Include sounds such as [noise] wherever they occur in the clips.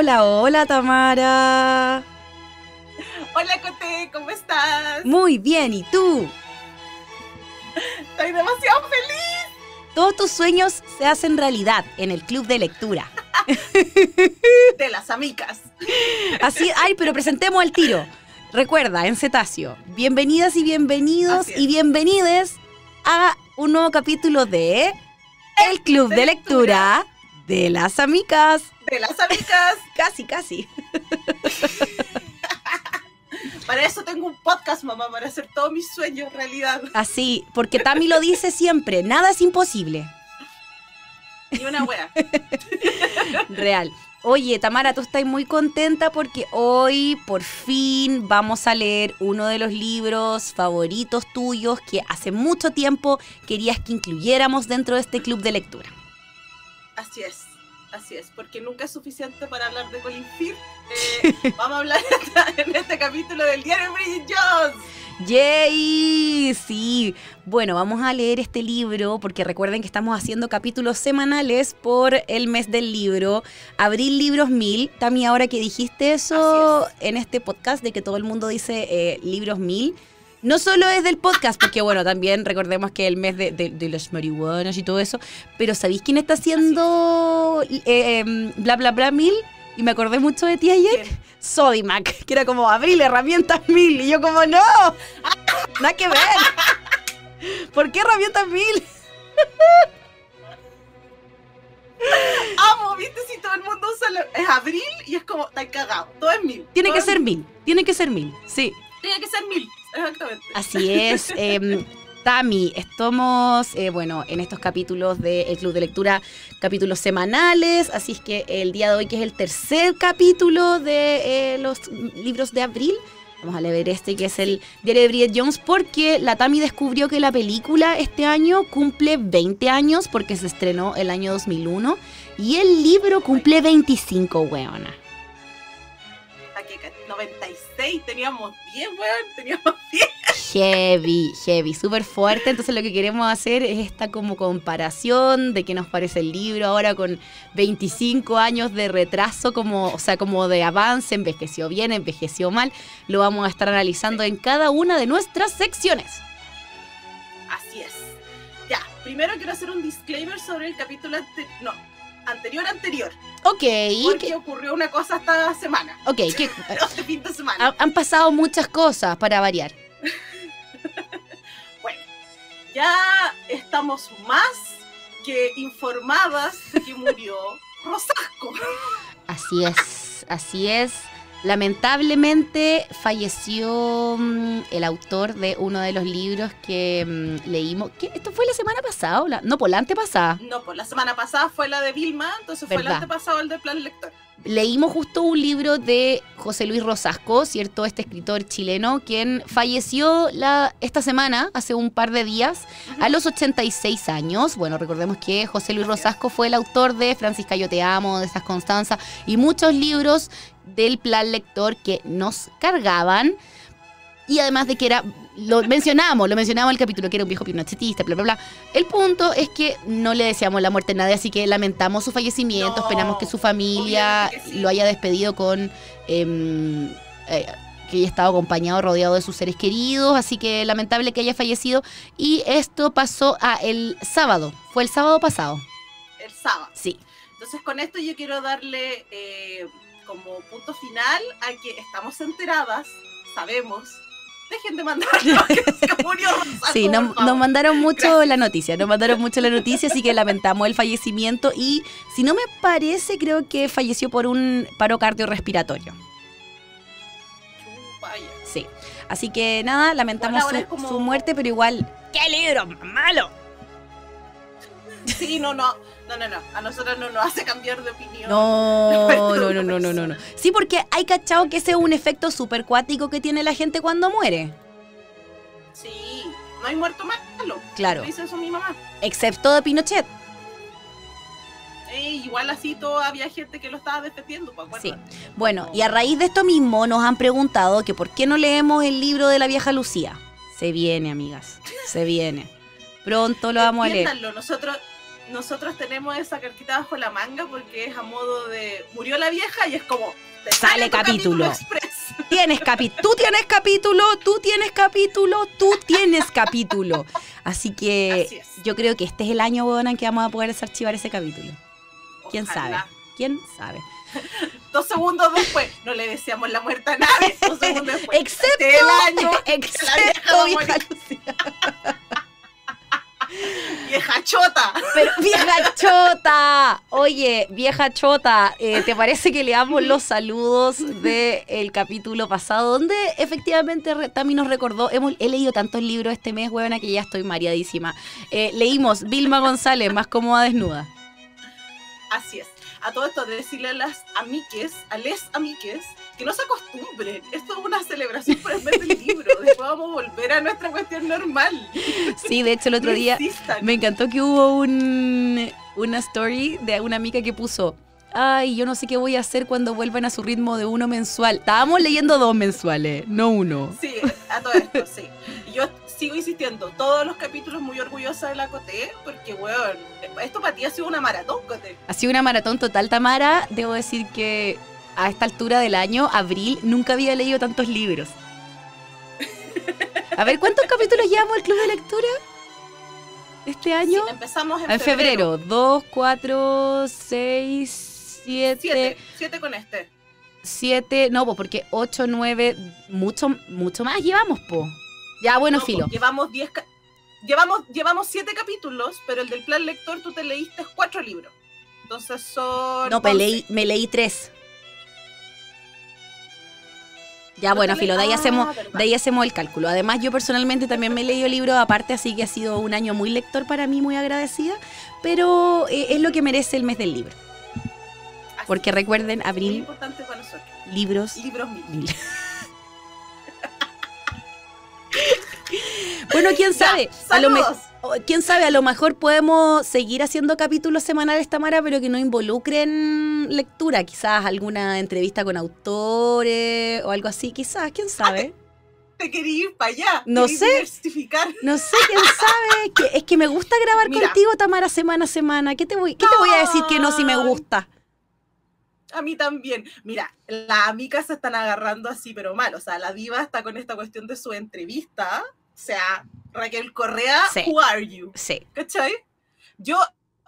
Hola, hola Tamara. Hola Cote, ¿cómo estás? Muy bien, ¿y tú? Estoy demasiado feliz. Todos tus sueños se hacen realidad en el club de lectura. de las amigas. Así, ay, pero presentemos el tiro. Recuerda, en Cetáceo, bienvenidas y bienvenidos y bienvenides a un nuevo capítulo de El Club de, lectura de las amigas. De las amigas. [laughs] casi, casi. [laughs] para eso tengo un podcast, mamá, para hacer todos mis sueños realidad. Así, porque Tami lo dice siempre, nada es imposible. y una wea. [laughs] Real. Oye, Tamara, tú estás muy contenta porque hoy por fin vamos a leer uno de los libros favoritos tuyos que hace mucho tiempo querías que incluyéramos dentro de este club de lectura. Así es, así es, porque nunca es suficiente para hablar de Colin Firth. [laughs] Eh, vamos a hablar [laughs] en este capítulo del diario Bridget Jones. ¡Yay! Sí. Bueno, vamos a leer este libro porque recuerden que estamos haciendo capítulos semanales por el mes del libro. Abril Libros Mil. Tami, ahora que dijiste eso en este podcast de que todo el mundo dice eh, Libros Mil no solo es del podcast, porque bueno, también recordemos que el mes de, los marihuanos y todo eso, pero ¿sabéis quién está haciendo eh, em, bla bla bla mil? Y me acordé mucho de ti ayer. Sodimac, que era como abril, herramientas mil. Y yo como, no, [laughs] nada que ver. ¿Por qué herramientas mil? [laughs] Amo, viste, si todo el mundo sale. Es abril y es como, está cagado. Todo es mil. Tiene que ser mil. mil. Tiene que ser mil, sí. Tiene que ser mil. Así es. [laughs] Eh, Tami, estamos, eh, bueno, en estos capítulos del El Club de Lectura, capítulos semanales, así es que el día de hoy, que es el tercer capítulo de eh, los libros de abril, vamos a leer este, que es el diario de Bridget Jones, porque la Tami descubrió que la película este año cumple 20 años, porque se estrenó el año 2001, y el libro cumple 25, weona. Aquí, 96 teníamos 10, weón, teníamos 10. [laughs] Heavy, heavy, súper fuerte. Entonces lo que queremos hacer es esta como comparación de qué nos parece el libro ahora con 25 años de retraso, como, o sea, como de avance, envejeció bien, envejeció mal. Lo vamos a estar analizando en cada una de nuestras secciones. Así es. Ya, primero quiero hacer un disclaimer sobre el capítulo anterior. No, anterior anterior. Ok. Porque ¿Qué? ocurrió una cosa esta semana. Ok. ¿qué? [laughs] este Han pasado muchas cosas para variar. [laughs] bueno, ya estamos más que informadas De que murió [laughs] Rosasco. Así es, así es. Lamentablemente falleció mm, el autor de uno de los libros que mm, leímos. ¿Esto fue la semana pasada? no, por la antepasada. No, por la semana pasada fue la de Vilma, entonces fue la antepasada el de Plan Lector leímos justo un libro de José Luis Rosasco, ¿cierto? Este escritor chileno, quien falleció esta semana, hace un par de días, a los 86 años. Bueno, recordemos que José Luis Rosasco fue el autor de Francisca Yo Te Amo, de Estas Constanza y muchos libros del plan lector que nos cargaban. Y además de que era, lo mencionamos, lo mencionamos en el capítulo, que era un viejo pinochetista, bla, bla, bla. El punto es que no le deseamos la muerte a nadie, así que lamentamos su fallecimiento, esperamos que su familia lo haya despedido con... Em, eh, que haya estado acompañado, rodeado de sus seres queridos, así que lamentable que haya fallecido. Y esto pasó a el sábado, fue el sábado pasado. El sábado. Sí. Entonces con esto yo quiero darle eh, como punto final a que estamos enteradas, sabemos dejen de mandar. [laughs] sí, nos, mandaron mucho la noticia, nos mandaron mucho la noticia, así que lamentamos el fallecimiento y si no me parece, creo que falleció por un paro cardiorrespiratorio. Sí, así que nada, lamentamos su muerte, pero igual... ¡Qué libro, malo! Sí, no, no. No, no, no. A nosotros no nos hace cambiar de opinión. No, [laughs] no, no, no, no, no, Sí, porque hay cachao que ese es un efecto súper cuático que tiene la gente cuando muere. Sí, no hay muerto malo. Claro. Dice eso mi mamá. Excepto de Pinochet. igual así todavía gente que lo estaba defendiendo. Pues, sí. Bueno, y a raíz de esto mismo nos han preguntado que por qué no leemos el libro de la vieja Lucía. Se viene, amigas. Se viene. Pronto lo vamos a leer. Nosotros, nosotros tenemos esa cartita bajo la manga porque es a modo de murió la vieja y es como sale, capítulo. [laughs] tienes capítulo, tú tienes capítulo, tú tienes capítulo, tú tienes capítulo. Así que yo creo que este es el año, Bonan, en que vamos a poder desarchivar ese capítulo. ¿Quién sabe? ¿Quién sabe? [laughs] Dos segundos después, no le deseamos la muerte a nadie. Dos segundos después. Excepto, el año, [laughs] excepto, la [laughs] vieja chota. vieja chota. Oye, vieja chota, eh, ¿te parece que le damos los saludos del el capítulo pasado? Donde efectivamente también nos recordó, hemos, he leído tantos libros este mes, huevona, que ya estoy mareadísima. Eh, leímos Vilma González, más cómoda desnuda. Así es. A todo esto de decirle a las amiques, a les amiques, que no se acostumbre. Esto es una celebración por el mes del libro. [laughs] Después vamos a volver a nuestra cuestión normal. Sí, de hecho el otro día me encantó que hubo un, una story de una amiga que puso. Ay, yo no sé qué voy a hacer cuando vuelvan a su ritmo de uno mensual. Estábamos leyendo dos mensuales, no uno. Sí, a todo esto, sí. Yo sigo insistiendo, todos los capítulos muy orgullosa de la Coté, porque, weón, esto para ti ha sido una maratón, Coté. Ha sido una maratón total, Tamara. Debo decir que a esta altura del año, abril, nunca había leído tantos libros. A ver, ¿cuántos [laughs] capítulos llevamos el Club de Lectura? Este año. empezamos en, febrero. Dos, cuatro, seis, siete. Siete, con este. Siete, no, pues, porque ocho, nueve, mucho, mucho más llevamos, po. Ya, bueno, filo. Pues, llevamos diez, llevamos, llevamos siete capítulos, pero el del plan lector tú te leíste cuatro libros. Entonces son. No, me leí, me leí tres. Ya, bueno, filo, de ahí, ah, hacemos, de ahí hacemos el cálculo. Además, yo personalmente también me he leído libros aparte, así que ha sido un año muy lector para mí, muy agradecida, pero eh, es lo que merece el mes del libro. Porque recuerden, abril... importante para nosotros. Libros. Libros mil. [laughs] bueno, quién [laughs] sabe. a lo mejor quién sabe, a lo mejor podemos seguir haciendo capítulos semanales, Tamara, pero que no involucren lectura. Quizás alguna entrevista con autores o algo así, quizás, quién sabe. [laughs] te, quería ir para allá. No sé. Diversificar. No sé, quién sabe. [laughs] es que me gusta grabar contigo, Tamara, semana a semana. ¿Qué te voy, te voy a decir que no si me gusta? A mí también. Mira, las amigas se están agarrando así, pero mal. O sea, la diva está con esta cuestión de su entrevista o sea, Raquel Correa, who are you? Sí. ¿Cachai? Yo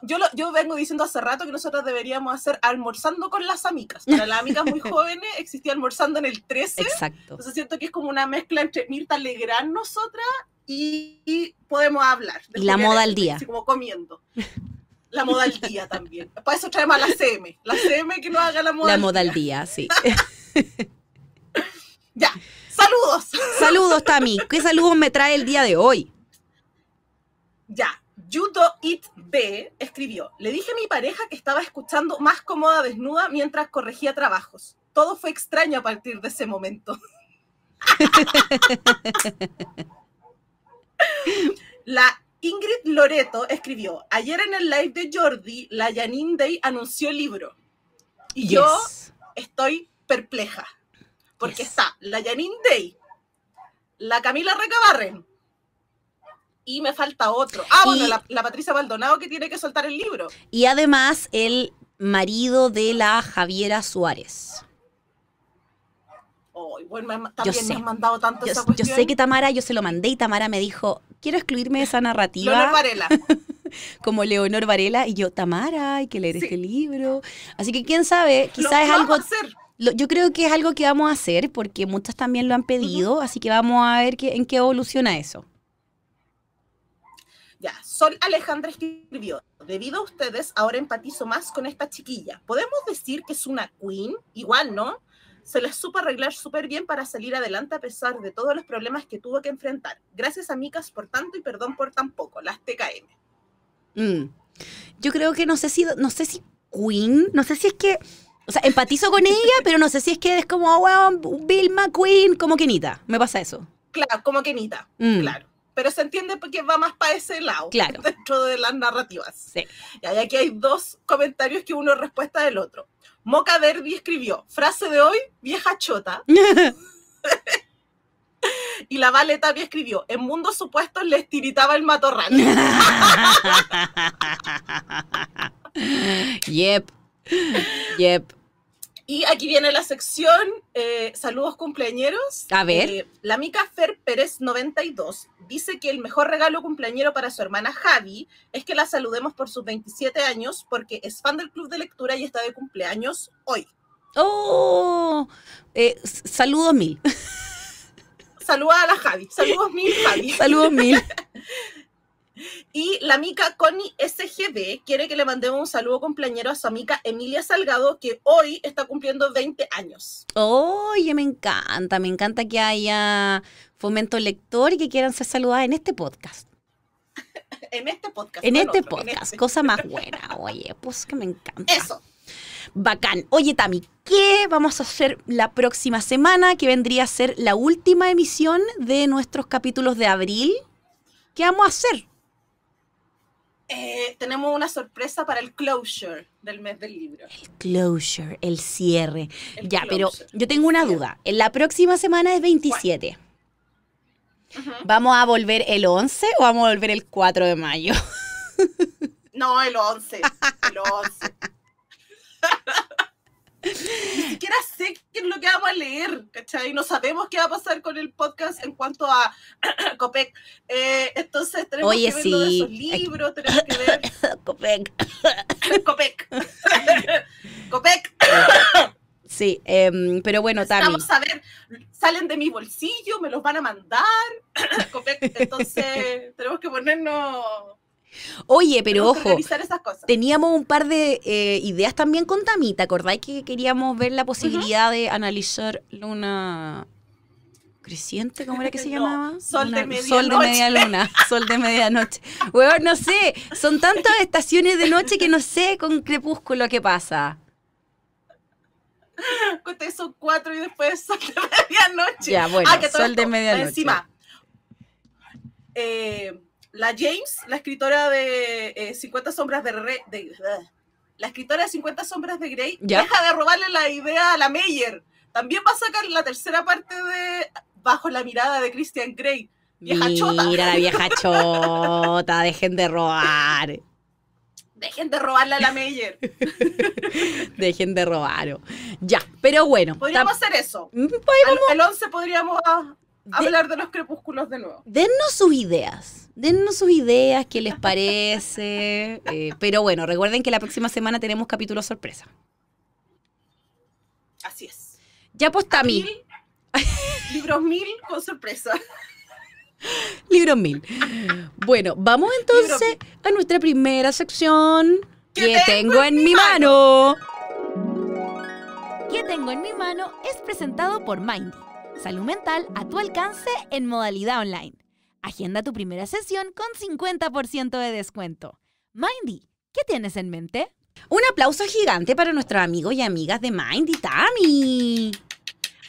yo, lo, yo vengo diciendo hace rato que nosotros deberíamos hacer almorzando con las amigas. Para las amigas muy [laughs] jóvenes existía almorzando en el 13. Exacto. Entonces siento que es como una mezcla entre Mirta Legrand nosotras y, podemos hablar. Y la moda al día. Así como comiendo. La moda al día también. Para eso traemos a la CM. La CM que no haga la moda. La moda al día sí. [laughs] ya. Saludos. Saludos, Tami. ¿Qué saludos me trae el día de hoy? Ya. Yuto It B escribió, le dije a mi pareja que estaba escuchando más cómoda desnuda mientras corregía trabajos. Todo fue extraño a partir de ese momento. [laughs] la Ingrid Loreto escribió, ayer en el live de Jordi, la Janine Day anunció el libro. Y yo estoy perpleja. Porque está la Janine Day, la Camila Recabarren, y me falta otro. Ah, bueno, la, Patricia Maldonado que tiene que soltar el libro. Y además el marido de la Javiera Suárez. bueno, también yo sé, me han mandado tanto Yo sé que Tamara, yo se lo mandé y Tamara me dijo, quiero excluirme de esa [laughs] narrativa. Leonor Varela. [laughs] Como Leonor Varela y yo, Tamara, hay que leer este libro. Así que quién sabe, quizás es algo yo creo que es algo que vamos a hacer porque muchas también lo han pedido, así que vamos a ver en qué evoluciona eso. Ya, Sol Alejandra escribió, debido a ustedes, ahora empatizo más con esta chiquilla. ¿Podemos decir que es una queen? Igual, ¿no? Se la supo arreglar súper bien para salir adelante a pesar de todos los problemas que tuvo que enfrentar. Gracias, amigas, por tanto y perdón por tan poco. Las TKM. Mm. Yo creo que no sé si, no sé si queen, no sé si es que o sea, empatizo con ella, pero no sé si es que es como, Bill McQueen, como Kenita. Me pasa eso. Claro, como Kenita, mm. claro. Pero se entiende porque va más para ese lado, claro. [laughs] dentro de las narrativas. Sí. Y aquí hay dos comentarios que uno respuesta del otro. Moca Derby escribió, frase de hoy, vieja chota. [laughs] y la Vale también escribió, en mundos supuestos le estiritaba el matorral. [laughs] yep. Yep. Y aquí viene la sección eh, Saludos cumpleañeros. A ver. Eh, la amiga Fer Pérez 92 dice que el mejor regalo cumpleañero para su hermana Javi es que la saludemos por sus 27 años porque es fan del club de lectura y está de cumpleaños hoy. ¡Oh! Eh, saludos mil. Saluda a la Javi. Saludos mil, Javi. [laughs] Saludos mil. [laughs] Y la amiga Connie SGB quiere que le mandemos un saludo cumpleañero a su amiga Emilia Salgado, que hoy está cumpliendo 20 años. Oye, me encanta, me encanta que haya fomento lector y que quieran ser saludadas en este podcast. [laughs] en este podcast. En este podcast, este. cosa más [laughs] buena, oye, pues que me encanta. Eso. Bacán. Oye, Tami, ¿qué vamos a hacer la próxima semana? Que vendría a ser la última emisión de nuestros capítulos de abril. ¿Qué vamos a hacer? Eh, tenemos una sorpresa para el closure del mes del libro. El closure, el cierre. ya, pero yo tengo una duda. En la próxima semana es 27. ¿Vamos a volver el 11 o vamos a volver el 4 de mayo? no, el 11. El 11. [laughs] [laughs] Ni siquiera sé qué es lo que vamos a leer, ¿cachai? No sabemos qué va a pasar con el podcast en cuanto a [clears throat] COPEC. Eh, entonces tenemos que ver todos libros, tenemos que ver... [laughs] COPEC. [laughs] COPEC. COPEC. Sí, em, pero bueno, también. Vamos a ver, salen de mi bolsillo, me los van a mandar. [clears throat] COPEC. Entonces tenemos que ponernos Oye, pero ojo, teníamos un par de eh, ideas también con tamita acordáis que queríamos ver la posibilidad de analizar luna creciente? ¿Cómo era que se [laughs] llamaba? Sol, de media sol de media luna, [laughs] sol de medianoche. Weón, no sé, son tantas estaciones de noche que no sé con crepúsculo qué pasa. son cuatro y después [laughs] sol de medianoche. Ya, bueno, ah, sol de medianoche. Encima. Eh, la James, la escritora de 50 eh, sombras de, la escritora de 50 sombras de Grey, deja de robarle la idea a la Meyer. También va a sacar la tercera parte de Bajo la mirada de Christian Grey. Vieja chota. la vieja [laughs] chota, dejen de robar. Dejen de robarle a la Meyer. [laughs] Dejen de robar. Ya, pero bueno. Podríamos hacer eso. Mm, el 11 podríamos hablar de los crepúsculos de nuevo. Dennos sus ideas Dennos sus ideas, qué les parece. Eh, pero bueno, recuerden que la próxima semana tenemos capítulo sorpresa. Así es. Ya posta a mí. Libros mil con sorpresa. Libros mil. Bueno, vamos entonces a nuestra primera sección. ¿Qué, tengo en mi mano? mano? ¿Qué tengo en mi mano? es presentado por Mindy. Salud mental a tu alcance en modalidad online. Agenda tu primera sesión con 50% de descuento. Mindy, ¿qué tienes en mente? Un aplauso gigante para nuestros amigos y amigas de Mindy Tami.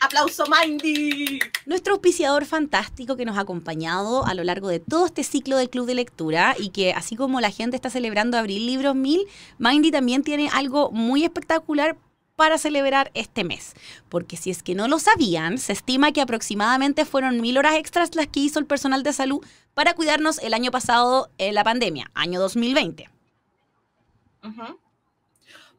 ¡Aplauso Mindy! Nuestro auspiciador fantástico que nos ha acompañado a lo largo de todo este ciclo del Club de Lectura y que así como la gente está celebrando Abril Libros 1000, Mindy también tiene algo muy espectacular para celebrar este mes. Porque si es que no lo sabían, se estima que aproximadamente fueron mil horas extras las que hizo el personal de salud para cuidarnos el año pasado en eh, la pandemia, año 2020.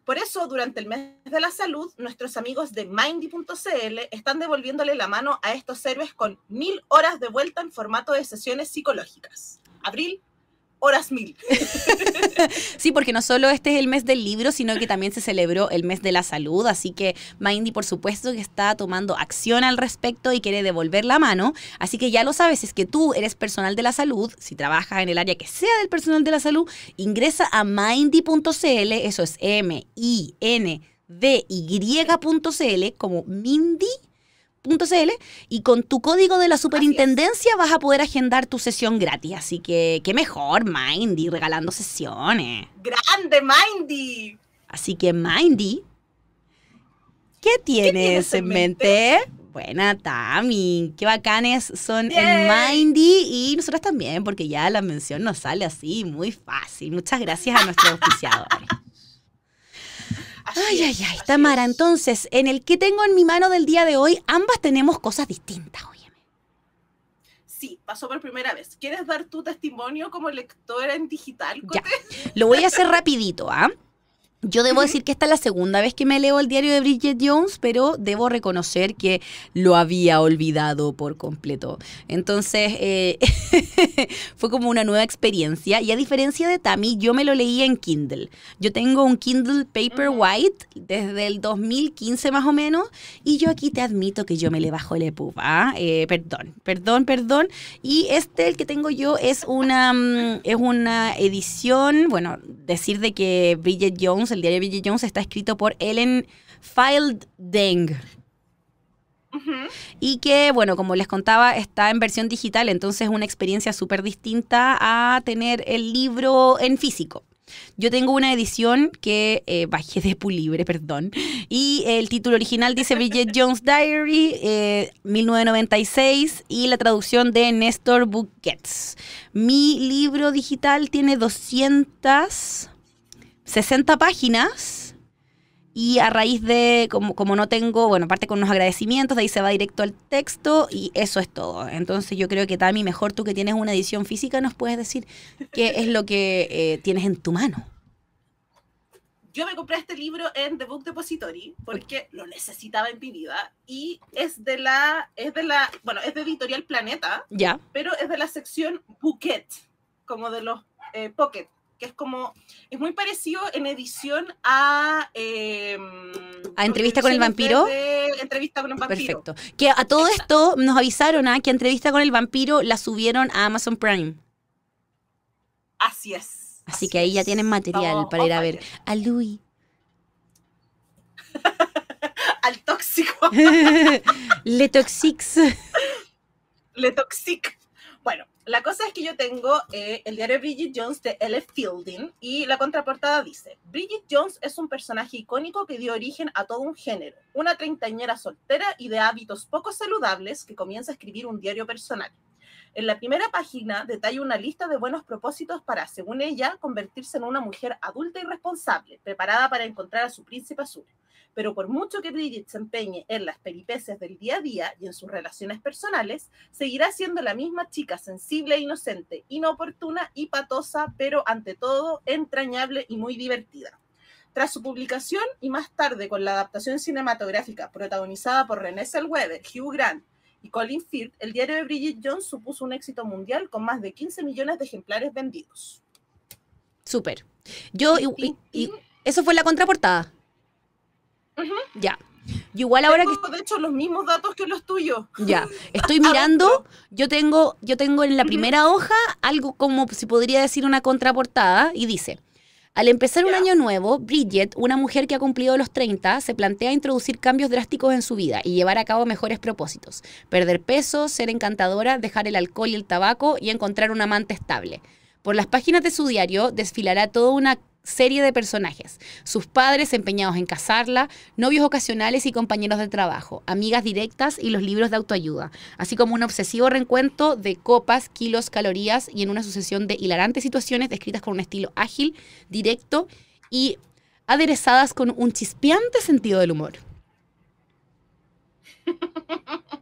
Por eso, durante el mes de la salud, nuestros amigos de Mindy.cl están devolviéndole la mano a estos héroes con mil horas de vuelta en formato de sesiones psicológicas. Abril, horas mil. [laughs] sí, porque no solo este es el mes del libro, sino que también se celebró el mes de la salud, así que Mindy por supuesto que está tomando acción al respecto y quiere devolver la mano, así que ya lo sabes, es que tú eres personal de la salud, si trabajas en el área que sea del personal de la salud, ingresa a mindy.cl, eso es M I N D Y.cl como Mindy y con tu código de la superintendencia vas a poder agendar tu sesión gratis. Así que qué mejor, Mindy, regalando sesiones. ¡Grande, Mindy! Así que, Mindy, ¿qué tienes, en mente? Buena, Tami. Qué bacanes son el Mindy y nosotras también, porque ya la mención nos sale así muy fácil. Muchas gracias a nuestros oficiadores ay, ay, ay, Tamara, entonces, en el que tengo en mi mano del día de hoy, ambas tenemos cosas distintas, óyeme. Sí, pasó por primera vez. ¿Quieres dar tu testimonio como lectora en digital, Ya. Lo voy a hacer [laughs] rapidito, ¿ah? Yo debo decir que esta es la segunda vez que me leo el diario de Bridget Jones, pero debo reconocer que lo había olvidado por completo. Entonces, eh, [laughs] fue como una nueva experiencia. Y a diferencia de Tammy, yo me lo leía en Kindle. Yo tengo un Kindle Paperwhite desde el 2015 más o menos. Y yo aquí te admito que yo me le bajo el EPUB. ¿ah? Eh, perdón, perdón, perdón. Y este, el que tengo yo, es una, mm, es una edición, bueno, decir de que Bridget Jones el diario de Jones, está escrito por Ellen Fielding. Y que, bueno, como les contaba, está en versión digital, entonces es una experiencia súper distinta a tener el libro en físico. Yo tengo una edición que eh, bajé de Pulibre, [laughs] perdón, y el título original dice Bridget [laughs] Jones Diary, 1996, eh, y la traducción de Néstor Buquets. Mi libro digital tiene 200 60 páginas y a raíz de, como, no tengo, bueno, aparte con unos agradecimientos, de ahí se va directo al texto y eso es todo. Entonces yo creo que Tami, mejor tú que tienes una edición física, nos puedes decir qué es lo que eh, tienes en tu mano. Yo me compré este libro en The Book Depository porque lo necesitaba en mi vida y es de la, es de la, bueno, es de Editorial Planeta, pero es de la sección Bouquet, como de los eh, Pocket que es como, es muy parecido en edición a... Eh, ¿A entrevista con el vampiro? entrevista con el vampiro. Perfecto. Que a todo esto nos avisaron ¿ah? que entrevista con el vampiro la subieron a Amazon Prime. Así es. Así, que ahí ya tienen material para ir a ver a Louis. [laughs] Al tóxico. [laughs] Le toxics. Le toxic. Bueno, la cosa es que yo tengo eh, el diario Bridget Jones de L. Fielding y la contraportada dice, Bridget Jones es un personaje icónico que dio origen a todo un género, una treintañera soltera y de hábitos poco saludables que comienza a escribir un diario personal. En la primera página detalla una lista de buenos propósitos para, según ella, convertirse en una mujer adulta y responsable, preparada para encontrar a su príncipe azul. Pero por mucho que Bridget se empeñe en las peripecias del día a día y en sus relaciones personales, seguirá siendo la misma chica sensible e inocente, inoportuna y patosa, pero ante todo entrañable y muy divertida. Tras su publicación y más tarde con la adaptación cinematográfica protagonizada por René Zellweger, Hugh Grant y Colin Firth, el diario de Bridget Jones supuso un éxito mundial con más de 15 millones de ejemplares vendidos. Súper. Yo, eso fue la contraportada. Ya. Yo igual ahora tengo, que... De hecho, los mismos datos que los tuyos. Ya, [laughs] estoy mirando, yo tengo, yo tengo en la primera hoja algo como si podría decir una contraportada y dice, al empezar un año nuevo, Bridget, una mujer que ha cumplido los 30, se plantea introducir cambios drásticos en su vida y llevar a cabo mejores propósitos. Perder peso, ser encantadora, dejar el alcohol y el tabaco y encontrar un amante estable. Por las páginas de su diario desfilará toda una serie de personajes. Sus padres empeñados en casarla, novios ocasionales y compañeros de trabajo, amigas directas y los libros de autoayuda, así como un obsesivo reencuentro de copas, kilos, calorías y en una sucesión de hilarantes situaciones descritas con un estilo ágil, directo y aderezadas con un chispeante sentido del humor. [laughs]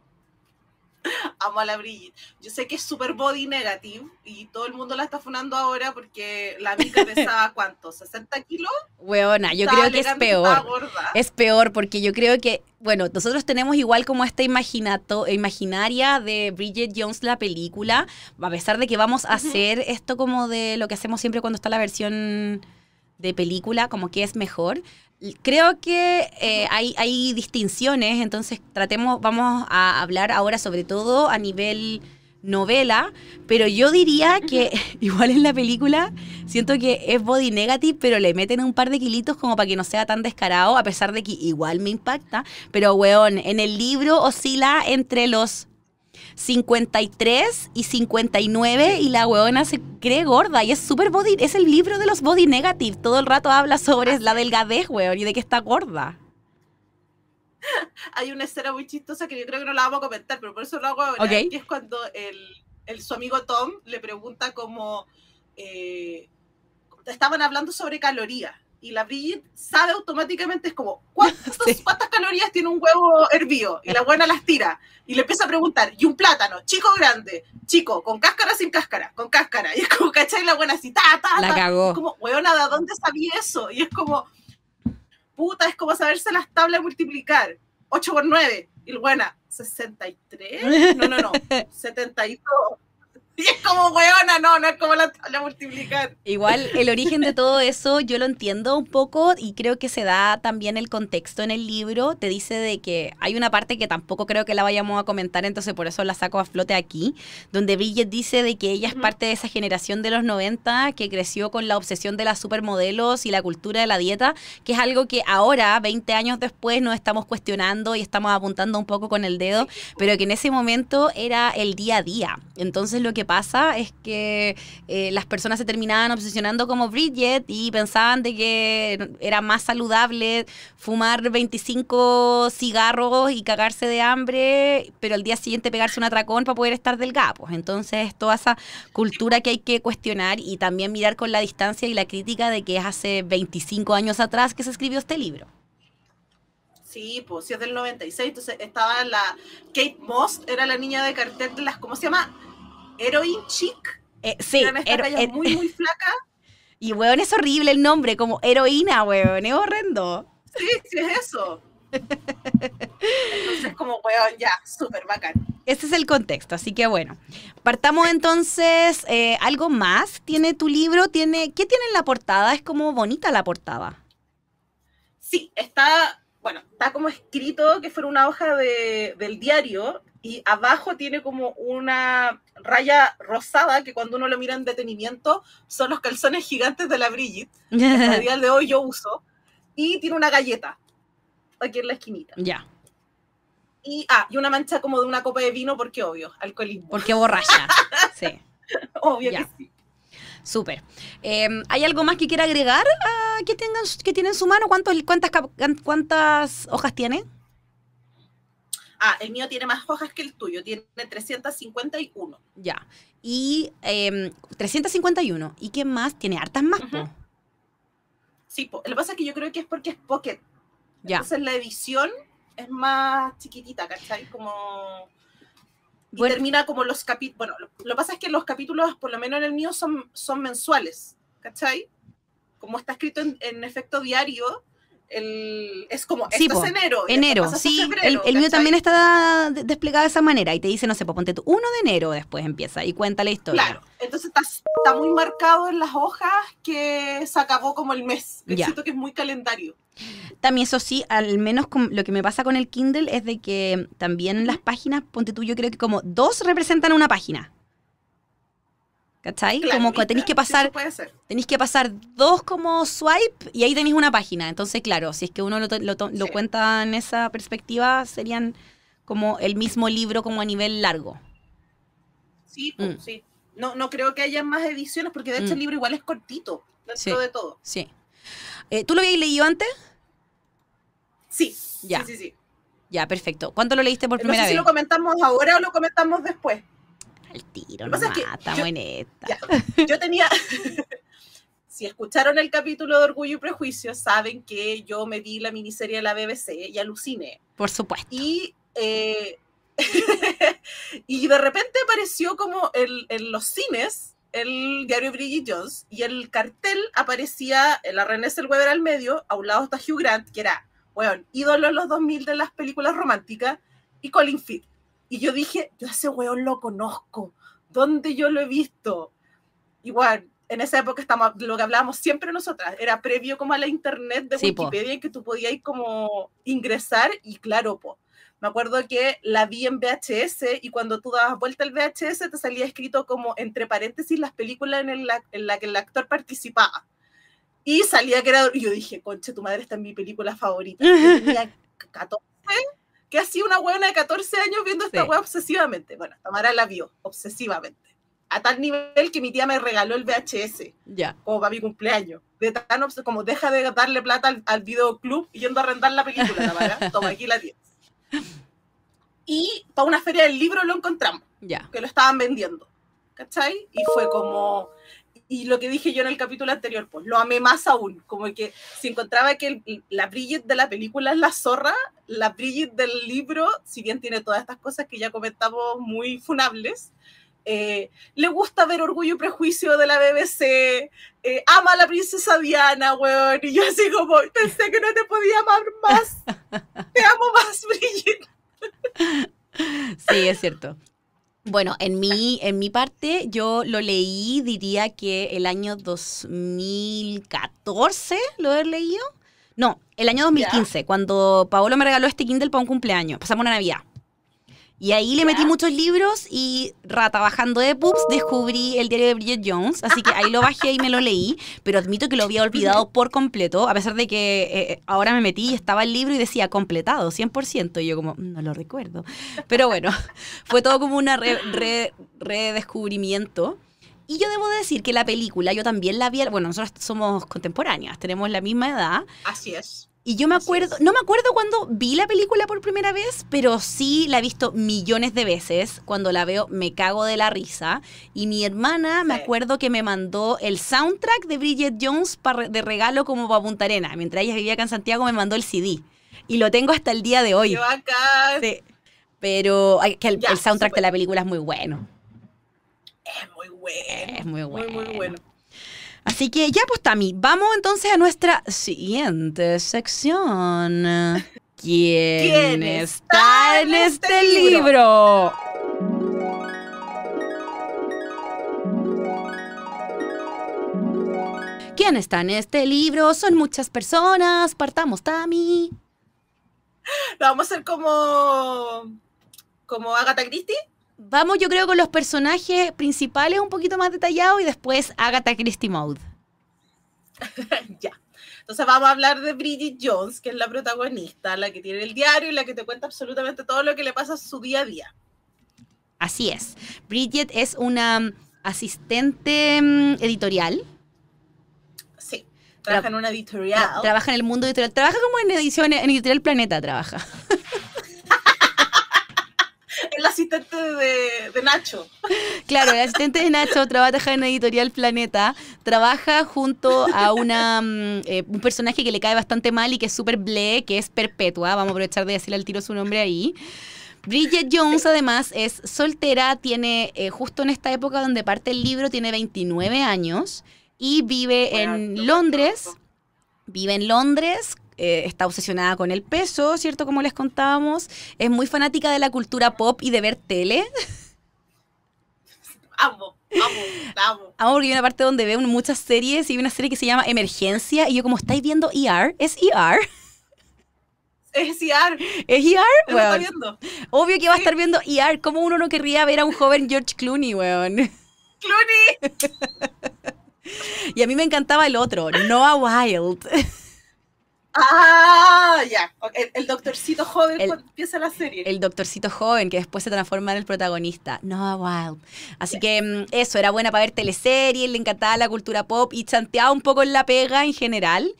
[laughs] Amo a la Brigitte. Yo sé que es super body negative y todo el mundo la está funando ahora porque la vida [laughs] pesaba cuánto, 60 kilos. Weona, yo creo que es peor. Es peor porque yo creo que, bueno, nosotros tenemos igual como esta imaginato, imaginaria de Bridget Jones la película, a pesar de que vamos a hacer esto como de lo que hacemos siempre cuando está la versión de película, como que es mejor. Creo que eh, hay, hay, distinciones, entonces tratemos, vamos a hablar ahora sobre todo a nivel novela, pero yo diría que [laughs] igual en la película siento que es body negative, pero le meten un par de kilitos como para que no sea tan descarado, a pesar de que igual me impacta, pero weón, en el libro oscila entre los 53 y 59 y la huevona se cree gorda y es super body, es el libro de los body negative, todo el rato habla sobre ah, la delgadez, weón y de que está gorda. [laughs] Hay una escena muy chistosa que yo creo que no la vamos a comentar, pero por eso lo hago que es cuando el, su amigo Tom le pregunta como... Eh, estaban hablando sobre calorías y la Brigitte sabe automáticamente, es como, [laughs] ¿cuántas, calorías tiene un huevo hervido? Y la buena las tira. Y le empieza a preguntar, ¿y un plátano? ¿Chico grande? ¿Chico? ¿Con cáscara sin cáscara? Con cáscara. Y es como, ¿cachai? La buena así, ta, ta, ta. La Es como, huevona, ¿de dónde sabía eso? Y es como, puta, es como saberse las tablas multiplicar. 8 por 9. Y la buena, 63. No, no, no. 72. [laughs] es como, weona, no, no es como la multiplicar. Igual, el origen de todo eso yo lo entiendo un poco y creo que se da también el contexto en el libro. Te dice de que hay una parte que tampoco creo que la vayamos a comentar, entonces por eso la saco a flote aquí, donde Bridget dice de que ella es parte de esa generación de los 90 que creció con la obsesión de las supermodelos y la cultura de la dieta, que es algo que ahora, 20 años después, nos estamos cuestionando y estamos apuntando un poco con el dedo, pero que en ese momento era el día a día. Entonces lo que pasa es que eh, las personas se terminaban obsesionando como Bridget y pensaban de que era más saludable fumar 25 cigarros y cagarse de hambre, pero al día siguiente pegarse un atracón para poder estar delgado. Pues. Entonces, toda esa cultura que hay que cuestionar y también mirar con la distancia y la crítica de que es hace 25 años atrás que se escribió este libro. Sí, pues si es del 96, entonces estaba la Kate Moss, era la niña de cartel de las, ¿cómo se llama? Heroin Chic. Eh, sí, eh, muy, muy [laughs] flaca. Y weón, es horrible el nombre, como heroína, weón, es horrendo. Sí, sí, es eso. Entonces, como weón, ya, súper bacán. Ese es el contexto, así que bueno. Partamos entonces, eh, ¿algo más tiene tu libro? ¿Tiene, ¿Qué tiene en la portada? Es como bonita la portada. Sí, está, bueno, está como escrito que fuera una hoja del diario, y abajo tiene como una raya rosada que cuando uno lo mira en detenimiento son los calzones gigantes de la Brigitte, que a [laughs] día de hoy yo uso, y tiene una galleta aquí en la esquinita. Ya. Y, ah, y una mancha como de una copa de vino, porque obvio, alcoholismo. Porque borracha, [laughs] sí. Obvio que sí. Súper. Em, ¿Hay algo más que quiera agregar ah, que, tengan, que tienen en su mano? ¿Cuántos, cuántas, ¿Cuántas hojas tiene? Ah, el mío tiene más hojas que el tuyo, tiene 351. Ya. Y 351. Em, ¿Y qué más? Tiene hartas más. Sí, lo que pasa es que yo creo que es porque es pocket. Ya. Entonces la edición es más chiquitita, ¿cachai? Como... termina como los capítulos. Bueno, lo, que pasa es que los capítulos, por lo menos en el mío, son, son mensuales, ¿cachai? Como está escrito en efecto diario, es como, enero. Enero, sí. el, mío también está desplegado de esa manera y te dice, no sé, pues, ponte tú, Uno de enero después empieza y cuenta la historia. Claro, entonces está, muy marcado en las hojas que se acabó como el mes. Que siento que es muy calendario. También eso sí, al menos lo que me pasa con el Kindle es de que también las páginas, ponte tú, yo creo que como dos representan una página. ¿Cachai? como que tenéis que pasar. tenéis que pasar dos como swipe y ahí tenéis una página. Entonces, claro, si es que uno lo, cuenta en esa perspectiva, serían como el mismo libro como a nivel largo. Sí, mm. pues, sí. No, no creo que haya más ediciones, porque de hecho el mm. libro igual es cortito, dentro sí, de todo. Sí. Eh, ¿Tú lo habías leído antes? Sí. Ya. Sí, sí, sí. Ya, perfecto. ¿Cuánto lo leíste por primera vez? Si lo comentamos ahora o lo comentamos después el tiro, no estamos en esta. yo tenía, [laughs] si escucharon el capítulo de Orgullo y Prejuicio, saben que yo me di la miniserie de la BBC y aluciné. Por supuesto. Y, eh, [laughs] de repente apareció como en los cines el diario Bridget Jones y el cartel aparecía eh, la René Weber al medio, a un lado está Hugh Grant, que era, bueno, ídolo en los 2000 de las películas románticas, y Colin Firth. Y yo dije, yo a ese weón lo conozco, ¿dónde yo lo he visto? Igual, en esa época estamos, lo que hablábamos siempre nosotras, era previo como a la internet de Wikipedia en que tú podías como ingresar y claro, po, me acuerdo que la vi en VHS y cuando tú dabas vuelta al VHS te salía escrito como entre paréntesis las películas en, las en la que el actor participaba. Y salía que era... Y yo dije, conche, tu madre está en mi película favorita. tenía 14 [laughs] ha sido una buena de 14 años viendo esta sí. obsesivamente? Bueno, Tamara la vio obsesivamente. A tal nivel que mi tía me regaló el VHS. Ya. Como para mi cumpleaños. De tan como deja de darle plata al, videoclub yendo a rentar la película, Tamara. [laughs] Toma, aquí la tienes. Y para una feria del libro lo encontramos. Ya. Que lo estaban vendiendo. ¿Cachai? Y fue como y lo que dije yo en el capítulo anterior, pues lo amé más aún, como que se encontraba que la Bridget de la película es la zorra, la Bridget del libro, si bien tiene todas estas cosas que ya comentamos muy funables, eh, le gusta ver Orgullo y Prejuicio de la BBC, eh, ama a la princesa Diana, weón, y yo así como, pensé que no te podía amar más, [laughs] te amo más, Bridget. Sí, es cierto. Bueno, en mi, en mi parte yo lo leí, diría que el año 2014 lo he leído. No, el año 2015, cuando Paolo me regaló este Kindle para un cumpleaños. Pasamos una Navidad. Y ahí le metí muchos libros y rata, bajando de pups descubrí el diario de Bridget Jones, así que ahí lo bajé y me lo leí, pero admito que lo había olvidado por completo, a pesar de que eh, eh, ahora me metí y estaba el libro y decía completado, 100%, y yo como, mm, no lo recuerdo. Pero bueno, [laughs] fue todo como un redescubrimiento. Y yo debo decir que la película, yo también la vi, bueno, nosotros somos contemporáneas, tenemos la misma edad. Así es. Y yo me acuerdo, no me acuerdo cuando vi la película por primera vez, pero sí la he visto millones de veces. Cuando la veo me cago de la risa. Y mi hermana, me acuerdo que me mandó el soundtrack de Bridget Jones de regalo como para Punta Arena. Mientras ella vivía acá en Santiago me mandó el CD. Y lo tengo hasta el día de hoy. Acá. Pero que el, soundtrack de la película es muy bueno. Es muy bueno. Es muy bueno. Así que ya, pues Tami, vamos entonces a nuestra siguiente sección. ¿Quién, está, en este, este libro? ¿Quién está en este libro? Son muchas personas. Partamos, Tami. Lo vamos a hacer como. como Agatha Christie vamos yo creo con los personajes principales un poquito más detallados y después Agatha Christie Mode. [laughs] ya. Entonces vamos a hablar de Bridget Jones, que es la protagonista, la que tiene el diario y la que te cuenta absolutamente todo lo que le pasa a su día a día. Así es. Bridget es una mm, asistente mm, editorial. Sí, trabaja en una editorial. trabaja en el mundo editorial. Trabaja como en edición, en editorial Planeta trabaja. [laughs] el asistente de, Nacho. Claro, el asistente de Nacho trabaja en Editorial Planeta, trabaja junto a una, mm, eh, un personaje que le cae bastante mal y que es súper ble, que es Perpetua, vamos a aprovechar de decirle al tiro su nombre ahí. Bridget Jones además es soltera, tiene eh, justo en esta época donde parte el libro, tiene 29 años y vive en Londres. Vive en Londres eh, está obsesionada con el peso, ¿cierto? Como les contábamos, es muy fanática de la cultura pop y de ver tele. [laughs] Amo, amo, amo. Amo porque hay una parte donde ve muchas series y hay una serie que se llama Emergencia y yo como estáis viendo ER, es ER. Es er ¿Es ER? Obvio que va a estar viendo ER. ¿Cómo uno no querría ver a un joven George Clooney, weón? ¡Clooney! [laughs] y a mí me encantaba el otro, Noah Wild. [laughs] Ah, ya. El, doctorcito joven empieza la serie. El doctorcito joven que después se transforma en el protagonista. No, wow. Así que mm, eso, era buena para ver teleseries, le encantaba la cultura pop y chanteaba un poco en la pega en general.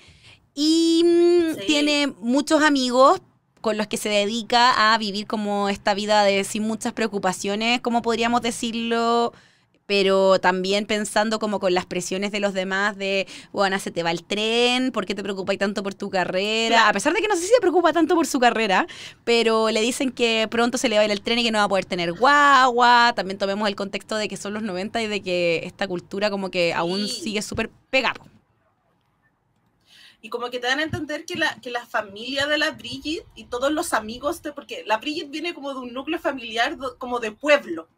Y mm, tiene muchos amigos con los que se dedica a vivir como esta vida de sin muchas preocupaciones, como podríamos decirlo pero también pensando como con las presiones de los demás de, bueno, se te va el tren, ¿por qué te preocupas tanto por tu carrera? A pesar de que no sé si se preocupa tanto por su carrera, pero le dicen que pronto se le va a ir el tren y que no va a poder tener guagua. También tomemos el contexto de que son los 90 y de que esta cultura como que aún sigue súper pegado. Y como que te dan a entender que la, familia de la Bridget y todos los amigos, porque la Bridget viene como de un núcleo familiar, como de pueblo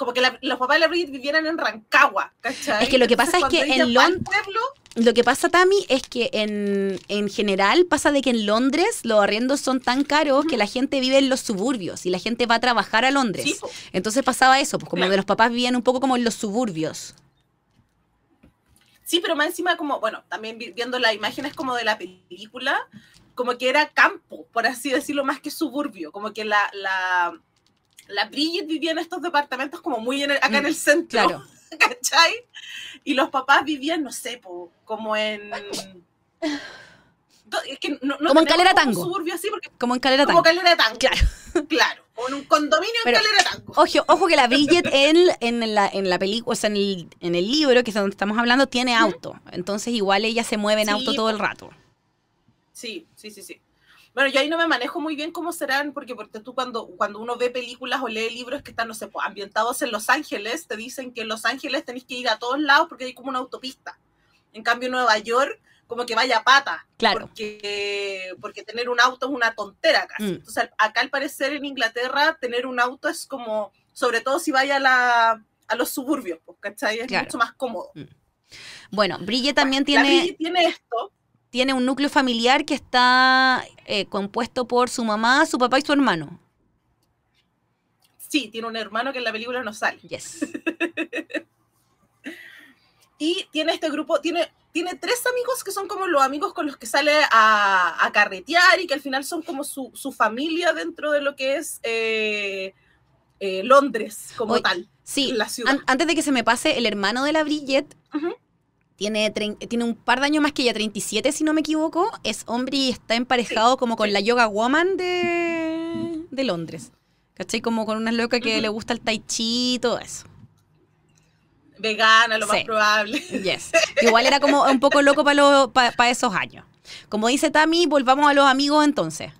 como que los papás de la Bridget vivieran en Rancagua, ¿cachai? Es que lo que pasa es que en Londres... Lo que pasa, Tami, es que en, general pasa de que en Londres los arriendos son tan caros que la gente vive en los suburbios y la gente va a trabajar a Londres. Entonces pasaba eso, pues como que de los papás vivían un poco como en los suburbios. Sí, pero más encima como, bueno, también viendo las imágenes como de la película, como que era campo, por así decirlo, más que suburbio, como que la la Bridget vivía en estos departamentos como muy acá en el mm, centro, [laughs] ¿cachai? Y los papás vivían, no sé, como en... como en Calera Tango. como en Calera como Tango. Calera Tango. Claro. [laughs] Claro. O un condominio en Calera Tango. Ojo, ojo que la Bridget en, en la, en la película, o sea, en el, en el, libro, que es donde estamos hablando, tiene auto. Entonces igual ella se mueve en auto todo el rato. Sí, sí, sí, sí. Bueno, yo ahí no me manejo muy bien cómo serán, porque, porque tú cuando, cuando uno ve películas o lee libros que están, no sé, ambientados en Los Ángeles, te dicen que en Los Ángeles tenés que ir a todos lados porque hay como una autopista. En cambio, en Nueva York, como que vaya pata. Claro. Porque, porque tener un auto es una tontera casi. Mm. acá al parecer en Inglaterra, tener un auto es como, sobre todo si vaya a, los suburbios, ¿cachai? Es mucho más cómodo. Mm. Bueno, Brille también tiene... Brille tiene esto tiene un núcleo familiar que está eh, compuesto por su mamá, su papá y su hermano. Sí, tiene un hermano que en la película no sale. Yes. [laughs] y tiene este grupo, tiene, tiene tres amigos que son como los amigos con los que sale a, carretear y que al final son como su, familia dentro de lo que es eh, eh, Londres como tal. Sí, la ciudad. antes de que se me pase, el hermano de la Brigitte tiene, un par de años más que ella, 37 si no me equivoco, es hombre y está emparejado como con la yoga woman de, Londres. ¿Cachai? Como con una loca que le gusta el tai chi y todo eso. Vegana, lo más probable. Yes. Igual era como un poco loco para esos años. Como dice Tami, volvamos a los amigos entonces.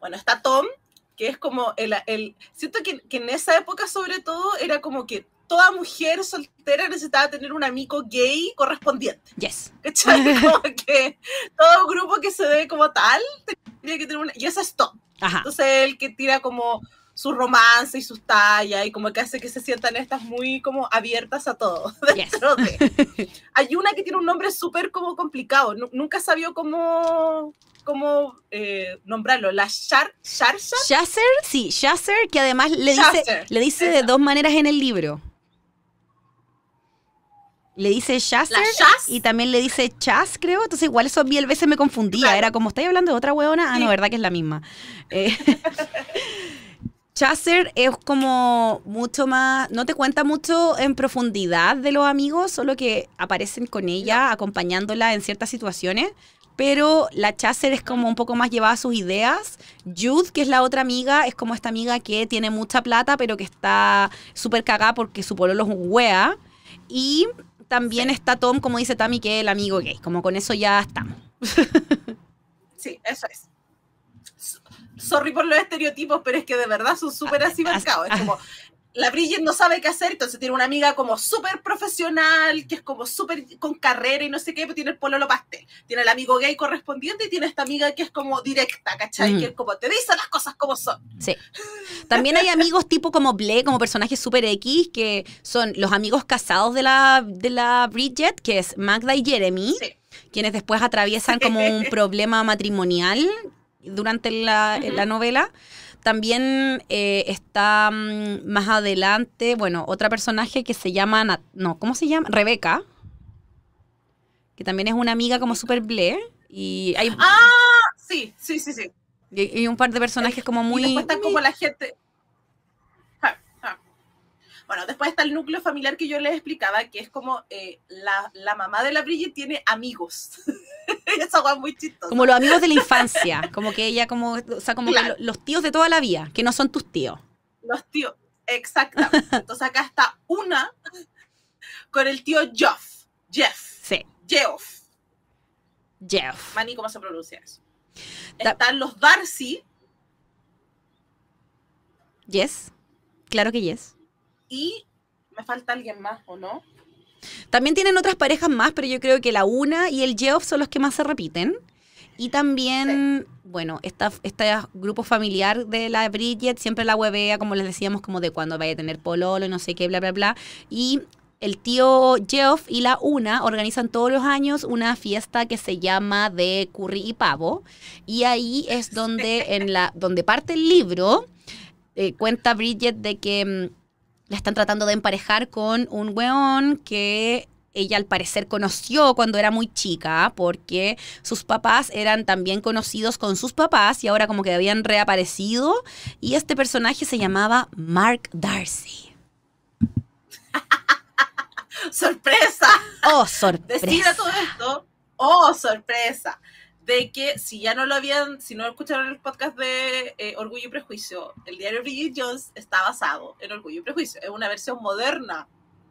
Bueno, está Tom, que es como el... siento que, que en esa época sobre todo era como que toda mujer soltera necesitaba tener un amigo gay correspondiente. Yes. ¿Cachai? [laughs] Como que todo grupo que se ve como tal tiene que tener una. Y eso es todo. Entonces, el que tira como su romance y sus tallas y como que hace que se sientan estas muy como abiertas a todo. [laughs] Yes. [laughs] Hay una que tiene un nombre súper como complicado, nunca sabió cómo cómo eh, nombrarlo, la Shar Sharsha. Shaser, sí, Shaser, que además le dice, le dice de dos maneras en el libro. Le dice Chaser y también le dice Chas, creo. Entonces, igual eso a veces me confundía. Era como, ¿estáis hablando de otra huevona? Ah, no, verdad que es la misma. Eh, [laughs] Chaser es como mucho más, no te cuenta mucho en profundidad de los amigos, solo que aparecen con ella, acompañándola en ciertas situaciones. Pero la Chaser es como un poco más llevada a sus ideas. Jude, que es la otra amiga, es como esta amiga que tiene mucha plata, pero que está súper cagada porque su pololo es un Y también está Tom, como dice Tammy, que es el amigo gay. Como con eso ya estamos. [laughs] sí, eso es. Sorry por los estereotipos, pero es que de verdad son súper así ah, ah, marcados. Es ah. como, la Bridget no sabe qué hacer, entonces tiene una amiga como súper profesional, que es como súper con carrera y no sé qué, pero pues tiene el lo pastel. Tiene el amigo gay correspondiente y tiene esta amiga que es como directa, ¿cachai? Que es como te dice las cosas como son. Sí. También hay amigos tipo como Ble, como personajes super X, que son los amigos casados de la, de la Bridget, que es Magda y Jeremy, quienes después atraviesan como un [laughs] problema matrimonial durante la, la novela. También eh, está mm, más adelante, bueno, otra personaje que se llama, no, ¿cómo se llama? Rebeca, que también es una amiga como super ble. Y hay... Ah, sí, sí, sí, sí. Y, un par de personajes como muy... están como la gente, bueno, después está el núcleo familiar que yo les explicaba, que es como eh, la, mamá de la brille tiene amigos. [laughs] Eso va muy chistoso. Como los amigos de la infancia, como que ella como, o sea, como los tíos de toda la vida, que no son tus tíos. Los tíos, exactamente. [laughs] Entonces acá está una con el tío Jeff. Jeff. Sí. Jeff. Jeff. Manny, ¿cómo se pronuncia eso? Están los Darcy. Yes. Claro que yes y me falta alguien más, ¿o no? También tienen otras parejas más, pero yo creo que la una y el Geoff son los que más se repiten. Y también, bueno bueno, este grupo familiar de la Bridget siempre la huevea, como les decíamos, como de cuando vaya a tener pololo, no sé qué, bla, bla, bla. Y el tío Geoff y la Una organizan todos los años una fiesta que se llama de curry y pavo. Y ahí es [laughs] donde, en la, donde parte el libro, eh, cuenta Bridget de que mm, la están tratando de emparejar con un weón que ella al parecer conoció cuando era muy chica, porque sus papás eran también conocidos con sus papás y ahora como que habían reaparecido. Y este personaje se llamaba Mark Darcy. [laughs] ¡Sorpresa! ¡Oh, sorpresa! todo esto, ¡oh, sorpresa! de que si ya no lo habían, si no escucharon el podcast de eh, Orgullo y Prejuicio, el diario Bridget Jones está basado en Orgullo y Prejuicio. Es una versión moderna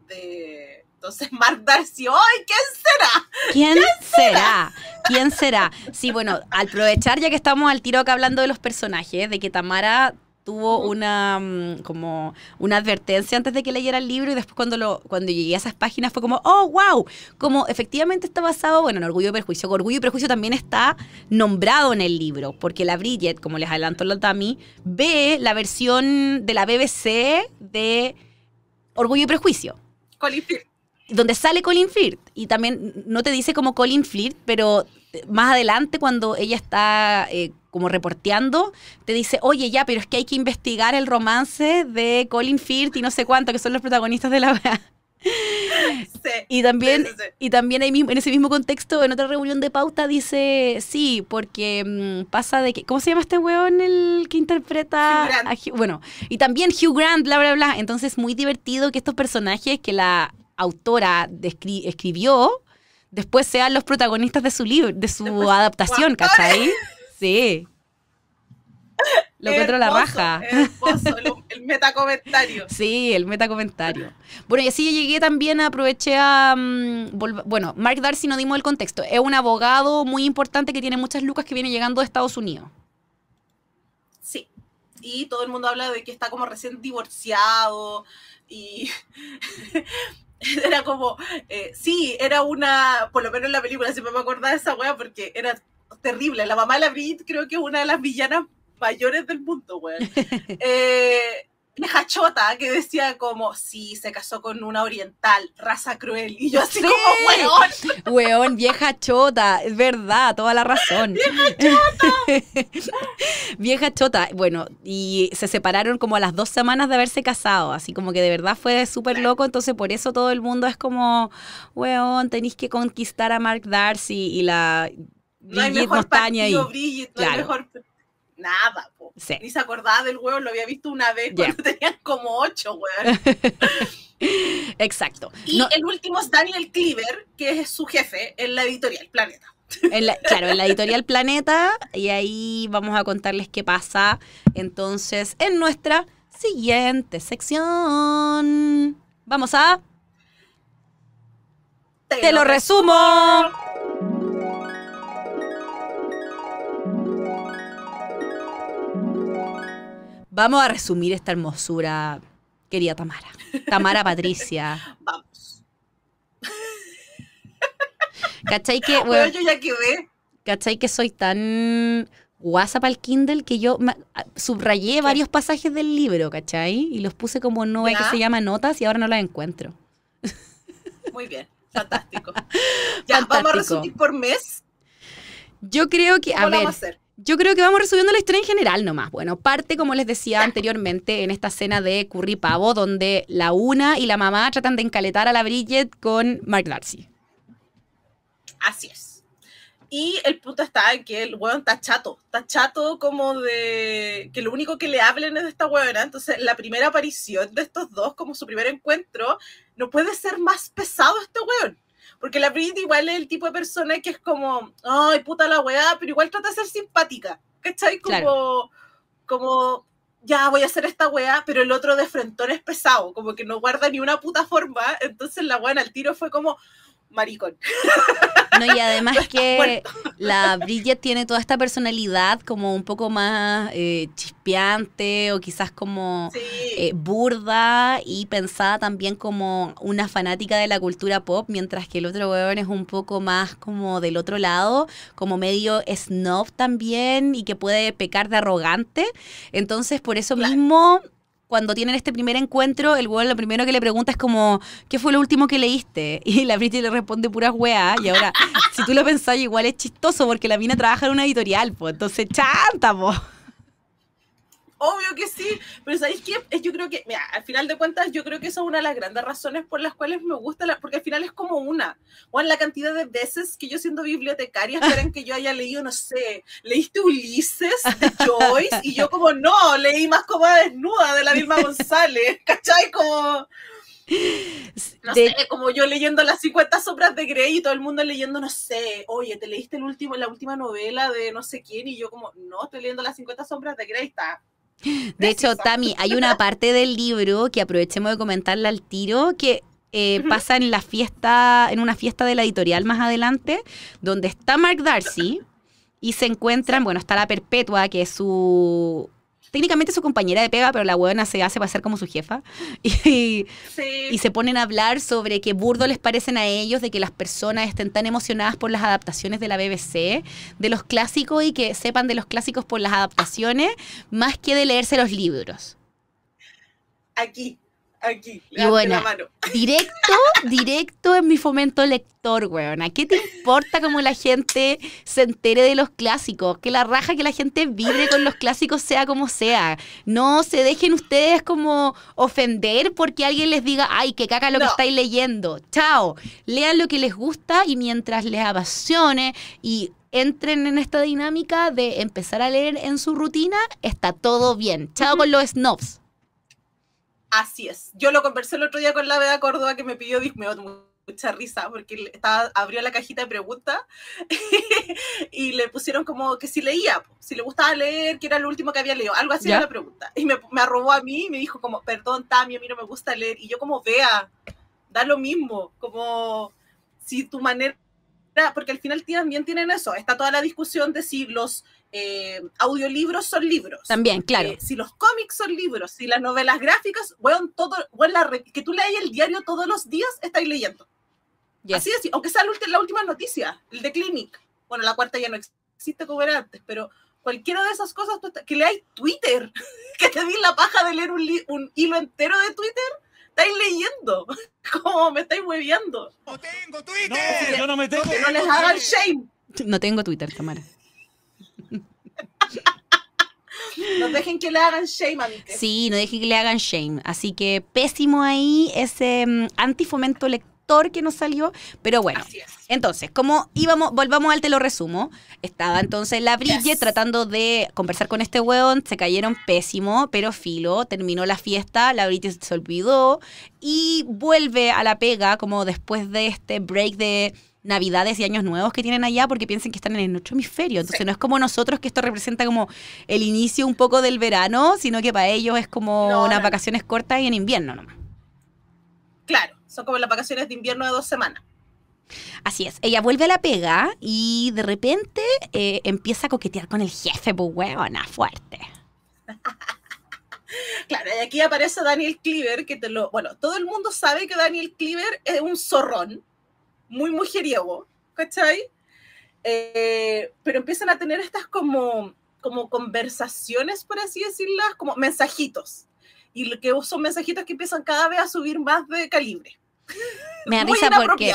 de. Entonces, [laughs] Mark Darcy, ¡ay! ¿Quién será? ¿Quién, será? será? ¿Quién será? Sí, bueno, al aprovechar ya que estamos al tiro acá hablando de los personajes, de que Tamara tuvo una mm, como una advertencia antes de que leyera el libro y después cuando lo cuando llegué a esas páginas fue como oh wow como efectivamente está basado bueno en orgullo y prejuicio orgullo y prejuicio también está nombrado en el libro porque la Bridget como les adelanto la ve la versión de la BBC de orgullo y prejuicio Colin Firth donde sale Colin Firth y también no te dice como Colin Firth pero más adelante cuando ella está eh, como reporteando, te dice, oye, ya, pero es que hay que investigar el romance de Colin Firth y no sé cuánto, que son los protagonistas de la [laughs] y también, Y también en ese mismo contexto, en otra reunión de pauta, dice, sí, porque mm, pasa de que, ¿cómo se llama este weón el que interpreta a Hugh, Bueno, y también Hugh Grant, bla, bla, bla. Entonces, muy divertido que estos personajes que la autora escribió después sean los protagonistas de su libro, de su adaptación, ¿cachai? Sí. Lo otro la raja. el, metacomentario. [laughs] Sí, el metacomentario. Bueno, y así llegué también, aproveché a... Mm, bueno, Mark Darcy no dimos el contexto. Es un abogado muy importante que tiene muchas lucas que viene llegando de Estados Unidos. Sí. Y todo el mundo habla de que está como recién divorciado y... [laughs] [laughs] era como, eh, sí, era una, por lo menos en la película si me acordaba de esa wea porque era terrible. La mamá de la Brit creo que es una de las villanas mayores del mundo, weón. [laughs] Eh, vieja chota que decía como, sí, se casó con una oriental, raza cruel. Y yo así como, weón. Weón, vieja chota, es verdad, toda la razón. [laughs] Vieja chota. [laughs] vieja chota, bueno, y se separaron como a las dos semanas de haberse casado, así como que de verdad fue súper loco, entonces por eso todo el mundo es como, weón, tenéis que conquistar a Mark Darcy y la... Bridget no hay nada, po. ni se acordaba del huevo, lo había visto una vez cuando [laughs] tenían como ocho, weón. [laughs] Exacto. Y el último es Daniel Cleaver, que es su jefe en la editorial Planeta. claro, en la editorial Planeta, y ahí vamos a contarles qué pasa entonces en nuestra siguiente sección. Vamos a... Te, lo, resumo. Vamos a resumir esta hermosura, querida Tamara. Tamara Patricia. [laughs] Vamos. ¿Cachai que, ¿Cachai que soy tan WhatsApp al Kindle que yo ah, subrayé varios pasajes del libro, ¿cachai? Y los puse como no que se llama notas y ahora no las encuentro. Muy bien, fantástico. [laughs] Ya, vamos a resumir por mes. Yo creo que, a ver, a hacer? Yo creo que vamos resumiendo la historia en general nomás. Bueno, parte, como les decía anteriormente, en esta escena de Curry Pavo, donde la una y la mamá tratan de encaletar a la Bridget con Mark Darcy. Así es. Y el punto está en que el hueón está chato. Está chato como de que lo único que le hablen es de esta weona. Entonces, la primera aparición de estos dos, como su primer encuentro, no puede ser más pesado este weón. Porque la Britney igual es el tipo de persona que es como, ay, puta la wea, pero igual trata de ser simpática, ¿cachai? Como, ya voy a hacer esta weá, pero el otro de frentón es pesado, como que no guarda ni una puta forma. Entonces la weá el tiro fue como, maricón. No, y además [laughs] que la Bridget tiene toda esta personalidad como un poco más eh, chispeante o quizás como eh, burda y pensada también como una fanática de la cultura pop, mientras que el otro weón es un poco más como del otro lado, como medio snob también y que puede pecar de arrogante. Entonces, por eso mismo cuando tienen este primer encuentro, el weón lo primero que le pregunta es como, ¿qué fue lo último que leíste? [laughs] Y la Britney le responde puras weá, Y ahora, si tú lo pensás, igual es chistoso porque la mina trabaja en una editorial, pues entonces chanta, pues obvio que sí, pero ¿sabéis qué? Yo creo que, al final de cuentas, yo creo que esa es una de las grandes razones por las cuales me gusta, porque al final es como una, o la cantidad de veces que yo siendo bibliotecaria [laughs] esperan que yo haya leído, no sé, leíste Ulises de Joyce y yo como, no, leí más como a desnuda de la misma González, [laughs] ¿cachai? Como... No sé, como yo leyendo las 50 sombras de Grey y todo el mundo leyendo, no sé, oye, te leíste el último, la última novela de no sé quién y yo como, no, estoy leyendo las 50 sombras de Grey, está de hecho, Tami, hay una parte del libro que aprovechemos de comentarla al tiro que eh, pasa en la fiesta, en una fiesta de la editorial más adelante, donde está Mark Darcy y se encuentran, bueno, está la Perpetua, que es su técnicamente su compañera de pega, pero la buena se hace pasar como su jefa. [laughs] Y, y se ponen a hablar sobre qué burdo les parecen a ellos de que las personas estén tan emocionadas por las adaptaciones de la BBC, de los clásicos y que sepan de los clásicos por las adaptaciones, más que de leerse los libros. Aquí aquí. Y bueno, [laughs] directo, directo en mi fomento lector, weón. ¿A qué te importa cómo la gente se entere de los clásicos? Que la raja, que la gente vibre con los clásicos sea como sea. No se dejen ustedes como ofender porque alguien les diga, ay, que caca lo que estáis leyendo. Chao. Lean lo que les gusta y mientras les apasione y entren en esta dinámica de empezar a leer en su rutina, está todo bien. Chao con los snobs. Así es. Yo lo conversé el otro día con la Bea Córdoba que me pidió, me mucha risa porque estaba, abrió la cajita de preguntas [laughs] y le pusieron como que si leía, si le gustaba leer, que era lo último que había leído, algo así era la pregunta. Y me, me arrobó a mí y me dijo como, perdón, Tami, a mí no me gusta leer. Y yo como, vea, da lo mismo, como si tu manera porque al final también tienen eso, está toda la discusión de si los eh, audiolibros son libros. También, claro. Eh, si los cómics son libros, si las novelas gráficas, bueno, todo, bueno, que tú lees el diario todos los días, estáis leyendo. Así Así es, aunque sea la, última noticia, el de Clinic. Bueno, la cuarta ya no existe como era antes, pero cualquiera de esas cosas, que leáis Twitter, [laughs] que te di la paja de leer un, un hilo entero de Twitter, estáis leyendo? [laughs] ¿Cómo me estáis moviendo? ¡No tengo Twitter! No, no tengo Que no les hagan shame. No tengo Twitter, cámara. [laughs] No dejen que le hagan shame a mí. Sí, no dejen que le hagan shame. Así que pésimo ahí ese mm, antifomento lector que nos salió, pero bueno. Entonces, como íbamos, volvamos al te lo resumo. Estaba entonces la Brille tratando de conversar con este weón, se cayeron pésimo, pero filo, terminó la fiesta, la Brille se olvidó y vuelve a la pega como después de este break de navidades y años nuevos que tienen allá porque piensen que están en el otro hemisferio. Entonces no es como nosotros que esto representa como el inicio un poco del verano, sino que para ellos es como unas vacaciones cortas y en invierno nomás. Claro, son como las vacaciones de invierno de dos semanas. Así es, ella vuelve a la pega y de repente eh, empieza a coquetear con el jefe, ¡buena, pues, fuerte. [laughs] claro, y aquí aparece Daniel Cleaver, que te lo... Bueno, todo el mundo sabe que Daniel Cleaver es un zorrón, muy mujeriego, ¿cachai? Eh, pero empiezan a tener estas como, como conversaciones, por así decirlas, como mensajitos. Y que son mensajitos que empiezan cada vez a subir más de calibre. [laughs] Me da, risa porque,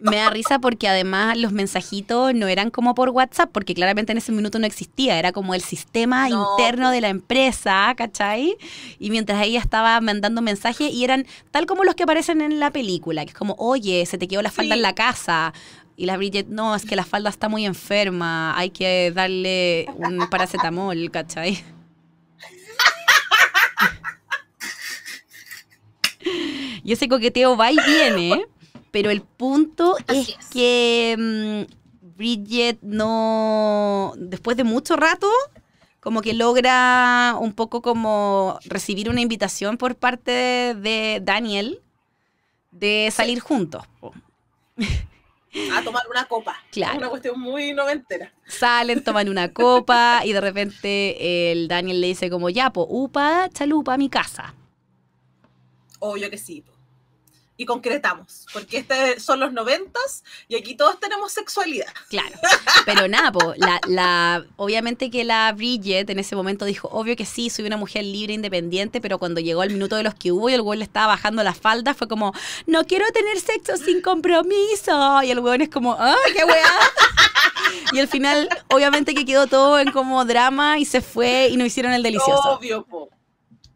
me risa porque además los mensajitos no eran como por WhatsApp, porque claramente en ese minuto no existía, era como el sistema interno de la empresa, ¿cachai? Y mientras ella estaba mandando mensajes y eran tal como los que aparecen en la película, que es como, oye, se te quedó la falda en la casa, y la Bridget, no, es que la falda está muy enferma, hay que darle un paracetamol, ¿cachai? [laughs] y ese coqueteo va y viene, pero el punto es, que mm, Bridget no, después de mucho rato, como que logra un poco como recibir una invitación por parte de Daniel de salir juntos. A tomar una copa. Claro. Es una cuestión muy noventera. Salen, toman una copa y de repente el Daniel le dice como, ya, upa, chalupa, mi casa. Obvio que sí, Y concretamos, porque este son los noventas y aquí todos tenemos sexualidad. Claro, pero nada, la, obviamente que la Bridget en ese momento dijo, obvio que sí, soy una mujer libre, independiente, pero cuando llegó el minuto de los que hubo y el weón le estaba bajando las falda, fue como, no quiero tener sexo sin compromiso. Y el weón es como, ah, qué weá. Y al final, obviamente que quedó todo en como drama y se fue y no hicieron el delicioso. Obvio, po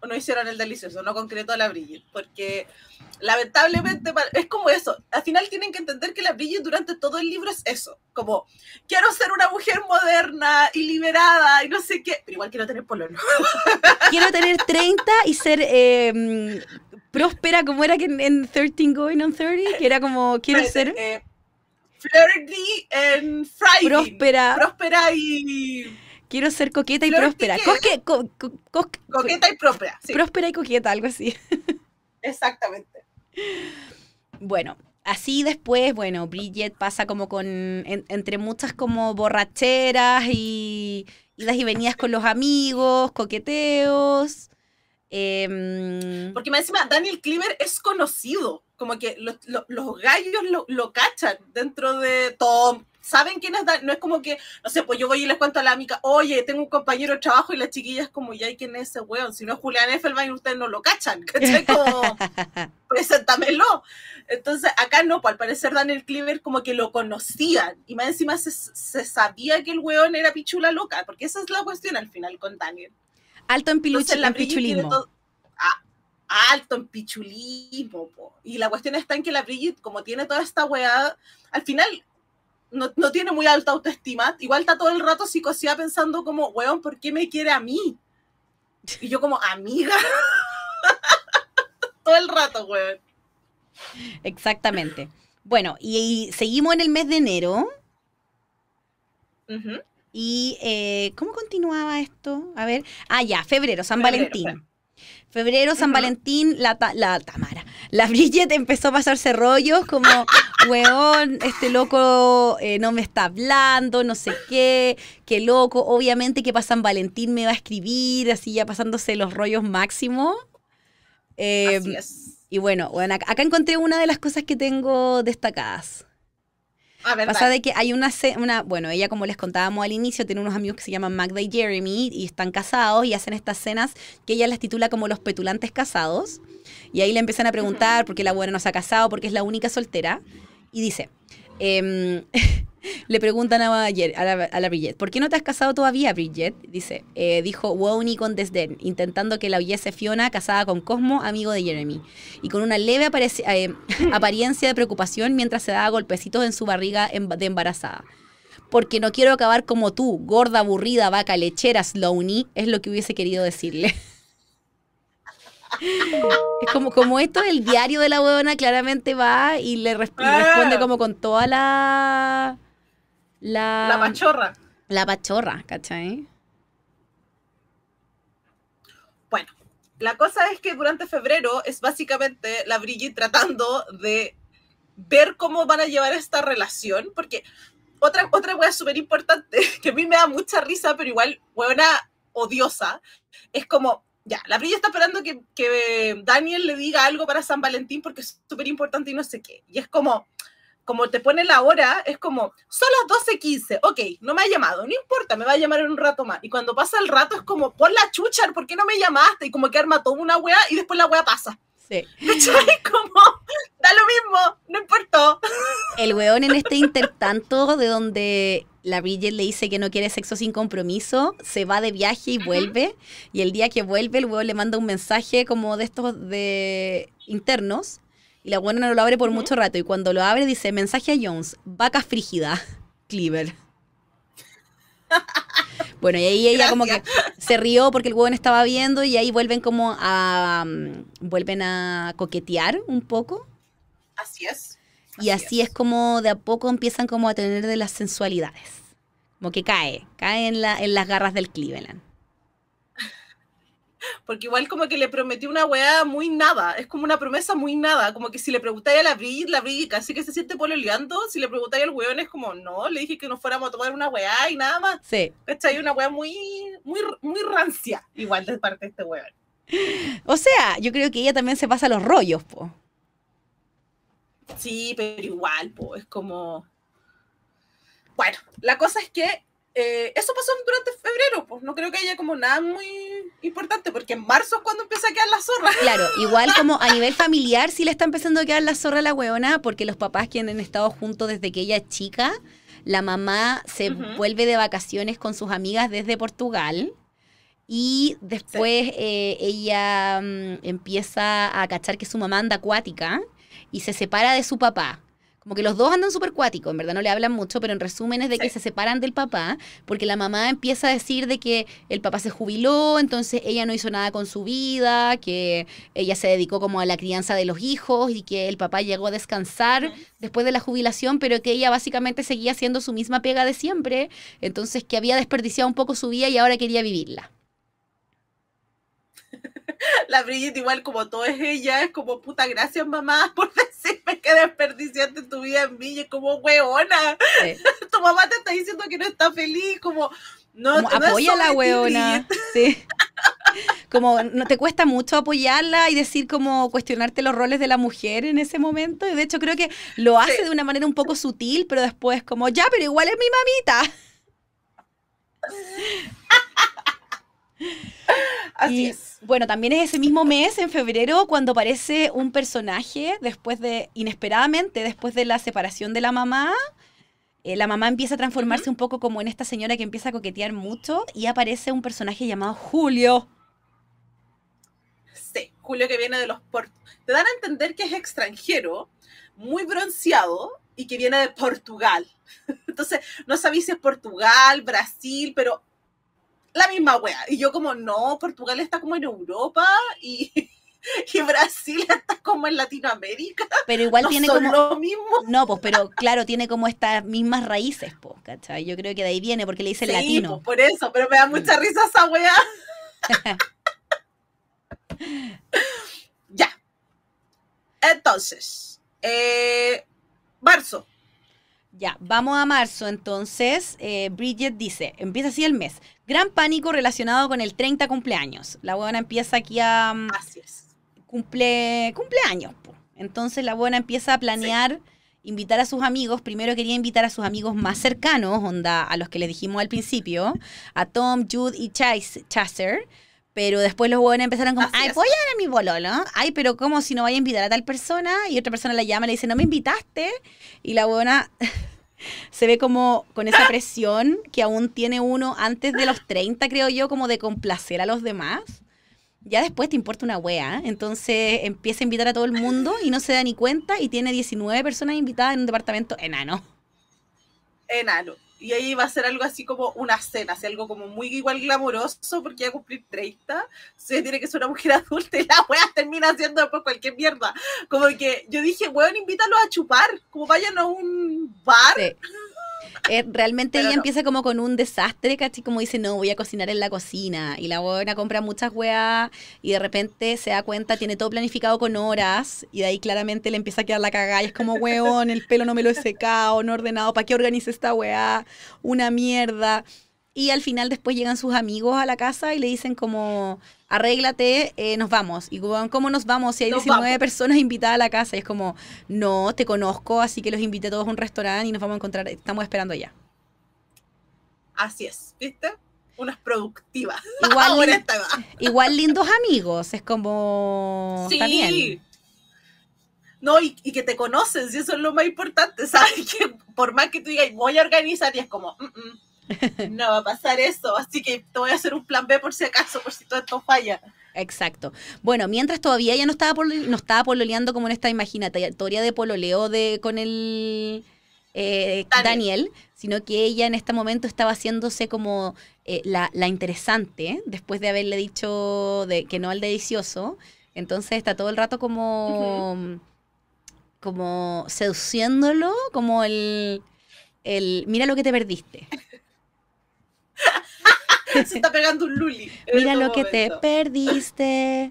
no hicieron el delicioso, no a la Brigitte, porque lamentablemente es como eso. Al final tienen que entender que la Brigitte durante todo el libro es eso, como quiero ser una mujer moderna y liberada y no sé qué, pero igual quiero tener polono. [laughs] Quiero tener 30 y ser em, próspera como era que en, 13 Going on 30, que era como quiero ser... Eh, flirty and Friday. Próspera. Próspera y Quiero ser coqueta y próspera. coqueta y próspera. Próspera y coqueta, algo así. Exactamente. Bueno, así después, bueno, Bridget pasa como con, entre muchas como borracheras y idas y venidas con los amigos, coqueteos. Em, Porque me encima Daniel Cleaver es conocido, como que los, gallos lo, lo, cachan dentro de Tom saben quién es, no es como que, no sé, pues yo voy y les cuento a la amiga, oye, tengo un compañero de trabajo y la chiquilla es como, ya, hay quién es ese weón? Si no es Julián Effelman, ustedes no lo cachan, [laughs] ¿cachai? [laughs] Como, preséntamelo. Entonces, acá no, pues al parecer Daniel Cleaver como que lo conocían y más encima se, sabía que el weón era pichula loca, porque esa es la cuestión al final con Daniel. Alto en, Entonces, pichulismo. Ah, alto en pichulismo. Y la cuestión está en que la Bridget, como tiene toda esta weá, al final no, tiene muy alta autoestima, igual está todo el rato psicosía pensando como, weón, ¿por qué me quiere a mí? Y yo como, amiga. [laughs] todo el rato, weón. Exactamente. Bueno, y, seguimos en el mes de enero. Y eh, ¿cómo continuaba esto? A ver. Ah, ya, febrero, San Valentín. Febrero, San Valentín, la, Tamara. La [laughs] Bridget empezó a pasarse rollos como, [laughs] weón, este loco eh, no me está hablando, no sé qué, qué loco. Obviamente que para San Valentín me va a escribir, así ya pasándose los rollos máximo. Em, y bueno, acá encontré una de las cosas que tengo destacadas. Pasa de que hay una, bueno, ella como les contábamos al inicio, tiene unos amigos que se llaman Magda y Jeremy y están casados y hacen estas cenas que ella las titula como los petulantes casados. Y ahí le empiezan a preguntar por qué la abuela no se ha casado, porque es la única soltera. Y dice, Em, [laughs] le preguntan a, a, la, a, Bridget, ¿por qué no te has casado todavía, Bridget? Dice, eh, dijo con desdén, intentando que la oyese Fiona, casada con Cosmo, amigo de Jeremy, y con una leve eh, [laughs] apariencia de preocupación mientras se daba golpecitos en su barriga em-, de embarazada. Porque no quiero acabar como tú, gorda, aburrida, vaca, lechera, slowny es lo que hubiese querido decirle. [laughs] Es como, como esto el diario de la huevona, claramente va y le ah. responde como con toda la, la. pachorra. La pachorra, ¿cachai? Bueno, la cosa es que durante febrero es básicamente la Brigitte tratando de ver cómo van a llevar esta relación, porque otra, otra súper importante, [laughs] que a mí me da mucha risa, pero igual, huevona odiosa, es como ya, la Brilla está esperando que, Daniel le diga algo para San Valentín porque es súper importante y no sé qué. Y es como, como te pone la hora, es como, son las 12.15, ok, no me ha llamado, no importa, me va a llamar en un rato más. Y cuando pasa el rato es como, por la chucha, ¿por qué no me llamaste? Y como que arma toda una wea y después la wea pasa. Sí. es [laughs] Como, da lo mismo, no importó. El weón en este intertanto de donde la Bridget le dice que no quiere sexo sin compromiso, se va de viaje y vuelve. Y el día que vuelve, el huevo le manda un mensaje como de estos de internos. Y la buena no lo abre por mucho rato. Y cuando lo abre, dice: Mensaje a Jones, vaca frígida, [laughs] Cleaver. [laughs] Bueno, y ahí ella como que se rió porque el no estaba viendo y ahí vuelven como a mm, vuelven a coquetear un poco. Así es y así es. como de a poco empiezan como a tener de las sensualidades. Como que cae, cae en, las garras del Cleveland. [laughs] Porque igual como que le prometió una weá muy nada, es como una promesa muy nada, como que si le preguntáis a la Brit, la vi casi que se siente pololeando, si le preguntáis al weón es como, no, le dije que nos fuéramos a tomar una weá y nada más. Sí. Esta es Una weá muy, muy, muy rancia, igual de parte de este weón. [laughs] O sea, yo creo que ella también se pasa los rollos, po. Sí, pero igual, pues, como. Bueno, la cosa es que eh, eso pasó durante febrero, pues no creo que haya como nada muy importante, porque en marzo es cuando empieza a quedar la zorra. Claro, [laughs] igual como a nivel familiar sí le está empezando a quedar la zorra a la weona, porque los papás que han estado juntos desde que ella es chica, la mamá se vuelve de vacaciones con sus amigas desde Portugal. Y después eh, ella mm, empieza a cachar que su mamá anda acuática y se separa de su papá. Como que los dos andan súper cuáticos, en verdad no le hablan mucho, pero en resumen es de que se separan del papá, porque la mamá empieza a decir de que el papá se jubiló, entonces ella no hizo nada con su vida, que ella se dedicó como a la crianza de los hijos y que el papá llegó a descansar después de la jubilación, pero que ella básicamente seguía haciendo su misma pega de siempre, entonces que había desperdiciado un poco su vida y ahora quería vivirla. [laughs] la Brigitte igual como todo es ella, es como puta gracias mamá [laughs] por decirme que desperdiciaste tu vida en mí, y es como weona [laughs] tu mamá te está diciendo que no está feliz, como no, no apoya la weona, sí. Como no te cuesta mucho apoyarla y decir como cuestionarte los roles de la mujer en ese momento. Y de hecho creo que lo hace de una manera un poco sutil, pero después como, ya, pero igual es mi mamita. [laughs] Así es. Bueno, también es ese mismo mes, en febrero, cuando aparece un personaje, después de, inesperadamente, después de la separación de la mamá, eh, la mamá empieza a transformarse un poco como en esta señora que empieza a coquetear mucho y aparece un personaje llamado Julio. Sí, Julio que viene de los puertos. Te dan a entender que es extranjero, muy bronceado y que viene de Portugal. [laughs] Entonces, no sabéis si es Portugal, Brasil, pero la misma wea. Y yo como, no, Portugal está como en Europa y, [laughs] Brasil está como en Latinoamérica. Pero igual tiene como... Lo mismo. No, pues, pero claro, tiene como estas mismas raíces, pues, ¿cachai? Yo creo que de ahí viene, porque le dice latino. por eso, pero me da mucha mm. risa esa wea. [laughs] [laughs] ya. Entonces, eh, marzo. Ya, vamos a marzo. Entonces, eh, Bridget dice, empieza así el mes. Gran pánico relacionado con el 30 cumpleaños. La buena empieza aquí a... Mm, cumple, cumpleaños. Entonces la buena empieza a planear, invitar a sus amigos. Primero quería invitar a sus amigos más cercanos, onda, a los que le dijimos al principio, a Tom, Jude y Chase, Chaser. Pero después los huevones empezaron como, ay, voy a ir a mi ¿no? Ay, pero ¿cómo si no vaya a invitar a tal persona? Y otra persona la llama y le dice, no me invitaste. Y la buena [laughs] se ve como con esa presión que aún tiene uno antes de los 30, creo yo, como de complacer a los demás. Ya después te importa una wea, entonces empieza a invitar a todo el mundo y no se da ni cuenta y tiene 19 personas invitadas en un departamento enano. Enano y ahí va a ser algo así como una cena, algo como muy igual glamoroso, porque ya a cumplir 30, se tiene que ser una mujer [laughs] adulta y la hueá termina haciendo después cualquier mierda. Como que yo dije, weón, invítalo a chupar, como vayan a un bar. Sí. Eh, realmente ella empieza como con un desastre, casi Como dice, no, voy a cocinar en la cocina. Y la buena compra muchas weas y de repente se da cuenta, tiene todo planificado con horas y de ahí claramente le empieza a quedar la cagada. es como, weón, el pelo no me lo he secado, no ordenado, ¿para qué organice esta wea? Una mierda y al final después llegan sus amigos a la casa y le dicen como, arréglate, eh, nos vamos. Y ¿cómo nos vamos? Si hay 19 personas invitadas a la casa. Y es como, no, te conozco, así que los invité a todos a un restaurante y nos vamos a encontrar, estamos esperando allá. Así es, ¿viste? Unas productivas. Igual, [laughs] lindos amigos, es como... Sí. No, y, que te conocen, si eso es lo más importante, [laughs] ¿sabes? Que por más que tú digas, voy a organizar, y es como, mm, mm". [laughs] no va a pasar eso, así que te voy a hacer un plan B por si acaso, por si todo esto falla. Exacto. Bueno, mientras todavía ella no estaba, no estaba pololeando como en esta imaginatoria de pololeo de, con el eh, Daniel. sino que ella en este momento estaba haciéndose como eh, la, interesante, después de haberle dicho de, que no al delicioso. Entonces está todo el rato como, como seduciéndolo, como el, el, mira lo que te perdiste. [laughs] Se está pegando un luli. Mira lo que te perdiste.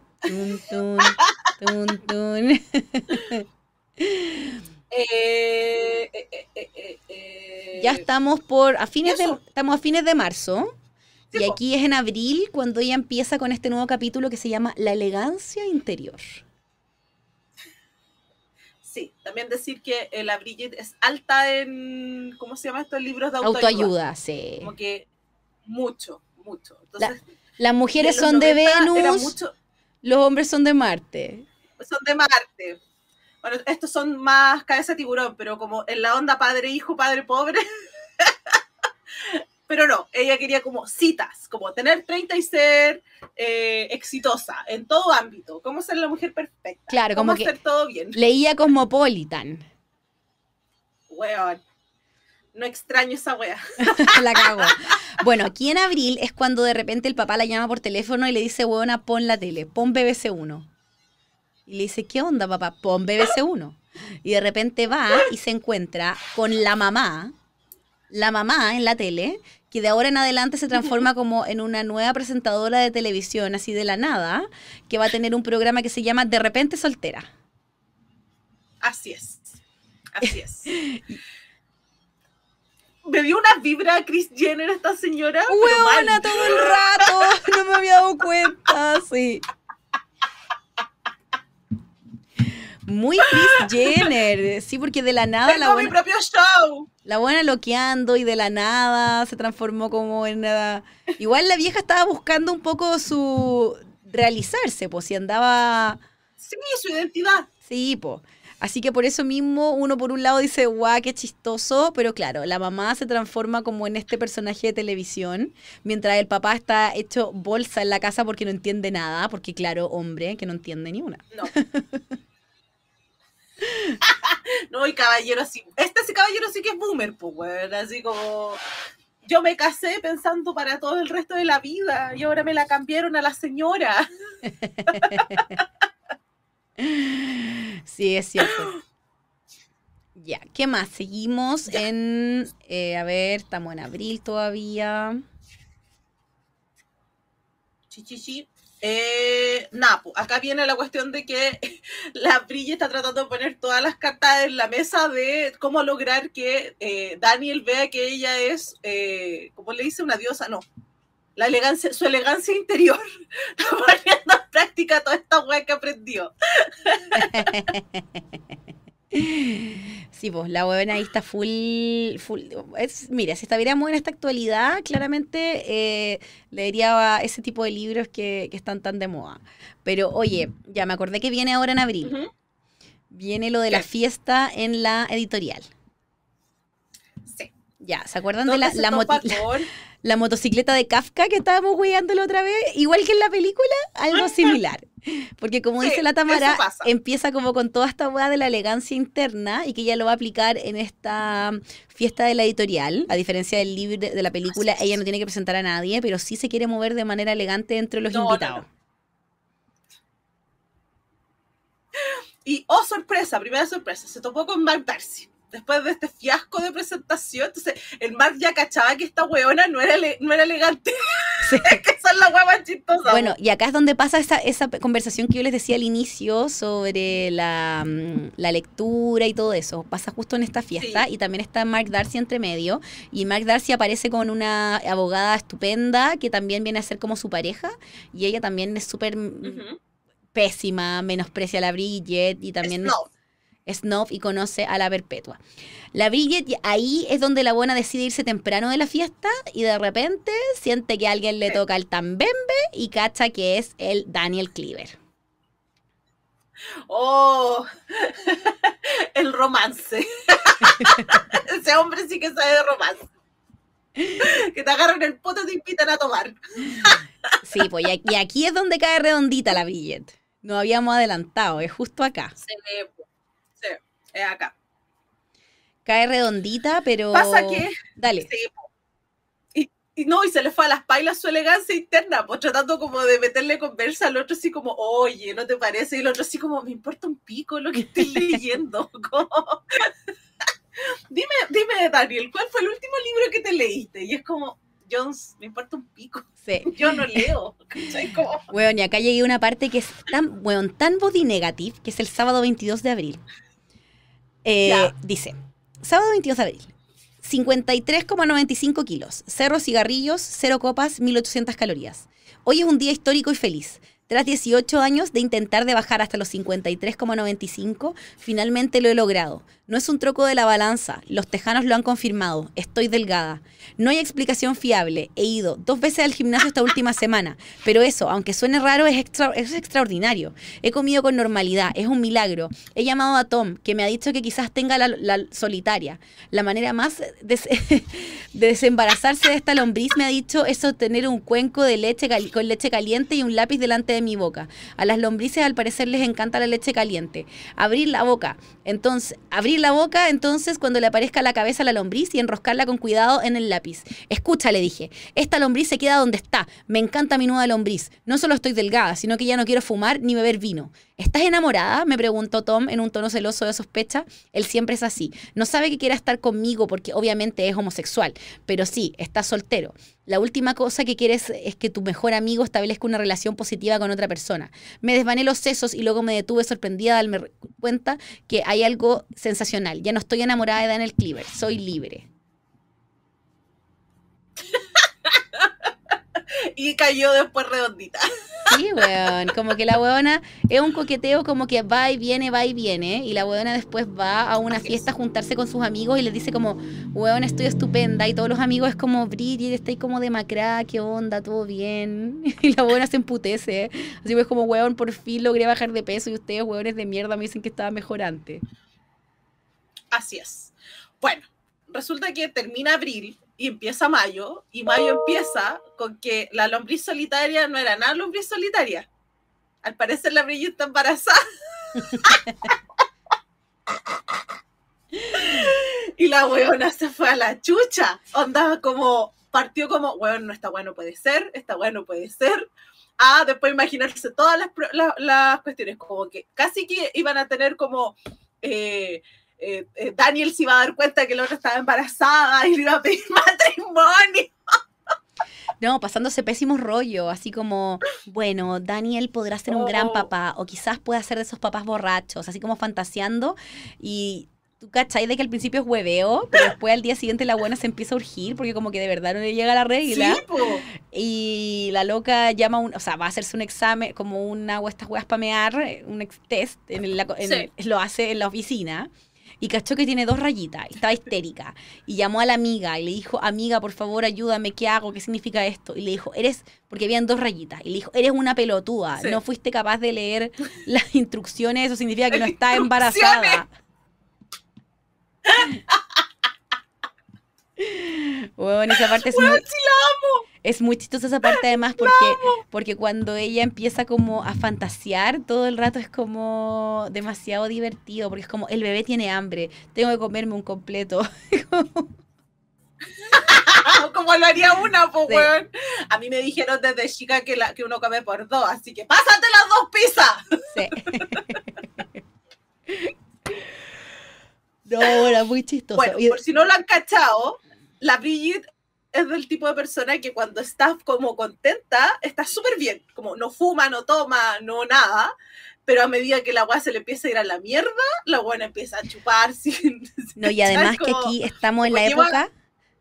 ya estamos por a fines de, estamos a fines de marzo. y aquí es en abril cuando ella empieza con este nuevo capítulo que se llama La elegancia interior. Sí, también decir que la Bridget es alta en, ¿cómo se llama estos libros de autoayuda? Autoayuda, sí. Como que mucho mucho. las mujeres son de Venus, los hombres son de Marte. Son de Marte. Bueno, estos son más cabeza tiburón, pero como en la onda padre-hijo, padre-pobre. [laughs] pero no, ella quería como citas, como tener 30 y ser eh, exitosa en todo ámbito, cómo ser la mujer perfecta, claro, como hacer que todo bien. Leía Cosmopolitan. Weón no extraño esa wea. [laughs] la cago. Bueno, aquí en abril es cuando de repente el papá la llama por teléfono y le dice, weona, pon la tele, pon BBC1. Y le dice, ¿qué onda, papá? Pon BBC1. Y de repente va y se encuentra con la mamá, la mamá en la tele, que de ahora en adelante se transforma [laughs] como en una nueva presentadora de televisión, así de la nada, que va a tener un programa que se llama De repente soltera. Así es. Así es. [laughs] me dio una vibra a Chris Jenner esta señora. Huevona todo el rato, no me había dado cuenta, sí. Muy Chris Jenner, sí, porque de la nada la buena, mi propio show. La buena loqueando y de la nada se transformó como en nada. Igual la vieja estaba buscando un poco su realizarse, pues si andaba Sí, su identidad. Sí, pues. Así que por eso mismo uno por un lado dice, guau, qué chistoso, pero claro, la mamá se transforma como en este personaje de televisión, mientras el papá está hecho bolsa en la casa porque no entiende nada, porque claro, hombre, que no entiende ni una. No. [laughs] no, y caballero sí. Este sí, caballero sí que es boomer, pues, bueno, Así como. Yo me casé pensando para todo el resto de la vida y ahora me la cambiaron a la señora. [laughs] Sí, es cierto. ya, ¿qué más? Seguimos en, eh, a ver, estamos en abril todavía. Sí, sí, sí. Eh, Napo, pues, acá viene la cuestión de que [laughs] la brilla está tratando de poner todas las cartas en la mesa de cómo lograr que eh, Daniel vea que ella es, como le dice, una diosa, no, la elegancia, su elegancia interior, [laughs] poniendo en práctica toda esta weá que aprendió. [laughs] Sí, vos pues, la web ahí está full, full es, mira, si muy en esta actualidad, claramente eh, leería ese tipo de libros que, están tan de moda. Pero oye, ya me acordé que viene ahora en abril. Viene lo de la fiesta en la editorial. Ya, ¿se acuerdan de [laughs] la, motocicleta de Kafka que estábamos guiando la otra vez? Igual que en la película, algo similar. Porque como dice la Tamara, empieza como con toda esta hueá de la elegancia interna y que ella lo va a aplicar en esta fiesta de la editorial. A diferencia del libro de, la película, ella no tiene que presentar a nadie, pero sí se quiere mover de manera elegante entre los invitados. Y, oh sorpresa, primera sorpresa, se topó con Mark Darcy después de este fiasco de presentación, entonces el Mark ya cachaba que esta weona no era, no era elegante. [laughs] [laughs] que son las huevas chistosas. Bueno, y acá es donde pasa esa, esa conversación que yo les decía al inicio sobre la, mm, lectura y todo eso. Pasa justo en esta fiesta y también está Mark Darcy entre medio. Y Mark Darcy aparece con una abogada estupenda que también viene a ser como su pareja y ella también es súper... Mm, pésima, menosprecia a la Bridget y también. No Snuff y conoce a la perpetua. La Bridget ahí es donde la buena decide irse temprano de la fiesta y de repente siente que alguien le toca el tambembe y cacha que es el Daniel Cleaver. Oh, [laughs] el romance. [laughs] Ese hombre sí que sabe de romance. Que te agarran el puto y te invitan a tomar. [laughs] Sí, pues y aquí es donde cae redondita la billet. No habíamos adelantado, es justo acá. Se pues. Es acá. Cae redondita, pero. Pasa que. Dale. y, no, y se le fue a las pailas su elegancia interna, pues tratando como de meterle conversa al otro, así como, oye, ¿no te parece? Y el otro, así como, me importa un pico lo que estoy [laughs] leyendo. dime, dime, Daniel, ¿cuál fue el último libro que te leíste? Y es como, Jones, me importa un pico. Sí. [laughs] Yo no leo. Bueno, y acá llegué a una parte que es tan, bueno, tan body negative, que es el sábado 22 de abril. Eh, dice, sábado 22 de abril, 53,95 kilos, cerro cigarrillos, cero copas, 1800 calorías. Hoy es un día histórico y feliz. Tras 18 años de intentar de bajar hasta los 53,95, finalmente lo he logrado. No es un troco de la balanza, los tejanos lo han confirmado, estoy delgada. No hay explicación fiable, he ido dos veces al gimnasio esta última semana, pero eso, aunque suene raro, es, extra, es extraordinario. He comido con normalidad, es un milagro. He llamado a Tom, que me ha dicho que quizás tenga la, solitaria. La manera más [laughs] de, desembarazarse de esta lombriz, me ha dicho, es tener un cuenco de leche con leche caliente y un lápiz delante de mi boca. A las lombrices al parecer les encanta la leche caliente. Abrir la boca, entonces, abrir la boca, entonces cuando le aparezca la cabeza a la lombriz y enroscarla con cuidado en el lápiz. Escucha, le dije, esta lombriz se queda donde está. Me encanta mi nueva lombriz. No solo estoy delgada, sino que ya no quiero fumar ni beber vino. ¿Estás enamorada? me preguntó Tom en un tono celoso de sospecha. Él siempre es así. No sabe que quiera estar conmigo porque obviamente es homosexual, pero sí, está soltero. La última cosa que quieres es que tu mejor amigo establezca una relación positiva con otra persona. Me desvané los sesos y luego me detuve sorprendida al darme cuenta que hay algo sensacional. Ya no estoy enamorada de Daniel Cleaver, soy libre. [laughs] y cayó después redondita. Sí, weón. Como que la weona es un coqueteo como que va y viene, va y viene. Y la weona después va a una fiesta a juntarse con sus amigos y les dice como, weón, estoy estupenda. Y todos los amigos es como, Bridget, estoy como de macra, qué onda, todo bien. [laughs] Y la weona se emputece. Así pues como, weón, por fin logré bajar de peso y ustedes, weones de mierda, me dicen que estaba mejor antes. Así es. Bueno, resulta que termina abril y empieza mayo, y mayo empieza con que la lombriz solitaria no era nada lombriz solitaria. Al parecer la brillita embarazada. [laughs] y la weona se fue a la chucha. andaba como, partió como, weón, no, está bueno, puede ser, está bueno, puede ser. Ah, después imaginarse todas las, cuestiones, como que casi que iban a tener como... Eh, eh, eh, Daniel se iba a dar cuenta que el otro estaba embarazada y le iba a pedir [laughs] matrimonio. No, pasándose pésimos rollo, así como, bueno, Daniel podrá ser un gran oh. papá o quizás pueda ser de esos papás borrachos, así como fantaseando y tú cachai de que al principio es hueveo, pero después al día siguiente la buena se empieza a urgir porque como que de verdad no le llega la regla. y la loca llama, un, o sea, va a hacerse un examen, como una o estas huevas mear, un test, en, lo hace en la oficina y cachó que tiene dos rayitas, estaba histérica. Y llamó a la amiga y le dijo, amiga, por favor, ayúdame, ¿qué hago? ¿Qué significa esto? Y le dijo, eres, porque habían dos rayitas, y le dijo, eres una pelotuda, no fuiste capaz de leer las [laughs] instrucciones, eso significa que no está embarazada. bueno, [laughs] esa parte es es muy chistosa esa parte además porque, porque cuando ella empieza como a fantasear todo el rato es como demasiado divertido, porque es como el bebé tiene hambre, tengo que comerme un completo. [laughs] [laughs] como lo haría una, pues, weón. A mí me dijeron desde chica que, que uno come por dos, así que pásate las dos pizzas. Sí. [laughs] no, era muy chistoso. Bueno, por si no lo han cachado, la Brigitte es del tipo de persona que cuando estás como contenta, está súper bien, como no fuma, no toma, no nada, pero a medida que la agua se le empieza a ir a la mierda, la buena empieza a chupar. [laughs] no, y además que aquí estamos en la época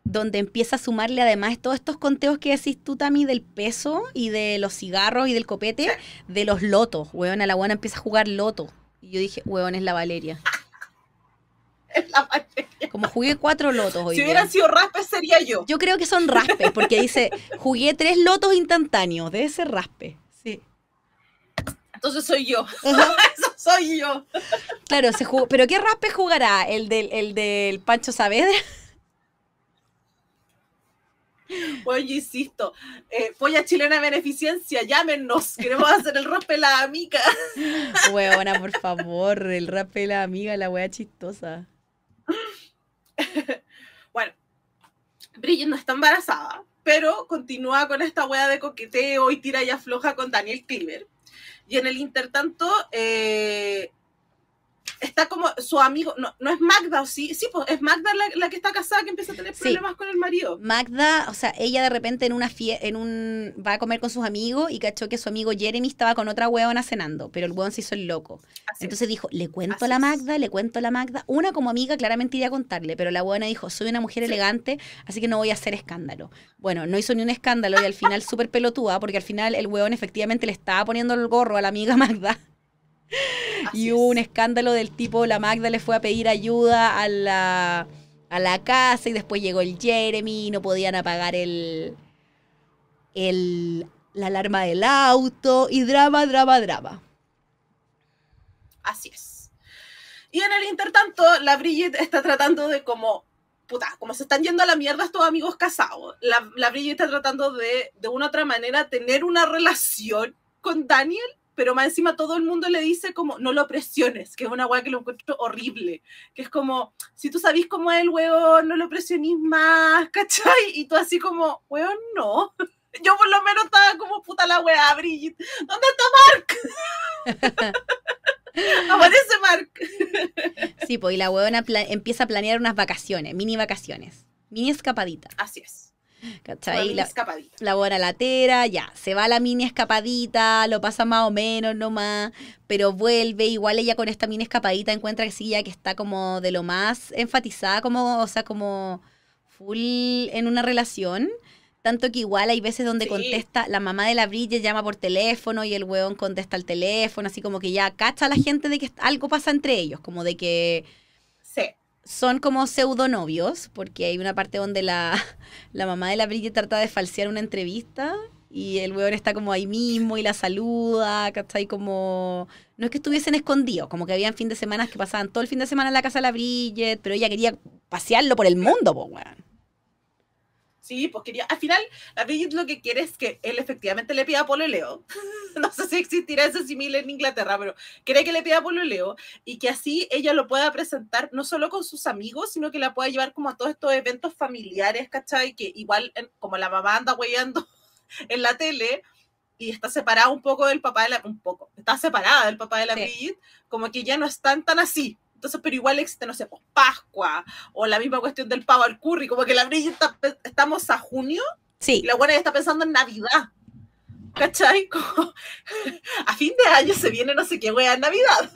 donde empieza a sumarle además todos estos conteos que decís tú, también del peso y de los cigarros y del copete, de los lotos, weón, a la buena empieza a jugar loto. Y yo dije, weón, es la Valeria. Como jugué cuatro lotos hoy. Si hubiera sido raspes, sería yo. Yo creo que son raspes, porque dice, jugué tres lotos instantáneos, de ese raspe. Sí. Entonces soy yo. [laughs] Eso soy yo. Claro, se jugó. ¿Pero qué raspe jugará? ¿El del, Pancho Saavedra? Bueno, insisto, folla eh, chilena beneficencia, llámenos, queremos hacer el raspe de la amiga. [laughs] Huevona, por favor, el raspe de la amiga, la wea chistosa. [laughs] bueno, Bridget no está embarazada, pero continúa con esta wea de coqueteo y tira y afloja con Daniel Cleaver. Y en el intertanto, eh, está como su amigo, no, no es Magda, ¿o sí? Sí, pues es Magda la, que está casada que empieza a tener problemas con el marido. Magda, o sea, ella de repente en una en un va a comer con sus amigos y cachó que su amigo Jeremy estaba con otra huevona cenando, pero el huevón se hizo el loco. Entonces dijo, le cuento a la Magda, le cuento a la Magda. Una como amiga claramente iría a contarle, pero la huevona dijo, soy una mujer elegante, así que no voy a hacer escándalo. Bueno, no hizo ni un escándalo y al final súper [laughs] pelotuda, porque al final el huevón efectivamente le estaba poniendo el gorro a la amiga [laughs] Magda. [laughs] y un escándalo del tipo, la Magda le fue a pedir ayuda a la, casa y después llegó el Jeremy y no podían apagar el, la alarma del auto y drama, drama, drama. Así es. Y en el intertanto, la Bridget está tratando de como puta, como se están yendo a la mierda estos amigos casados, la, la Bridget está tratando de, de una otra manera, tener una relación con Daniel pero más encima todo el mundo le dice como, no lo presiones, que es una weá que lo encuentro horrible, que es como, si tú sabís cómo es el weón, no lo presionís más, ¿cachai? Y tú así como, weón, no. [laughs] Yo por lo menos estaba como puta la weá, Brigitte. ¿Dónde está Mark? [laughs] Aparece Mark. sí, pues y la weona empieza a planear unas vacaciones, mini vacaciones, mini escapadita. Así es. ¿Cachai? La, la, tera ya. Se va la mini escapadita, lo pasa más o menos nomás, pero vuelve. Igual ella con esta mini escapadita encuentra que sí, ya que está como de lo más enfatizada, como, o sea, como full en una relación. Tanto que igual hay veces donde contesta, la mamá de la Brille llama por teléfono y el weón contesta al teléfono, así como que ya cacha a la gente de que algo pasa entre ellos, como de que son como pseudonovios, porque hay una parte donde [laughs] la, mamá de la Bridget trata de falsear una entrevista y el weón está como ahí mismo y la saluda, ¿cachai? Como. No es que estuviesen escondidos, como que habían fin de semana que pasaban todo el fin de semana en la casa de la Bridget, pero ella quería pasearlo por el mundo, weón. Sí, pues quería. Al final, la Bridget lo que quiere es que él efectivamente le pida pololeo. [laughs] no sé si existirá ese simil en Inglaterra, pero quiere que le pida pololeo y que así ella lo pueda presentar no solo con sus amigos, sino que la pueda llevar como a todos estos eventos familiares, ¿cachai? Que igual, como la mamá anda huellando [laughs] en la tele, y está separada un poco del papá de la un poco está separada del papá de la como que ya no están tan así entonces, pero igual existe, no sé, pues, Pascua o la misma cuestión del pavo al curry, como que la brilla estamos a junio sí. y la buena está pensando en Navidad. ¿Cachai? [laughs] a fin de año se viene no sé qué wea Navidad.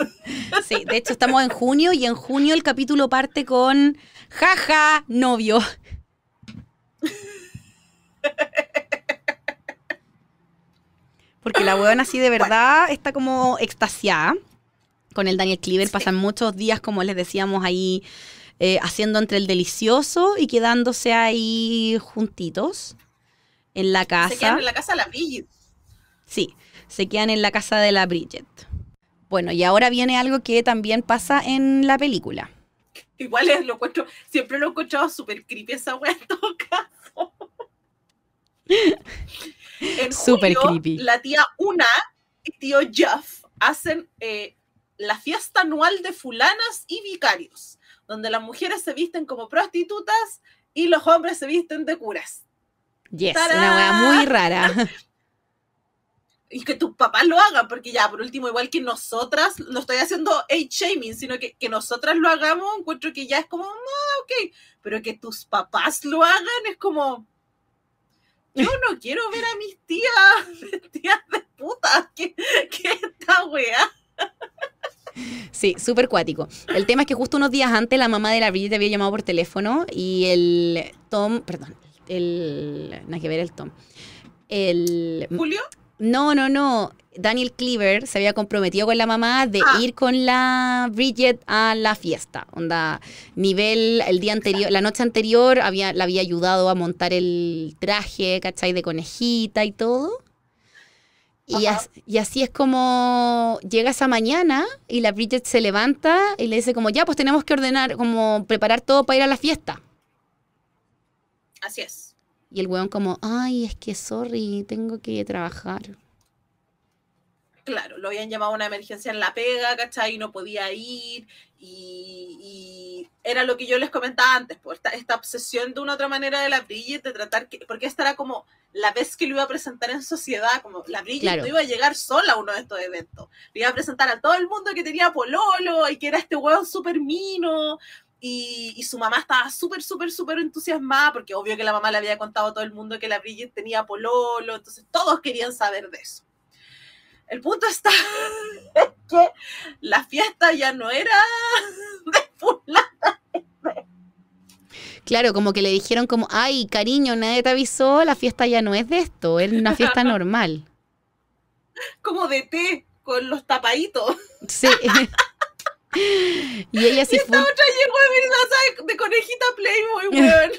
Sí, de hecho estamos en junio y en junio el capítulo parte con jaja, novio. Porque la weona así de verdad está como extasiada con el Daniel Cleaver. Pasan muchos días, como les decíamos, ahí eh, haciendo entre el delicioso y quedándose ahí juntitos en la casa. Se quedan en la casa de la Bridget. Sí, se quedan en la casa de la Bridget. Bueno, y ahora viene algo que también pasa en la película. Igual es, lo encuentro, siempre lo he escuchado súper creepy esa wea en todo caso. Super [laughs] creepy. La tía Una y tío Jeff hacen eh, la fiesta anual de fulanas y vicarios, donde las mujeres se visten como prostitutas y los hombres se visten de curas. Yes, una wea muy rara. [laughs] y que tus papás lo hagan, porque ya, por último, igual que nosotras, no estoy haciendo hate shaming, sino que, que nosotras lo hagamos, encuentro que ya es como, ah, ok, pero que tus papás lo hagan es como, yo no quiero ver a mis tías, [laughs] tías de puta, que, esta wea. Sí, súper cuático. El tema es que justo unos días antes la mamá de la Bridget había llamado por teléfono y el Tom, perdón, el. hay que ver el Tom. El. ¿Julio? No, no, no. Daniel Cleaver se había comprometido con la mamá de ah. ir con la Bridget a la fiesta. Onda, nivel, el día anterior, la noche anterior había, la había ayudado a montar el traje, ¿cachai? De conejita y todo. Y, así es como llega esa mañana y la Bridget se levanta y le dice como, ya, pues tenemos que ordenar, como preparar todo para ir a la fiesta. Así es. Y el weón como, ay, es que sorry, tengo que trabajar claro, lo habían llamado a una emergencia en la pega, ¿cachai? Y no podía ir. Y, era lo que yo les comentaba antes, por pues, esta, obsesión de una otra manera de la Bridget, de tratar que, porque esta era como la vez que lo iba a presentar en sociedad, como la Bridget no iba a llegar sola a uno de estos eventos, le iba a presentar a todo el mundo que tenía pololo y que era este hueón súper mino, y, y, su mamá estaba súper, súper, súper entusiasmada, porque obvio que la mamá le había contado a todo el mundo que la Bridget tenía pololo, entonces todos querían saber de eso. El punto está que la fiesta ya no era de fulana. Claro, como que le dijeron como, ay, cariño, nadie te avisó, la fiesta ya no es de esto, es una fiesta [laughs] normal. Como de té, con los tapaditos. Sí. [laughs] y ella sí esta otra llegó de de conejita Playboy, weón.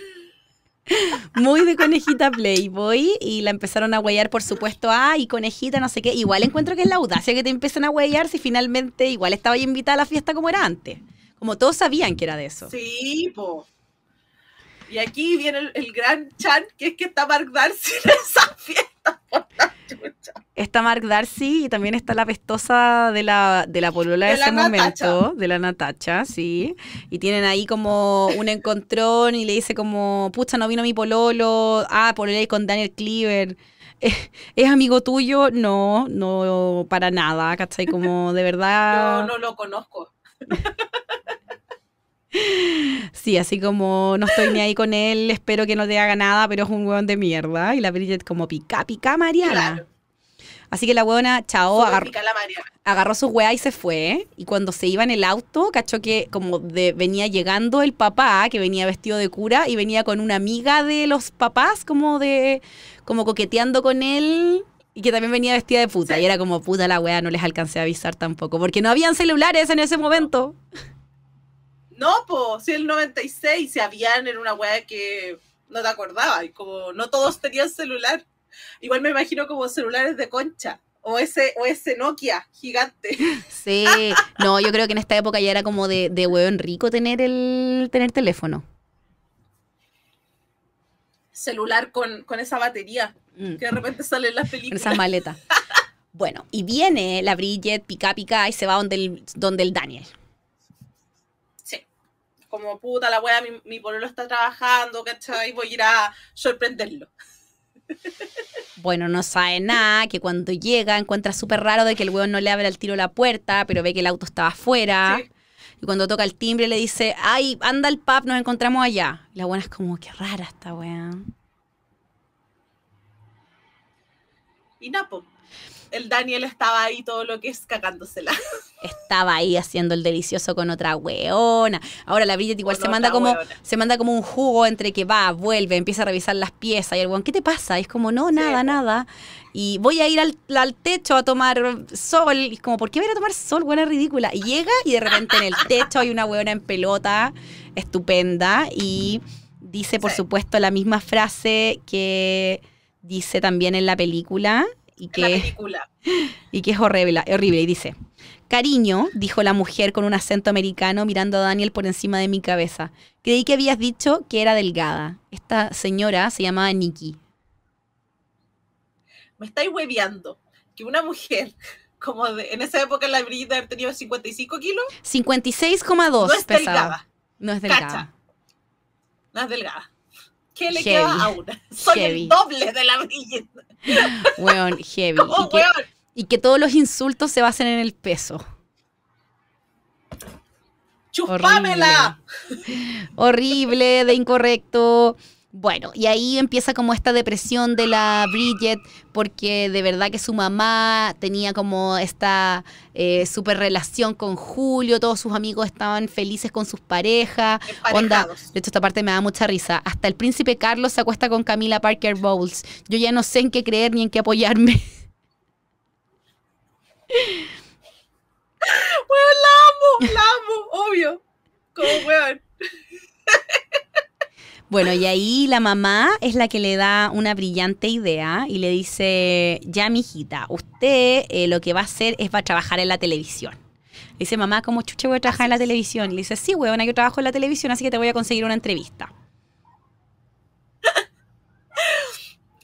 Muy de conejita Playboy y la empezaron a huellar, por supuesto, ah, y conejita, no sé qué. Igual encuentro que es la audacia que te empiezan a huellar si finalmente igual estaba invitada a la fiesta como era antes. Como todos sabían que era de eso. Sí, po. Y aquí viene el, gran chan, que es que está Mark Darcy en esa fiesta. Está Mark Darcy y también está la pestosa de la, polola de, ese momento, de la Natacha, sí. Y tienen ahí como un encontrón y le dice como, pucha, no vino mi pololo, ah, pololé con Daniel Cleaver. Eh, ¿Es amigo tuyo? No, no, para nada, ¿cachai? Como de verdad... [laughs] no lo conozco. Sí, así como no estoy ni ahí con él, espero que no te haga nada, pero es un hueón de mierda. Y la Bridget como pica, pica Mariana. Así que la hueona, chao, agarró, agarró su hueá y se fue. Y cuando se iba en el auto, cachó que como venía llegando el papá, que venía vestido de cura, y venía con una amiga de los papás, como de, como coqueteando con él. Y que también venía vestida de puta. Y era como puta la hueá, no les alcancé a avisar tampoco. Porque no habían celulares en ese momento. No, pues, si el 96 se habían en una weá que no te acordaba, y como no todos tenían celular. Igual me imagino como celulares de concha. O ese, o ese Nokia gigante. Sí, no, yo creo que en esta época ya era como de, de en rico tener el tener teléfono. Celular con, esa batería mm. que de repente sale en las [laughs] películas. Esas maletas. bueno, y viene la Bridget pica pica y se va donde el, donde el Daniel como puta la wea, mi, mi está trabajando, ¿cachai? Voy a ir a sorprenderlo. Bueno, no sabe nada, que cuando llega encuentra súper raro de que el weón no le abre al tiro la puerta, pero ve que el auto estaba afuera. Y cuando toca el timbre le dice, ay, anda al pub, nos encontramos allá. la buena es como, qué rara esta weá. Y Napo el Daniel estaba ahí todo lo que es cagándosela. Estaba ahí haciendo el delicioso con otra weona. Ahora la Bridget igual se manda como se manda como un jugo entre que va, vuelve, empieza a revisar las piezas y el weón, ¿qué te pasa? es como, no, nada, nada. Y voy a ir al, techo a tomar sol. Y es como, ¿por qué voy a tomar sol? Buena ridícula. Y llega y de repente en el [laughs] techo hay una weona en pelota, estupenda. Y dice, por supuesto, la misma frase que dice también en la película. [laughs] y que, y es horrible, horrible. Y dice, cariño, dijo la mujer con un acento americano mirando a Daniel por encima de mi cabeza. Creí que habías dicho que era delgada. Esta señora se llamaba Nikki. Me estáis hueviando que una mujer [laughs] como en esa época la brillita Tenía 55 kilos. 56,2 no es delgada. No es delgada. No es delgada. ¿Qué le queda a una? Soy el doble de la brillante. [laughs] Weón, heavy. y, Que, y que todos los insultos se basen en el peso. ¡Chupámela! Horrible de incorrecto. Bueno, y ahí empieza como esta depresión de la Bridget, porque de verdad que su mamá tenía como esta eh, super relación con Julio, todos sus amigos estaban felices con sus parejas. Onda, de hecho, esta parte me da mucha risa. Hasta el príncipe Carlos se acuesta con Camila Parker Bowles. Yo ya no sé en qué creer ni en qué apoyarme. Bueno, [laughs] la amo, la amo, obvio. Como ver. [laughs] Bueno, y ahí la mamá es la que le da una brillante idea y le dice, ya mi hijita, usted eh, lo que va a hacer es va a trabajar en la televisión. Le dice, mamá, ¿cómo chuche voy a trabajar en la televisión? Y le dice, sí, huevona, yo trabajo en la televisión, así que te voy a conseguir una entrevista.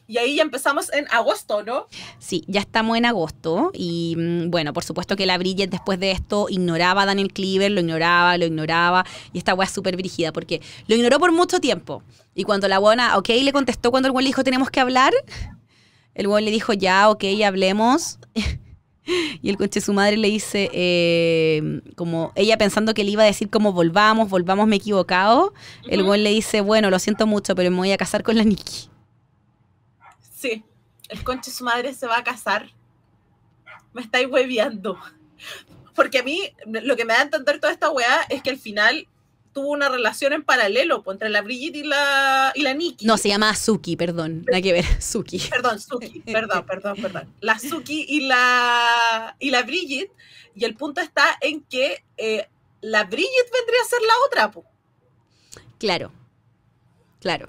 Y ahí ya empezamos en agosto, ¿no? Sí, ya estamos en agosto. Y mm, bueno, por supuesto que la Bridget después de esto ignoraba a Daniel Cleaver, lo ignoraba, lo ignoraba. Y esta wea es súper brígida porque lo ignoró por mucho tiempo. Y cuando la buena, ok, le contestó cuando el buen le dijo tenemos que hablar, el buen le dijo ya, ok, hablemos. [laughs] Y el coche su madre le dice, eh, como ella pensando que le iba a decir como volvamos, volvamos, me he equivocado. El buen le dice, bueno, lo siento mucho, pero me voy a casar con la Nikki. Sí, el conche su madre se va a casar. Me estáis hueviando. Porque a mí lo que me da a entender toda esta weá es que al final tuvo una relación en paralelo entre la Brigitte y la, la Nikki. No, se llama Suki, perdón. Nada que ver, [laughs] Suki. Perdón, Suki, [laughs] perdón, perdón, perdón. La Suki y la, y la Brigitte. Y el punto está en que eh, la Brigitte vendría a ser la otra. Claro, claro.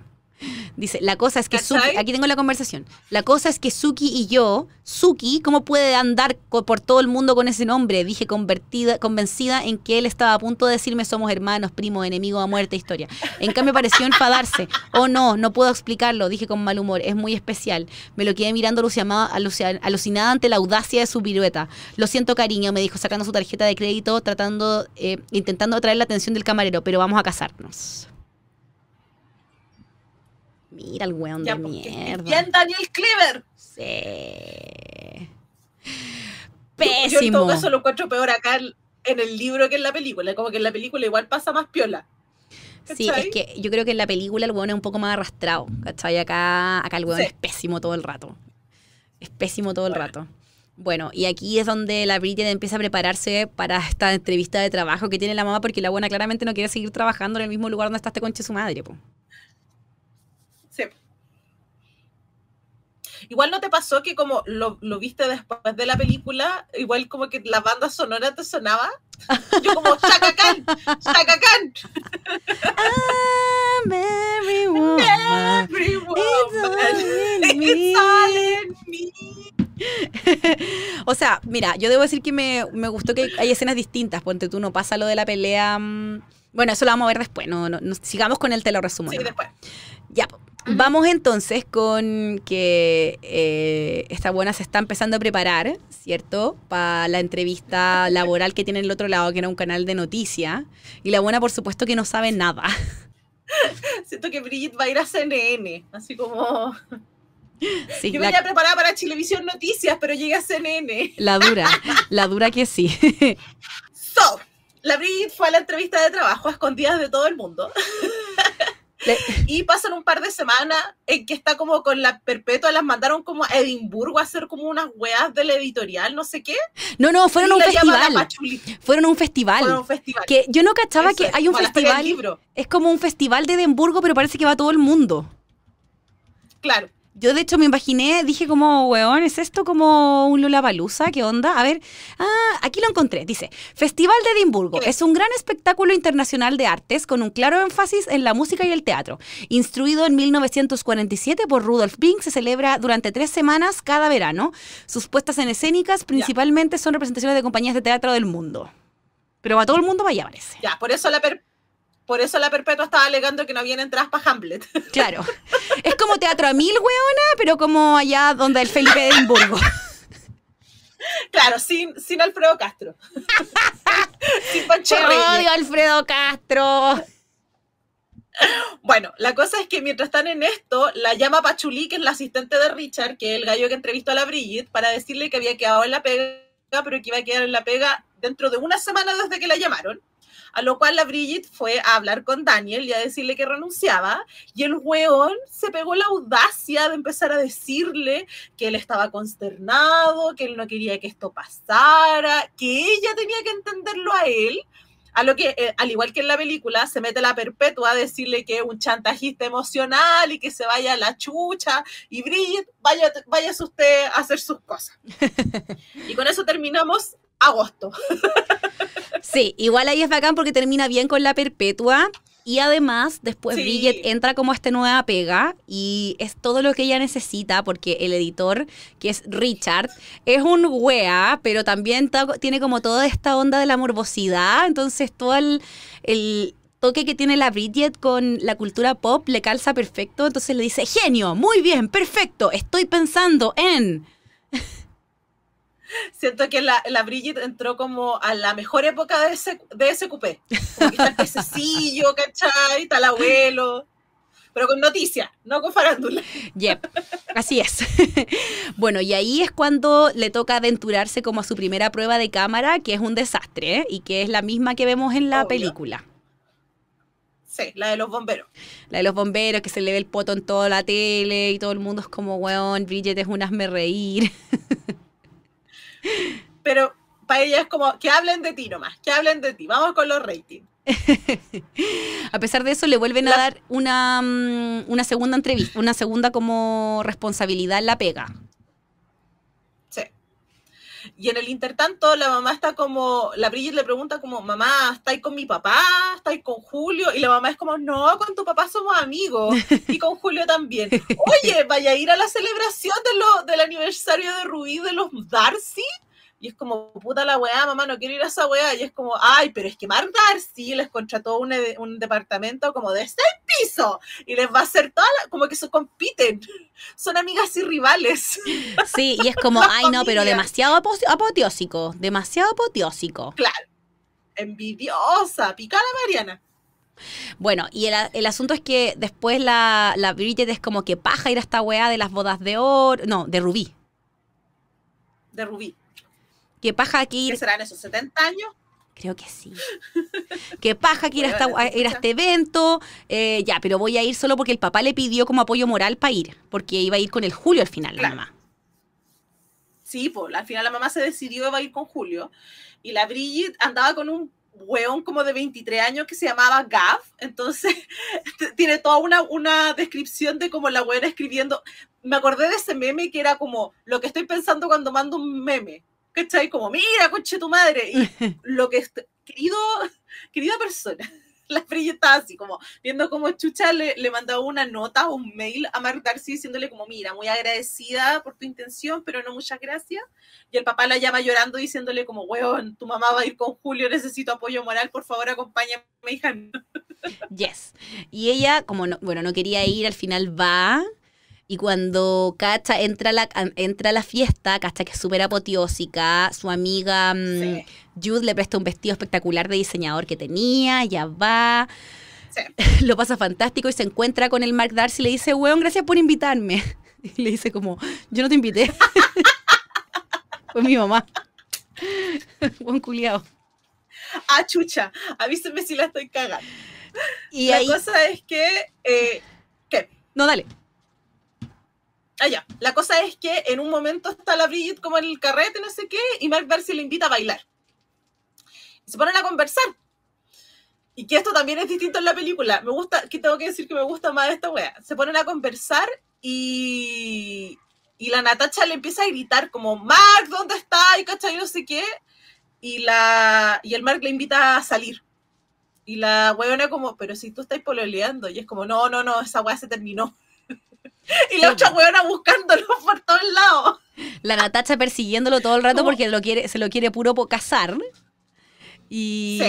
Dice, la cosa es que aquí tengo la conversación. La cosa es que Suki y yo, Suki, ¿cómo puede andar por todo el mundo con ese nombre? Dije convertida, convencida en que él estaba a punto de decirme somos hermanos, primo, enemigo a muerte, historia. En cambio pareció [laughs] enfadarse. Oh no, no puedo explicarlo, dije con mal humor, es muy especial. Me lo quedé mirando alucinada, alucinada ante la audacia de su pirueta. Lo siento cariño, me dijo sacando su tarjeta de crédito, tratando, eh, intentando atraer la atención del camarero, pero vamos a casarnos. Mira el weón de pues, mierda. Bien, Daniel Cleaver. Sí. Pésimo. Yo, en todo caso lo encuentro peor acá en el libro que en la película. Como que en la película igual pasa más piola. Sí, es que yo creo que en la película el weón es un poco más arrastrado, ¿cachai? Acá, acá el weón es pésimo todo el rato. Es pésimo todo el rato. Bueno, y aquí es donde la Bridget empieza a prepararse para esta entrevista de trabajo que tiene la mamá, porque la buena claramente no quiere seguir trabajando en el mismo lugar donde está este conche su madre, po. Igual no te pasó que como lo, viste después de la película, igual como que la banda sonora te sonaba. Yo como o sea, mira, yo debo decir que me, gustó que hay escenas distintas. Ponte tú, no pasa lo de la pelea. Mm, bueno, eso lo vamos a ver después. No, no, sigamos con el te lo resumo. Sí, después. Ya, Vamos entonces con que eh, esta buena se está empezando a preparar, ¿cierto? Para la entrevista [laughs] laboral que tiene el otro lado, que era un canal de noticias. Y la buena, por supuesto, que no sabe nada. [laughs] Siento que Brigitte va a ir a CNN, así como... [laughs] Yo me había preparado para Televisión Noticias, pero llegué a CNN. La dura, la dura que sí. So, la Brigitte fue a la entrevista de trabajo a escondidas de todo el mundo. Y pasan un par de semanas en que está como con la perpetua, las mandaron como a Edimburgo a hacer como unas weas del editorial, no sé qué. No, no, fueron a un festival. Fueron a un festival. Que yo no cachaba que hay un festival. Es como un festival de Edimburgo, pero parece que va todo el mundo. Claro. Yo de hecho me imaginé, dije como, weón, ¿es esto como un Lula Lollapalooza? ¿Qué onda? A ver, ah, aquí lo encontré. Dice, Festival de Edimburgo es un gran espectáculo internacional de artes con un claro énfasis en la música y el teatro. Instruido en 1947 por Rudolf Bing, se celebra durante tres semanas cada verano. Sus puestas en escénicas principalmente son representaciones de compañías de teatro del mundo. Pero a todo el mundo vaya parece. Ya, por eso la por eso la perpetua estaba alegando que no habían entradas para Hamlet. [laughs] Claro. Es como teatro a mil, weona, pero como allá donde el Felipe de Edimburgo. [laughs] Claro, sin, sin Alfredo Castro. [laughs] sin Pancho odio, Alfredo Castro. Bueno, la cosa es que mientras están en esto, la llama Pachulí, que es la asistente de Richard, que es el gallo que entrevistó a la Brigitte, para decirle que había quedado en la pega, pero que iba a quedar en la pega dentro de una semana desde que la llamaron a lo cual la Bridget fue a hablar con Daniel y a decirle que renunciaba. Y el weón se pegó la audacia de empezar a decirle que él estaba consternado, que él no quería que esto pasara, que ella tenía que entenderlo a él. A lo que, eh, al igual que en la película, se mete la perpetua a decirle que es un chantajista emocional y que se vaya a la chucha y Bridget, vaya, váyase usted a hacer sus cosas. [laughs] y con eso terminamos agosto. [laughs] Sí, igual ahí es bacán porque termina bien con la perpetua. Y además, después Bridget entra como a esta nueva pega y es todo lo que ella necesita porque el editor, que es Richard, es un wea, pero también tiene como toda esta onda de la morbosidad. Entonces, todo el, el toque que tiene la Bridget con la cultura pop le calza perfecto. Entonces le dice: Genio, muy bien, perfecto, estoy pensando en. Siento que la, la Bridget entró como a la mejor época de ese, de ese cupé. está el pececillo, [laughs] ¿cachai? Está abuelo. Pero con noticias, no con farándula. Yep, así es. [laughs] bueno, y ahí es cuando le toca aventurarse como a su primera prueba de cámara, que es un desastre, ¿eh? y que es la misma que vemos en la película. Sí, la de los bomberos. La de los bomberos, que se le ve el poto en toda la tele y todo el mundo es como, weón, Bridget es un hazme reír. [laughs] Pero para ella es como que hablen de ti nomás, que hablen de ti. Vamos con los ratings. [laughs] a pesar de eso, le vuelven a dar una, mm, una segunda entrevista, una segunda como responsabilidad en la pega. Y en el intertanto, la mamá está como, la Bridget le pregunta como, mamá, ¿estáis con mi papá? ¿Estáis con Julio? Y la mamá es como, no, con tu papá somos amigos. [laughs] Y con Julio también. Oye, vaya a ir a la celebración de lo, del aniversario de Ruiz de los Darcy. Y es como, puta la weá, mamá, no quiero ir a esa weá. Y es como, ay, pero es que Marta sí les contrató un, departamento como de este piso. y les va a hacer toda como que se compiten. [laughs] Son amigas y rivales. [laughs] Sí, y es como, ay, no, pero demasiado apoteósico, demasiado apoteósico. Claro. Envidiosa, pica la Mariana. Bueno, y el, asunto es que después la, la Bridget es como que paja ir a esta weá de las bodas de oro. No, de rubí. De rubí. Qué paja aquí. ¿Qué serán esos 70 años? Creo que sí. [laughs] Qué paja que ir, a este evento. Eh, ya, pero voy a ir solo porque el papá le pidió como apoyo moral para ir, porque iba a ir con el Julio al final, la mamá. Sí, pues al final la mamá se decidió iba a ir con Julio. Y la Brigitte andaba con un weón como de 23 años que se llamaba Gav. Entonces, [laughs] tiene toda una, una descripción de cómo la hueona escribiendo. Me acordé de ese meme que era como lo que estoy pensando cuando mando un meme que ahí Como, mira, coche tu madre. Y [laughs] lo que, querido, querida persona, [laughs] la Frey estaba así, como viendo cómo Chucha le, mandaba una nota o un mail a Mark Darcy diciéndole como, mira, muy agradecida por tu intención, pero no muchas gracias. Y el papá la llama llorando diciéndole como, weón, tu mamá va a ir con Julio, necesito apoyo moral, por favor acompáñame, hija. [laughs] Yes. Y ella, como, no, bueno, no quería ir, al final va y cuando Cacha entra a la, entra la fiesta, Cacha que es súper apoteósica, su amiga mm, Jude le presta un vestido espectacular de diseñador que tenía, ya va. [laughs] Lo pasa fantástico y se encuentra con el Mark Darcy y le dice, weón, gracias por invitarme. [laughs] Y le dice como, yo no te invité. [laughs] Fue mi mamá. Buen culiao. Ah, chucha, avísenme si la estoy cagando. Y la cosa es que... Eh, ¿qué? No, dale. Ah, la cosa es que en un momento está la Bridget como en el carrete, no sé qué, y Mark Darcy le invita a bailar. se ponen a conversar. Y que esto también es distinto en la película. Me gusta, que tengo que decir que me gusta más esta wea. Se ponen a conversar y, la Natacha le empieza a gritar como, Mark, ¿dónde está? Y no sé qué. Y, la, y el Mark le invita a salir. Y la weona como, pero si tú estás pololeando. Y es como, no, no, no, esa wea se terminó. [laughs] Y la otra huevona buscándolo [laughs] por todos lados. La Natacha persiguiéndolo todo el rato porque se lo quiere puro casar. Y,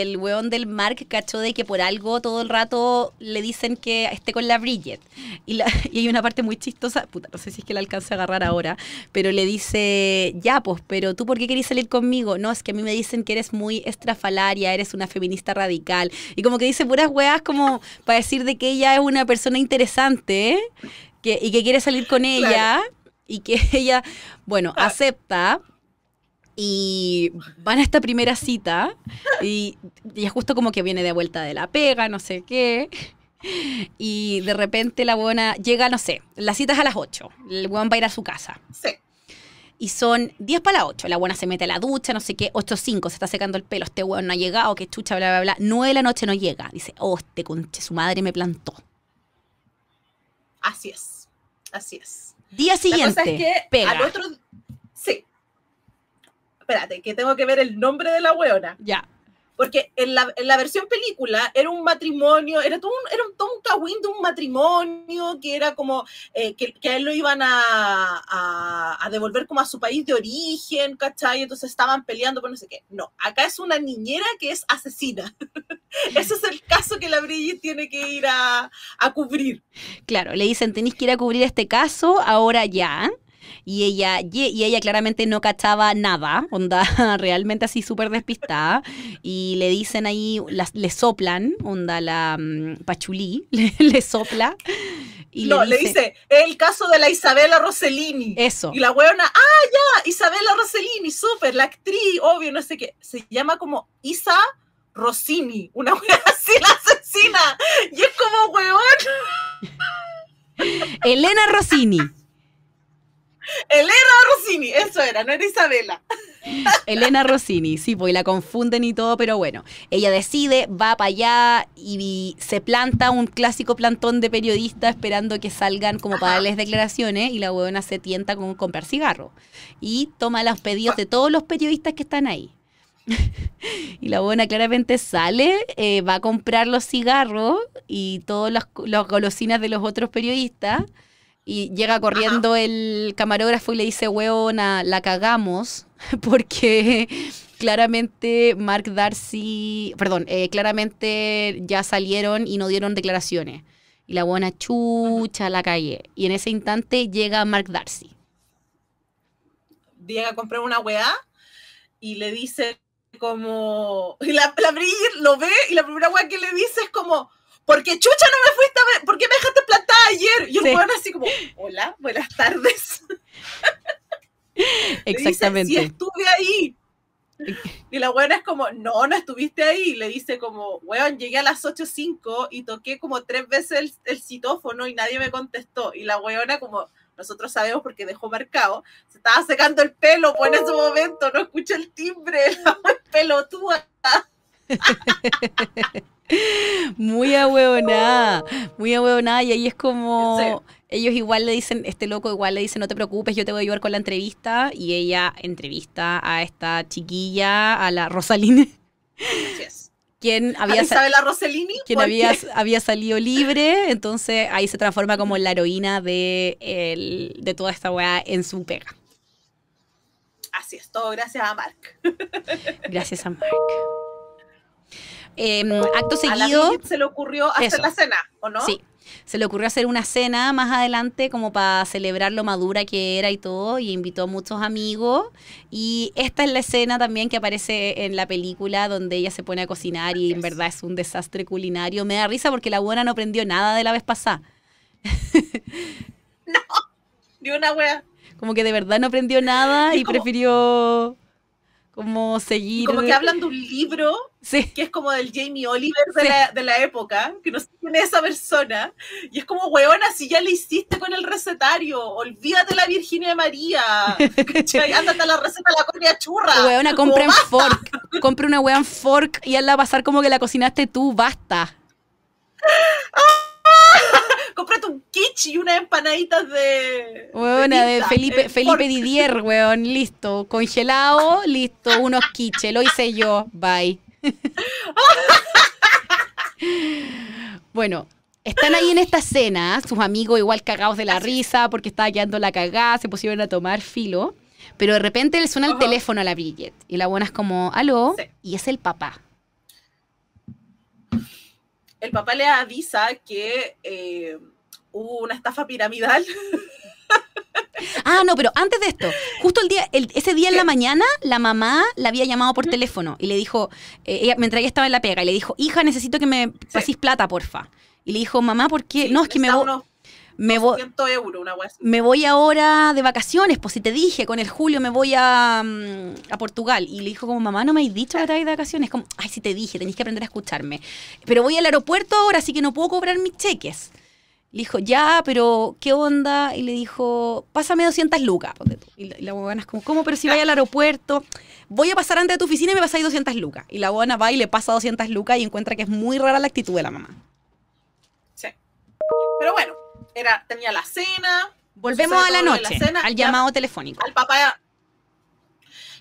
el weón del Mark cachó de que por algo todo el rato le dicen que esté con la Bridget. Y, [laughs] hay una parte muy chistosa, puta, no sé si es que la alcance a agarrar ahora, pero le dice, ya, pues, pero tú por qué querés salir conmigo? No, es que a mí me dicen que eres muy estrafalaria, eres una feminista radical. Y como que dice puras weas como para decir de que ella es una persona interesante ¿eh? y que quiere salir con ella. y que [laughs] ella, bueno, ah. acepta, y van a esta primera cita y, es justo como que viene de vuelta de la pega, no sé qué. Y de repente la buena llega, no sé, la cita es a las 8. El weón va a ir a su casa. Sí. Y son 10 para las 8. La buena se mete a la ducha, no sé qué, cinco, se está secando el pelo. Este weón no ha llegado, qué chucha, bla, bla, bla. 9 de la noche no llega. Dice, oh, este conche, su madre me plantó. Así es. Así es. Día siguiente. pega espérate, que tengo que ver el nombre de la weona. Ya. Porque en la, en la versión película era un matrimonio, era todo un, era un, todo un de un matrimonio que era como eh, que, que, a él lo iban a, a, devolver como a su país de origen, ¿cachai? Entonces estaban peleando por no sé qué. No, acá es una niñera que es asesina. [laughs] Ese es el caso que la Brigitte tiene que ir a, a cubrir. Claro, le dicen, tenéis que ir a cubrir este caso, ahora ya y ella, y ella claramente no cachaba nada, onda [laughs] realmente así súper despistada, y le dicen ahí, le soplan, onda la mm, pachulí, [laughs] le, sopla. Y no, le dice, es el caso de la Isabela Rossellini. Eso. Y la weona, ah, ya, Isabela Rossellini, súper, la actriz, obvio, no sé qué. Se llama como Isa Rossini, una [laughs] weona así, la asesina. Y es como, huevón. Elena Rossini. Elena Rossini, eso era, no era Isabela. Elena Rossini, sí, pues la confunden y todo, pero bueno, ella decide, va para allá y, se planta un clásico plantón de periodistas esperando que salgan como para darles declaraciones y la huevona se tienta con comprar cigarro y toma los pedidos de todos los periodistas que están ahí. [laughs] y la buena claramente sale, eh, va a comprar los cigarros y todas las golosinas de los otros periodistas y llega corriendo el camarógrafo y le dice, weona, la cagamos, [laughs] porque claramente Mark Darcy, perdón, eh, claramente ya salieron y no dieron declaraciones. Y la buena chucha la calle. Y en ese instante llega Mark Darcy. Llega a comprar una weá y le dice como... Y la, abrir lo ve y la primera weá que le dice es como porque chucha no me fuiste a ver, ¿por qué me dejaste plantada ayer? Y un sí. así como, hola, buenas tardes. [laughs] Exactamente. estuve ahí. Y la buena es como, no, no estuviste ahí. Le dice como, weón, llegué a las 8.05 y toqué como tres veces el, citófono y nadie me contestó. Y la weona como, nosotros sabemos porque dejó marcado, se estaba secando el pelo, en ese oh. momento no escucha el timbre, el [laughs] pelo [laughs] muy ahueonada, muy ahueonada. Y ahí es como. Ellos igual le dicen, este loco igual le dice, no te preocupes, yo te voy a ayudar con la entrevista. Y ella entrevista a esta chiquilla, a la Rosaline. quién había, quien había, salido libre, entonces ahí se transforma como la heroína de, de toda esta weá en su pega. Así es, todo gracias a Mark. Gracias a Mark. Em, acto seguido. se le ocurrió hacer la cena, ¿o no? Sí. Se le ocurrió hacer una cena más adelante como para celebrar lo madura que era y todo, y invitó a muchos amigos. Y esta es la escena también que aparece en la película donde ella se pone a cocinar y en verdad es un desastre culinario. Me da risa porque la buena no aprendió nada de la vez pasada. [laughs] no, ni una wea. Como que de verdad no aprendió nada y, prefirió como seguir. Como que hablan de un libro que es como del Jamie Oliver de, la, época, que no sé quién es esa persona. Y es como, weona, si ya le hiciste con el recetario, olvídate la Virginia María. [laughs] Ándate a la receta de la comida churra. Weona, compra un fork. compre una weón fork y hazla pasar como que la cocinaste tú, basta. [laughs] comprate un kitsch y unas empanaditas de. Weona, de, Felipe, Felipe Didier, weón. Listo. Congelado, listo. Unos quiche. Lo hice yo. Bye. [laughs] bueno, están ahí en esta escena sus amigos igual cagados de la risa porque estaba quedando la cagada, se pusieron a tomar filo. Pero de repente le suena el teléfono a la Bridget y la buena es como, aló, y es el papá. El papá le avisa que eh, hubo una estafa piramidal [laughs] Ah, no, pero antes de esto, justo el día, ese día en la mañana, la mamá la había llamado por teléfono y le dijo, eh, mientras ella estaba en la pega, y le dijo, hija, necesito que me pasís plata, porfa. Y le dijo, mamá, ¿por qué? no, es que me voy... Me, me voy ahora de vacaciones, pues si te dije, con el Julio me voy a, mm, a Portugal. Y le dijo como, mamá, no me has dicho que te de vacaciones. Como, ay, si te dije, tenéis que aprender a escucharme. Pero voy al aeropuerto ahora, así que no puedo cobrar mis cheques. Le dijo, ya, pero ¿qué onda? Y le dijo, pásame 200 lucas. Y la, abuela es como, ¿cómo? Pero si voy al aeropuerto, voy a pasar antes de tu oficina y me pasáis 200 lucas. Y la buena va y le pasa 200 lucas y encuentra que es muy rara la actitud de la mamá. Sí. Pero bueno, era, tenía la cena. Volvemos a la noche, al llamado telefónico. Al papá.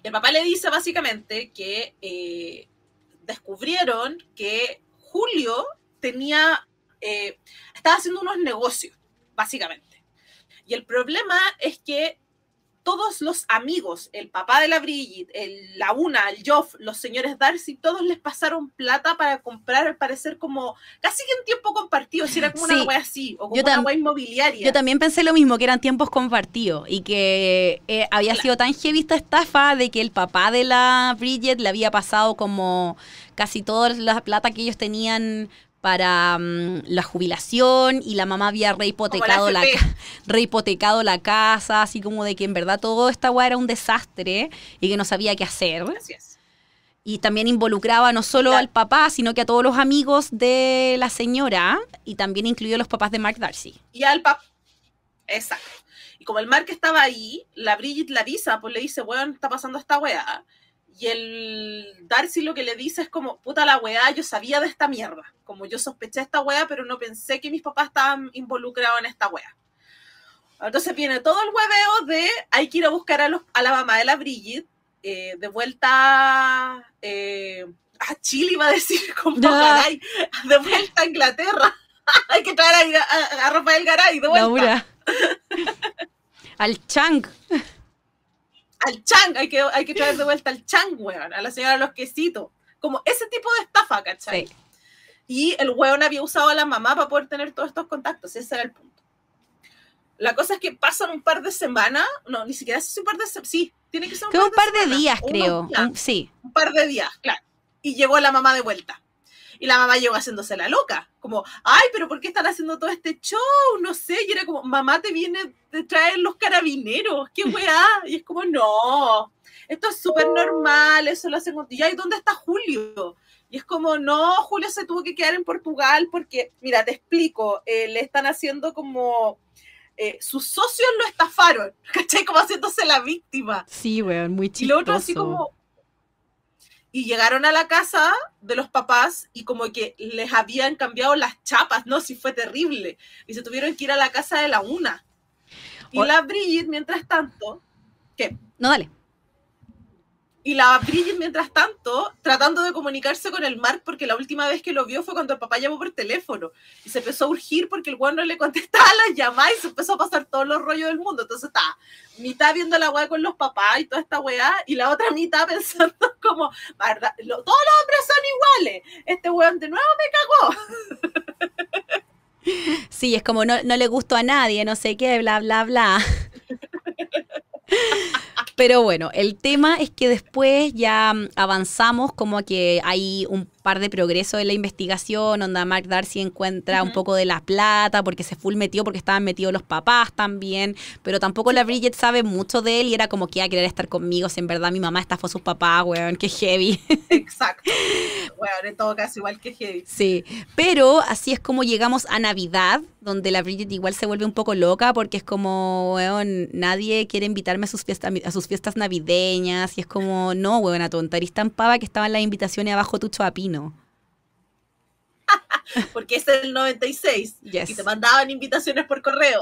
Y el papá le dice básicamente que eh, descubrieron que Julio tenía... Eh, estaba haciendo unos negocios, básicamente. Y el problema es que todos los amigos, el papá de la Bridget, la Una, el Joff, los señores Darcy, todos les pasaron plata para comprar, al parecer, como casi que en tiempo compartido, si era como una wea así, o como una wea inmobiliaria. Yo también pensé lo mismo, que eran tiempos compartidos y que eh, había sido tan heavy estafa de que el papá de la Bridget le había pasado como casi toda la plata que ellos tenían para mm, la jubilación y la mamá había rehipotecado la, la casa, así como de que en verdad todo esta weá era un desastre y que no sabía qué hacer. Y también involucraba no solo al papá, sino que a todos los amigos de la señora y también incluyó a los papás de Mark Darcy. Y al papá. Exacto. Y como el Mark estaba ahí, la Bridget la avisa, pues le dice, weón, está pasando esta weá y el Darcy lo que le dice es como, puta la weá, yo sabía de esta mierda. Como yo sospeché esta weá, pero no pensé que mis papás estaban involucrados en esta weá. Entonces viene todo el hueveo de hay que ir a buscar a, los, a la mamá de la Brigitte, eh, de vuelta eh, a Chile, iba a decir, [laughs] como de vuelta a Inglaterra. [laughs] hay que traer a, Rafael Garay, de vuelta. [laughs] Al Chang al Chang, hay que, hay que traer de vuelta al Chang, weón, a la señora los quesitos. Como ese tipo de estafa, ¿cachai? Y el weón había usado a la mamá para poder tener todos estos contactos, ese era el punto. La cosa es que pasan un par de semanas, no, ni siquiera es un par de semanas, sí, tiene que ser un, par, de, días, creo. sí. Un par de días, claro. Y llegó la mamá de vuelta y la mamá llegó haciéndose la loca, como, ay, pero ¿por qué están haciendo todo este show? No sé, y era como, mamá te viene de traer los carabineros, qué [laughs] weá, y es como, no, esto es súper normal, eso lo hacen contigo, ¿y dónde está Julio? Y es como, no, Julio se tuvo que quedar en Portugal porque, mira, te explico, eh, le están haciendo como... Eh, sus socios lo estafaron, [laughs] ¿cachai? Como haciéndose la víctima. Sí, weón, muy chistoso. Y lo otro así como, y llegaron a la casa de los papás y como que les habían cambiado las chapas, ¿no? sí, fue terrible. Y se tuvieron que ir a la casa de la una. Y la Brigitte, mientras tanto, ¿qué? No, dale. Y la Bridget, mientras tanto, tratando de comunicarse con el Mark, porque la última vez que lo vio fue cuando el papá llamó por teléfono. Y se empezó a urgir porque el weón no le contestaba [laughs] las llamadas y se empezó a pasar todos los rollos del mundo. Entonces está mitad viendo la weá con los papás y toda esta weá, y la otra mitad [laughs] pensando como, ¿verdad? todos los hombres son iguales. Este weón de nuevo me cagó. [laughs] Sí, es como no, le gustó a nadie, no sé qué, bla, bla, bla. Pero bueno, el tema es que después ya mm, avanzamos como a que hay un par de progreso en la investigación, onda Mark Darcy encuentra un poco de la plata porque se full metió, porque estaban metidos los papás también, pero tampoco la Bridget sabe mucho de él y era como que iba ah, a querer estar conmigo, si en verdad mi mamá estafó a sus papás, weón, que heavy. Exacto. [laughs] Weón, en todo caso igual que heavy. Sí, pero así es como llegamos a Navidad, donde la Bridget igual se vuelve un poco loca porque es como, weón, nadie quiere invitarme a sus, fiestas navideñas y es como, no, weón, a tu y tan pava que estaban las invitaciones abajo tu chapín porque [laughs] Porque es el 96 y te mandaban invitaciones por correo.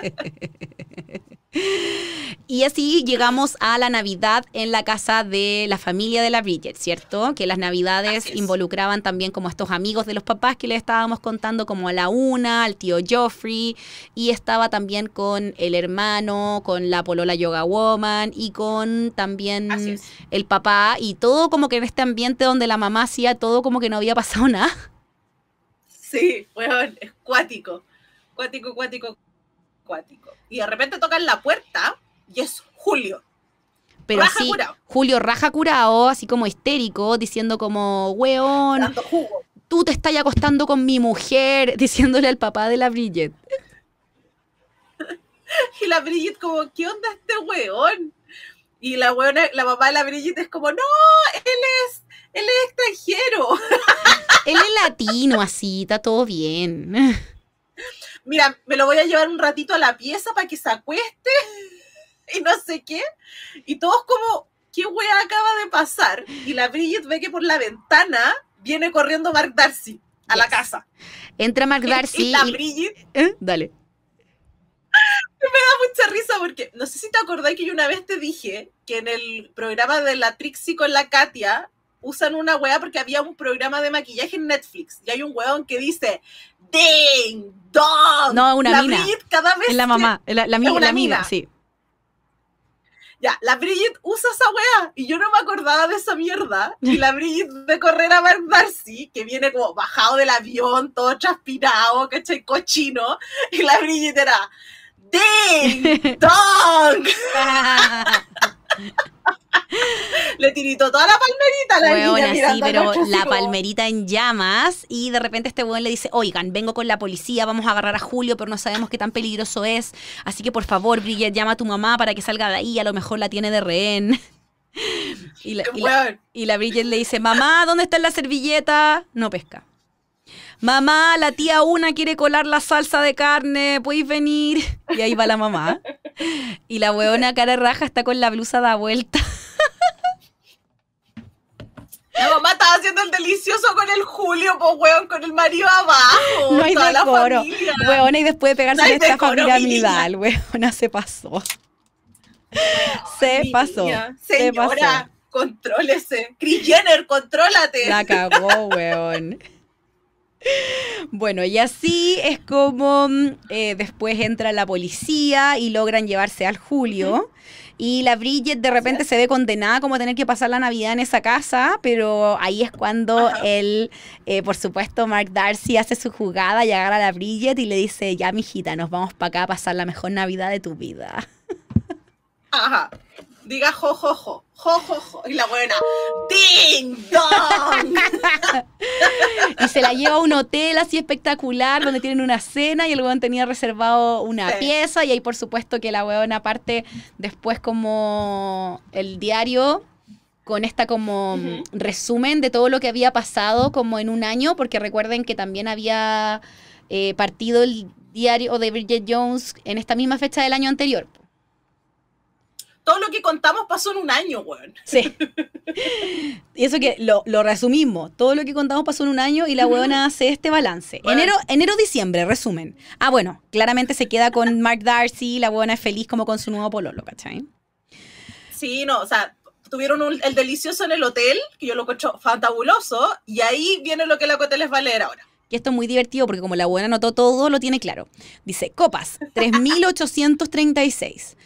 [laughs] Y así llegamos a la Navidad en la casa de la familia de la Bridget, ¿cierto? Que las Navidades involucraban también como estos amigos de los papás que les estábamos contando, como a la una, al tío Joffrey, y estaba también con el hermano, con la polola Yoga Woman y con también el papá, y todo como que en este ambiente donde la mamá hacía todo como que no había pasado nada. Sí, fue bueno, cuático, cuático, cuático, y de repente tocan la puerta y es Julio. Pero raja Julio raja curado, así como histérico, diciendo como, weón, tú te estás acostando con mi mujer, [laughs] diciéndole al papá de la Bridget. [laughs] y la Bridget como, ¿qué onda este weón? Y la weona, la mamá de la Bridget es como, no, él es, él es extranjero. [laughs] Él es latino, así, está todo bien mira, me lo voy a llevar un ratito a la pieza para que se acueste [laughs] y no sé qué. Y todos como, ¿qué wea acaba de pasar? Y la Bridget ve que por la ventana viene corriendo Mark Darcy a la casa. Entra Mark Darcy. Y, la Bridget. ¿Eh? Dale. [laughs] Me da mucha risa porque no sé si te acordáis que yo una vez te dije que en el programa de la Trixie con la Katia usan una wea porque había un programa de maquillaje en Netflix y hay un weón que dice Ding Dong. No, una la cada vez. la mamá, la, la, una sí. Ya, la Bridget usa esa wea y yo no me acordaba de esa mierda. Y la Bridget de correr a ver que viene como bajado del avión, todo transpirado, ¿cachai? Cochino. Y la Bridget era Ding [laughs] Dong. [laughs] Le tirito toda la palmerita la bueno, pero la palmerita en llamas y de repente este weón le dice, oigan, vengo con la policía, vamos a agarrar a Julio, pero no sabemos qué tan peligroso es, así que por favor, Bridget, llama a tu mamá para que salga de ahí, a lo mejor la tiene de rehén. [laughs] Y la, y y la le dice, mamá, ¿dónde está la servilleta? No pesca mamá, la tía una quiere colar la salsa de carne, ¡Puedes venir. Y ahí va la mamá. [laughs] Y la weona cara raja está con la blusa da vuelta. La mamá estaba haciendo el delicioso con el Julio, pues, weón, con el marido abajo. No hay toda decoro. Weona, y después de pegarse en esta familia Midal, weona, se pasó. Se pasó. Se Señora, pasó. contrólese. Chris Jenner, contrólate. La cagó, weón. [laughs] Bueno, y así es como mm, eh, después entra la policía y logran llevarse al Julio. Y la Bridget de repente se ve condenada como tener que pasar la Navidad en esa casa, pero ahí es cuando él, eh, por supuesto, Mark Darcy hace su jugada y a la Bridget y le dice, ya mi mijita, nos vamos para acá a pasar la mejor Navidad de tu vida diga jojojo, jojojo. Jo, y la buena, ¡ding dong! [laughs] y se la lleva a un hotel así espectacular donde tienen una cena y el weón tenía reservado una pieza. Y ahí, por supuesto, que la weona parte después, como el diario con esta como resumen de todo lo que había pasado como en un año, porque recuerden que también había eh, partido el diario de Bridget Jones en esta misma fecha del año anterior todo lo que contamos pasó en un año, weón. Sí. [laughs] Y eso que lo, resumimos. Todo lo que contamos pasó en un año y la weona hace este balance. Enero, diciembre, resumen. Ah, bueno, claramente se queda con Mark Darcy, la weona es feliz como con su nuevo pololo, ¿cachai? Sí, no, o sea, tuvieron un, el delicioso en el hotel, que yo lo cocho fantabuloso, y ahí viene lo que la les va a leer ahora que esto es muy divertido porque como la buena anotó todo, lo tiene claro. Dice, copas, 3.836. [laughs]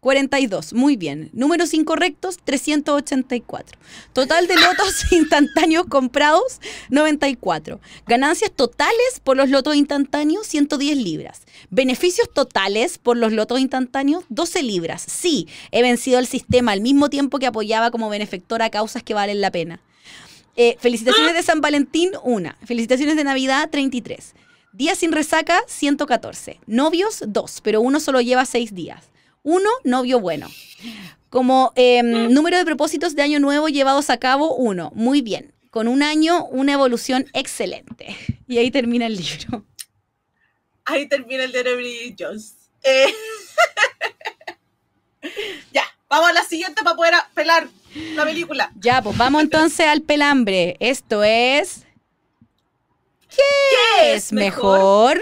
42, muy bien. Números incorrectos, 384. Total de lotos [laughs] instantáneos comprados, 94. Ganancias totales por los lotos instantáneos, 110 libras. Beneficios totales por los lotos instantáneos, 12 libras. Sí, he vencido el sistema al mismo tiempo que apoyaba como benefectora a causas que valen la pena. Eh, felicitaciones de San Valentín, 1. Felicitaciones de Navidad, 33. Días sin resaca, 114. Novios, 2, pero uno solo lleva 6 días. Uno, Novio bueno. Como em, número de propósitos de año nuevo llevados a cabo, uno. Muy bien. Con un año, una evolución excelente. Y ahí termina el libro. Ahí termina el de eh. [laughs] ya, vamos a la siguiente para poder pelar la película. Ya, pues vamos entonces al pelambre. Esto es... ¿Qué, es mejor?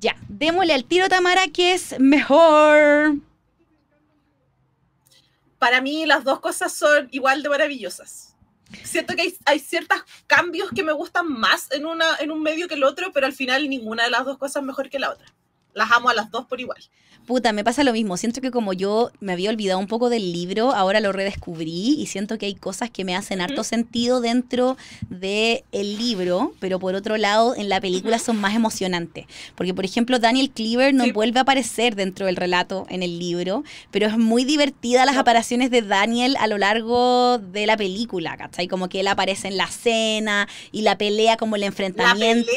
ya, démosle al tiro, Tamara, que es mejor. Para mí las dos cosas son igual de maravillosas. Siento que hay, ciertos cambios que me gustan más en, una, en un medio que el otro, pero al final ninguna de las dos cosas es mejor que la otra las amo a las dos por igual. Puta, me pasa lo mismo. Siento que como yo me había olvidado un poco del libro, ahora lo redescubrí y siento que hay cosas que me hacen harto sentido dentro del el libro, pero por otro lado, en la película son más emocionantes. Porque, por ejemplo, Daniel Cleaver no vuelve a aparecer dentro del relato en el libro, pero es muy divertida las apariciones de Daniel a lo largo de la película, ¿cachai? Como que él aparece en la cena y la pelea como el enfrentamiento.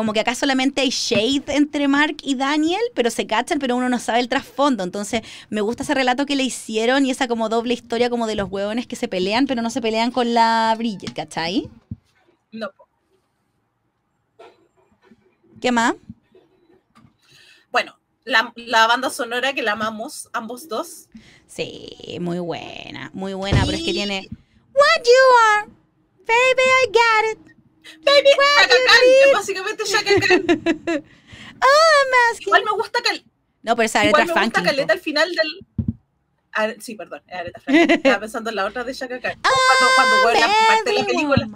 Como, que, acá solamente hay shade entre Mark y Daniel, pero se cachan, pero uno no sabe el trasfondo. Entonces, me gusta ese relato que le hicieron y esa como doble historia como de los huevones que se pelean, pero no se pelean con la Bridget, ¿cachai? No. ¿Qué más? Bueno, la, banda sonora que la amamos ambos dos. Sí, muy buena, muy buena, pero es que tiene... What you are, baby, I got it. Baby, Shaka básicamente Shaka Khan. que. Igual me gusta Cal. No, pero esa Aretha Igual me gusta Caleta al final del. Ah, sí, perdón, Aretha Franklin. [laughs] Estaba pensando en la otra de Shaka Khan. cuando oh, cuando la parte de la película.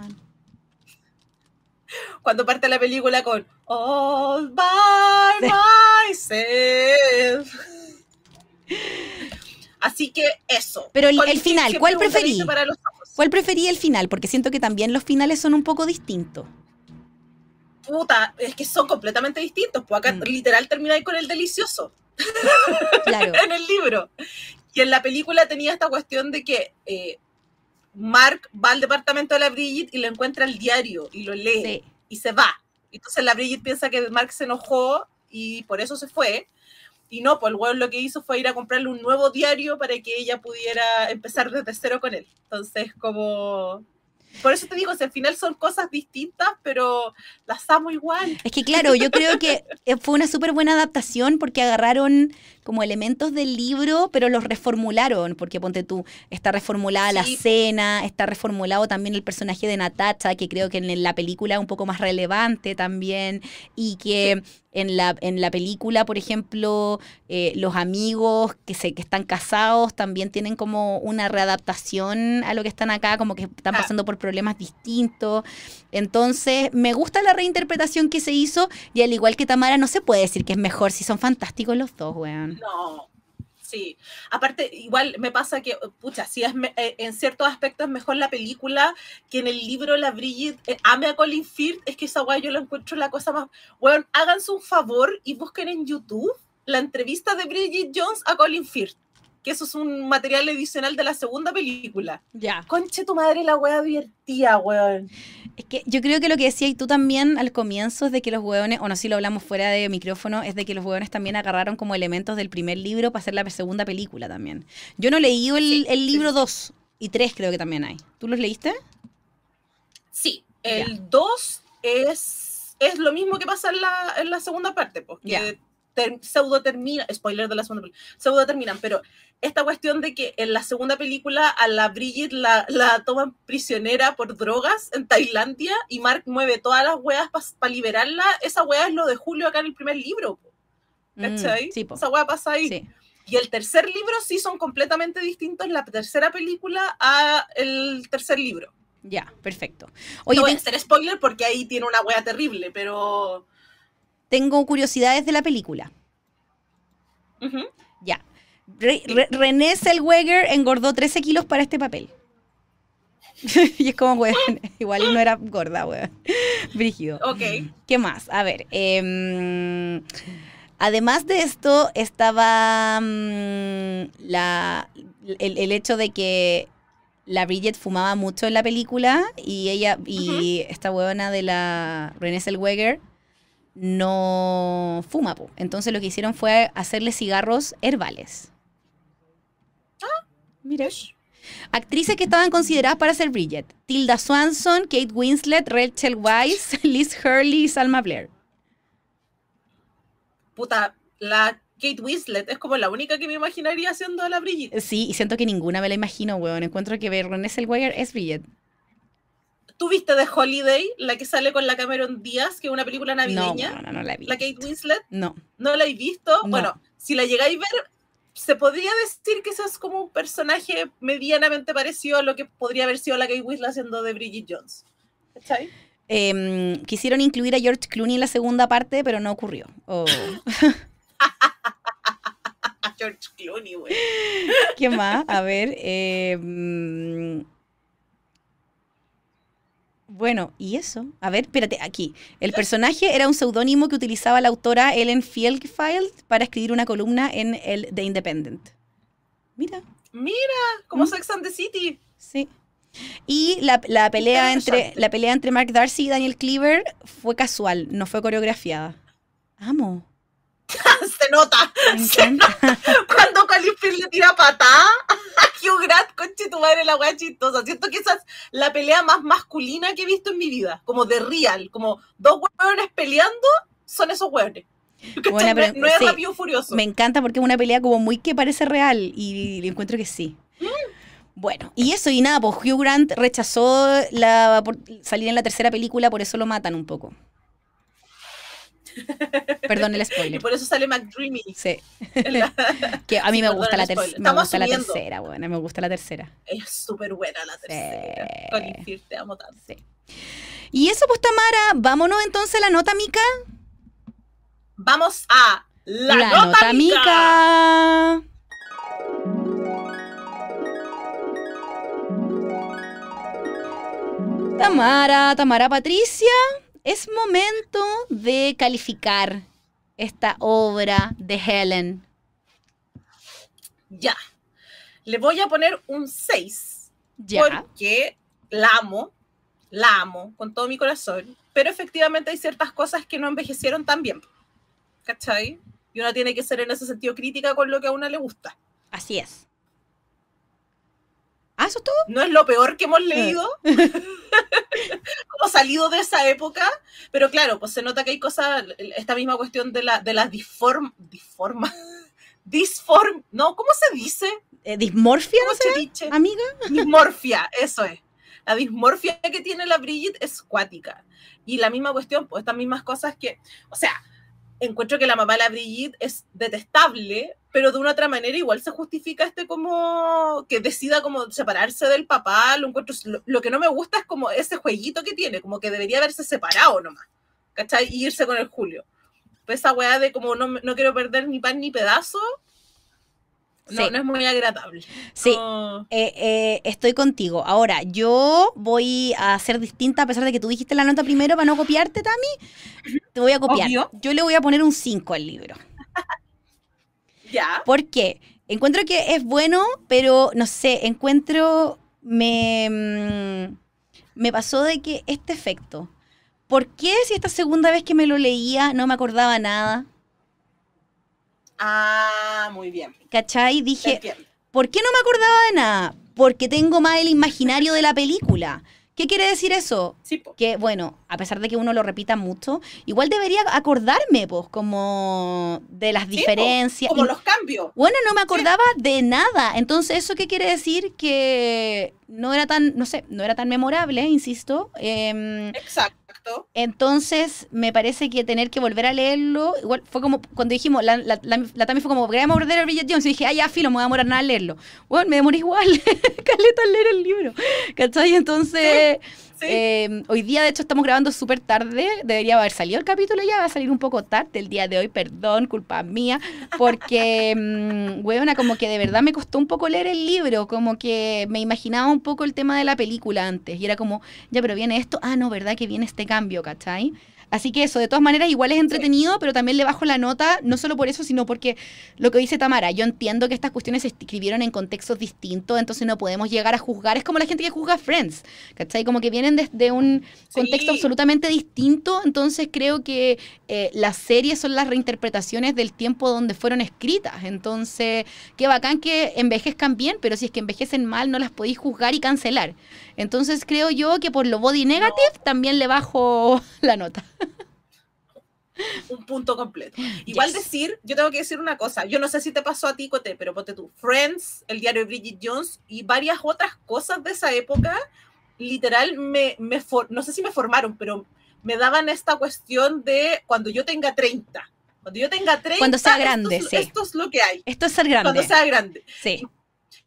Cuando parte la película con All by [laughs] myself. Así que eso. Pero el, final, ¿cuál preferís? Para los ¿Cuál preferí el final? Porque siento que también los finales son un poco distintos. Puta, es que son completamente distintos. Pues acá mm. literal termináis con el delicioso. Claro. [laughs] en el libro. Y en la película tenía esta cuestión de que eh, Mark va al departamento de la Brigitte y lo encuentra el diario y lo lee y se va. Entonces la Brigitte piensa que Mark se enojó y por eso se fue. Y no, pues el weón lo que hizo fue ir a comprarle un nuevo diario para que ella pudiera empezar desde cero con él. Entonces, como por eso te digo, si al final son cosas distintas, pero las amo igual. Es que claro, yo creo que eh, fue una súper buena adaptación porque agarraron como elementos del libro, pero los reformularon, porque ponte tú, está reformulada la escena, está reformulado también el personaje de Natacha, que creo que en la película es un poco más relevante también, y que en, la, en la película, por ejemplo, eh, los amigos que, se, que están casados también tienen como una readaptación a lo que están acá, como que están ah. pasando por problemas distintos. Entonces, me gusta la reinterpretación que se hizo, y al igual que Tamara, no se puede decir que es mejor si son fantásticos los dos, weón. No. Sí, aparte, igual me pasa que, pucha, sí, eh, en ciertos aspectos es mejor la película que en el libro la Bridget eh, ame a Colin Firth, es que esa guay yo la encuentro la cosa más... Bueno, háganse un favor y busquen en YouTube la entrevista de Bridget Jones a Colin Firth que eso es un material adicional de la segunda película. Ya. Conche tu madre la wea divertida, weón. Es que yo creo que lo que decía y tú también al comienzo es de que los hueones, o no, si lo hablamos fuera de micrófono, es de que los hueones también agarraron como elementos del primer libro para hacer la segunda película también. Yo no leí el, el libro 2 y 3 creo que también hay. ¿Tú los leíste? Sí, el 2 es, es lo mismo que pasa en la, segunda parte, porque... Pues, ya ter, pseudo termina, spoiler de la segunda película, pseudo terminan, pero esta cuestión de que en la segunda película a la Bridget la, la toman prisionera por drogas en Tailandia y Mark mueve todas las weas para liberarla, esa wea es lo de Julio acá en el primer libro. Mm, ¿Cachai? Mm, sí, esa wea pasa ahí. Y el tercer libro sí son completamente distintos la tercera película a el tercer libro. Ya, perfecto. Oye, no voy a spoiler porque ahí tiene una wea terrible, pero tengo curiosidades de la película. Ya. René Zellweger engordó 13 kilos para este papel. [laughs] y es como, weón, igual no era gorda, weón. Brígido. Ok. ¿Qué más? A ver. Em, además de esto, estaba mm, el, hecho de que la Bridget fumaba mucho en la película y ella y esta weona de la René Zellweger no fuma. Po. Entonces lo que hicieron fue hacerle cigarros herbales. Ah, mira. Actrices que estaban consideradas para ser Bridget. Tilda Swanson, Kate Winslet, Rachel Weisz, [laughs] Liz Hurley y Salma Blair. Puta, la Kate Winslet es como la única que me imaginaría siendo la Bridget. Sí, y siento que ninguna me la imagino, weón. Encuentro que el Wire es Bridget. ¿Tú viste The Holiday, la que sale con la Cameron Díaz, que es una película navideña? No, no, no, la ¿La Kate Winslet? No. ¿No la he visto? Bueno, si la llegáis a ver, se podría decir que eso como un personaje medianamente parecido a lo que podría haber sido la Kate Winslet haciendo de Bridget Jones. Em, quisieron incluir a George Clooney en la segunda parte, pero no ocurrió. Oh. [laughs] George Clooney, güey. [laughs] ¿Qué más? A ver. Eh, bueno, ¿y eso? A ver, espérate, aquí. El personaje era un seudónimo que utilizaba la autora Ellen Field para escribir una columna en el The Independent. Mira. Mira, como mm. Sex and the City. Sí. Y la, la pelea entre, la pelea entre Mark Darcy y Daniel Cleaver fue casual, no fue coreografiada. Amo. [laughs] se nota. Se nota. Cuando le tira patada a Hugh Grant, conche tu madre, la wea chistosa. Siento que esa es la pelea más masculina que he visto en mi vida, como de real, como dos hueones peleando, son esos hueones. [laughs] Me encanta porque es una pelea como muy que parece real y, le encuentro que sí. Mm. Bueno, y eso, y nada, pues Hugh Grant rechazó la, salir en la tercera película, por eso lo matan un poco. [laughs] Perdón el spoiler. Y por eso sale McDreamy. Sí. [laughs] que a mí me, gusta la, tercera, buena. me gusta la tercera. Es súper buena la tercera. Sí. Con te amo tanto. Sí. Y eso pues Tamara, vámonos entonces a la nota mica. Vamos a la, nota, mica. Tamara, Tamara Patricia. Es momento de calificar esta obra de Helen. Ya. Le voy a poner un 6. Ya. Porque la amo, la amo con todo mi corazón, pero efectivamente hay ciertas cosas que no envejecieron tan bien. ¿Cachai? Y uno tiene que ser en ese sentido crítica con lo que a uno le gusta. Así es. ¿Ah, eso es todo? No es lo peor que hemos ah. leído. [laughs] [laughs] como salido de esa época, pero claro, pues se nota que hay cosas, esta misma cuestión de la, de la disform, [laughs] disform, no, ¿cómo se dice? Eh, dismorfia, no se dice? amiga. Dismorfia, eso es. La dismorfia que tiene la Brigitte es cuática. Y la misma cuestión, pues estas mismas cosas que, o sea, encuentro que la mamá la Brigitte es detestable, pero de una otra manera igual se justifica este como que decida como separarse del papá, lo que no me gusta es como ese jueguito que tiene, como que debería haberse separado nomás, ¿cachai? Y irse con el Julio. Pues esa weá de como no, no quiero perder ni pan ni pedazo, no, no es muy agradable. Sí, eh, eh, estoy contigo. Ahora, yo voy a ser distinta, a pesar de que tú dijiste la nota primero para no copiarte, Tami. Te voy a copiar. Yo le voy a poner un 5 al libro. [laughs] ¿Ya? ¿Por qué? Encuentro que es bueno, pero no sé, encuentro. Me, mm, me pasó de que este efecto. ¿Por qué si esta segunda vez que me lo leía no me acordaba nada? Ah, muy bien. ¿Cachai? Dije, ¿por qué no me acordaba de nada? Porque tengo más el imaginario de la película. ¿Qué quiere decir eso? Sí, Que bueno, a pesar de que uno lo repita mucho, igual debería acordarme, pues, como de las diferencias. Como los cambios. Bueno, no me acordaba de nada. Entonces, ¿eso qué quiere decir? Que no era tan, no sé, no era tan memorable, insisto. Em, Exacto. Entonces, me parece que tener que volver a leerlo, igual fue como cuando dijimos, la, la, la, también fue como, queríamos morder a Bridget Jones, y dije, ay ya, filo, me voy a demorar nada a leerlo. Bueno, me demoré igual, [laughs] caleta a leer el libro, ¿cachai? Entonces, Em, hoy día, de hecho, estamos grabando súper tarde. Debería haber salido el capítulo ya, va a salir un poco tarde el día de hoy, perdón, culpa mía, porque, mmm, [laughs] como que de verdad me costó un poco leer el libro, como que me imaginaba un poco el tema de la película antes y era como, ya, pero viene esto, ah, no, ¿verdad? Que viene este cambio, ¿cachai? Así que eso, de todas maneras, igual es entretenido, pero también le bajo la nota, no solo por eso, sino porque lo que dice Tamara, yo entiendo que estas cuestiones se escribieron en contextos distintos, entonces no podemos llegar a juzgar. Es como la gente que juzga Friends, ¿cachai? Como que vienen desde un contexto absolutamente distinto, entonces creo que eh, las series son las reinterpretaciones del tiempo donde fueron escritas. Entonces, qué bacán que envejezcan bien, pero si es que envejecen mal, no las podéis juzgar y cancelar. Entonces, creo yo que por lo body negative también le bajo [laughs] la nota un punto completo. [gasps] Igual decir, yo tengo que decir una cosa, yo no sé si te pasó a ti, Cote, pero ponte tú, Friends, el diario de Bridget Jones y varias otras cosas de esa época, literal, me, me no sé si me formaron, pero me daban esta cuestión de cuando yo tenga 30. Cuando yo tenga 30. Cuando sea grande, esto es, sí. Esto es lo que hay. Esto es ser grande. Cuando sea grande. Sí.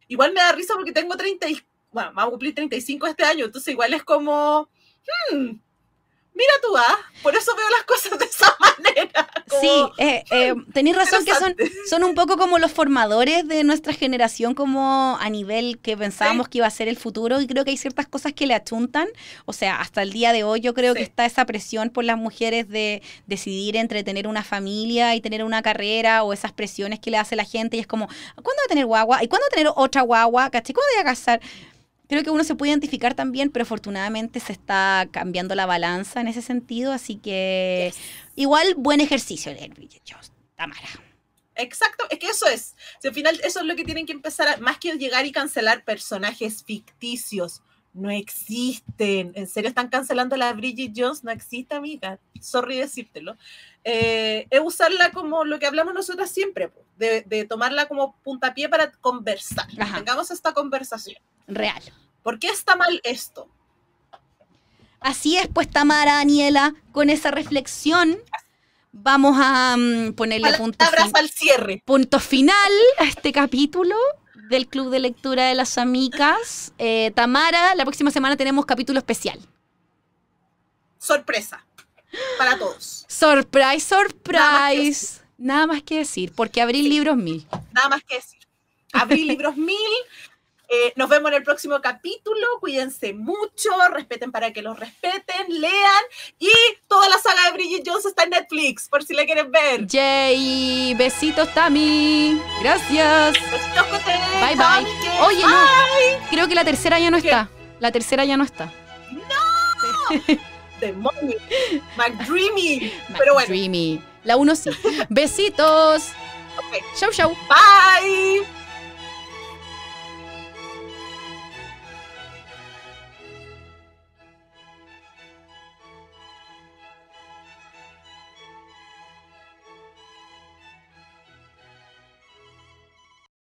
Igual me da risa porque tengo 30 y, bueno, vamos a cumplir 35 este año, entonces igual es como, hmm, mira tú, ¿ah? por eso veo las cosas de esa [laughs] manera. Sí, eh, eh, razón que son, son un poco como los formadores de nuestra generación, como a nivel que pensábamos que iba a ser el futuro, y creo que hay ciertas cosas que le achuntan. O sea, hasta el día de hoy yo creo que está esa presión por las mujeres de decidir entre tener una familia y tener una carrera, o esas presiones que le hace la gente, y es como, ¿cuándo va a tener guagua? ¿Y cuándo va a tener otra guagua? ¿Cachai? ¿Cuándo voy a casar? creo que uno se puede identificar también, pero afortunadamente se está cambiando la balanza en ese sentido, así que igual buen ejercicio leer Bridget Jones, Tamara. Exacto, es que eso es. al final eso es lo que tienen que empezar, a, más que llegar y cancelar personajes ficticios, no existen. En serio, están cancelando a la Bridget Jones, no existe, amiga. Sorry decírtelo. Eh, es usarla como lo que hablamos nosotras siempre, pues de, tomarla como puntapié para conversar. Ajá. Tengamos esta conversación. Real. ¿Por qué está mal esto? Así es, pues Tamara, Daniela, con esa reflexión vamos a mm, ponerle a punto, al cierre. punto final a este capítulo del Club de Lectura de las Amigas eh, Tamara, la próxima semana tenemos capítulo especial. Sorpresa. Para todos. Surprise, surprise. Nada más que decir, porque abrí libros mil. Nada más que decir. Abrí [laughs] libros mil. Eh, nos vemos en el próximo capítulo. Cuídense mucho, respeten para que los respeten, lean. Y toda la saga de Bridget Jones está en Netflix, por si la quieren ver. Jay, besitos, Tami. Gracias. Besitos, con Bye, bye. Oye, Creo que la tercera ya no está. La tercera ya no está. ¡No! [laughs] Demonios. [laughs] McDreamy. McDreamy. La 1 sí. [laughs] Besitos. Okay. Chau, chau. Bye.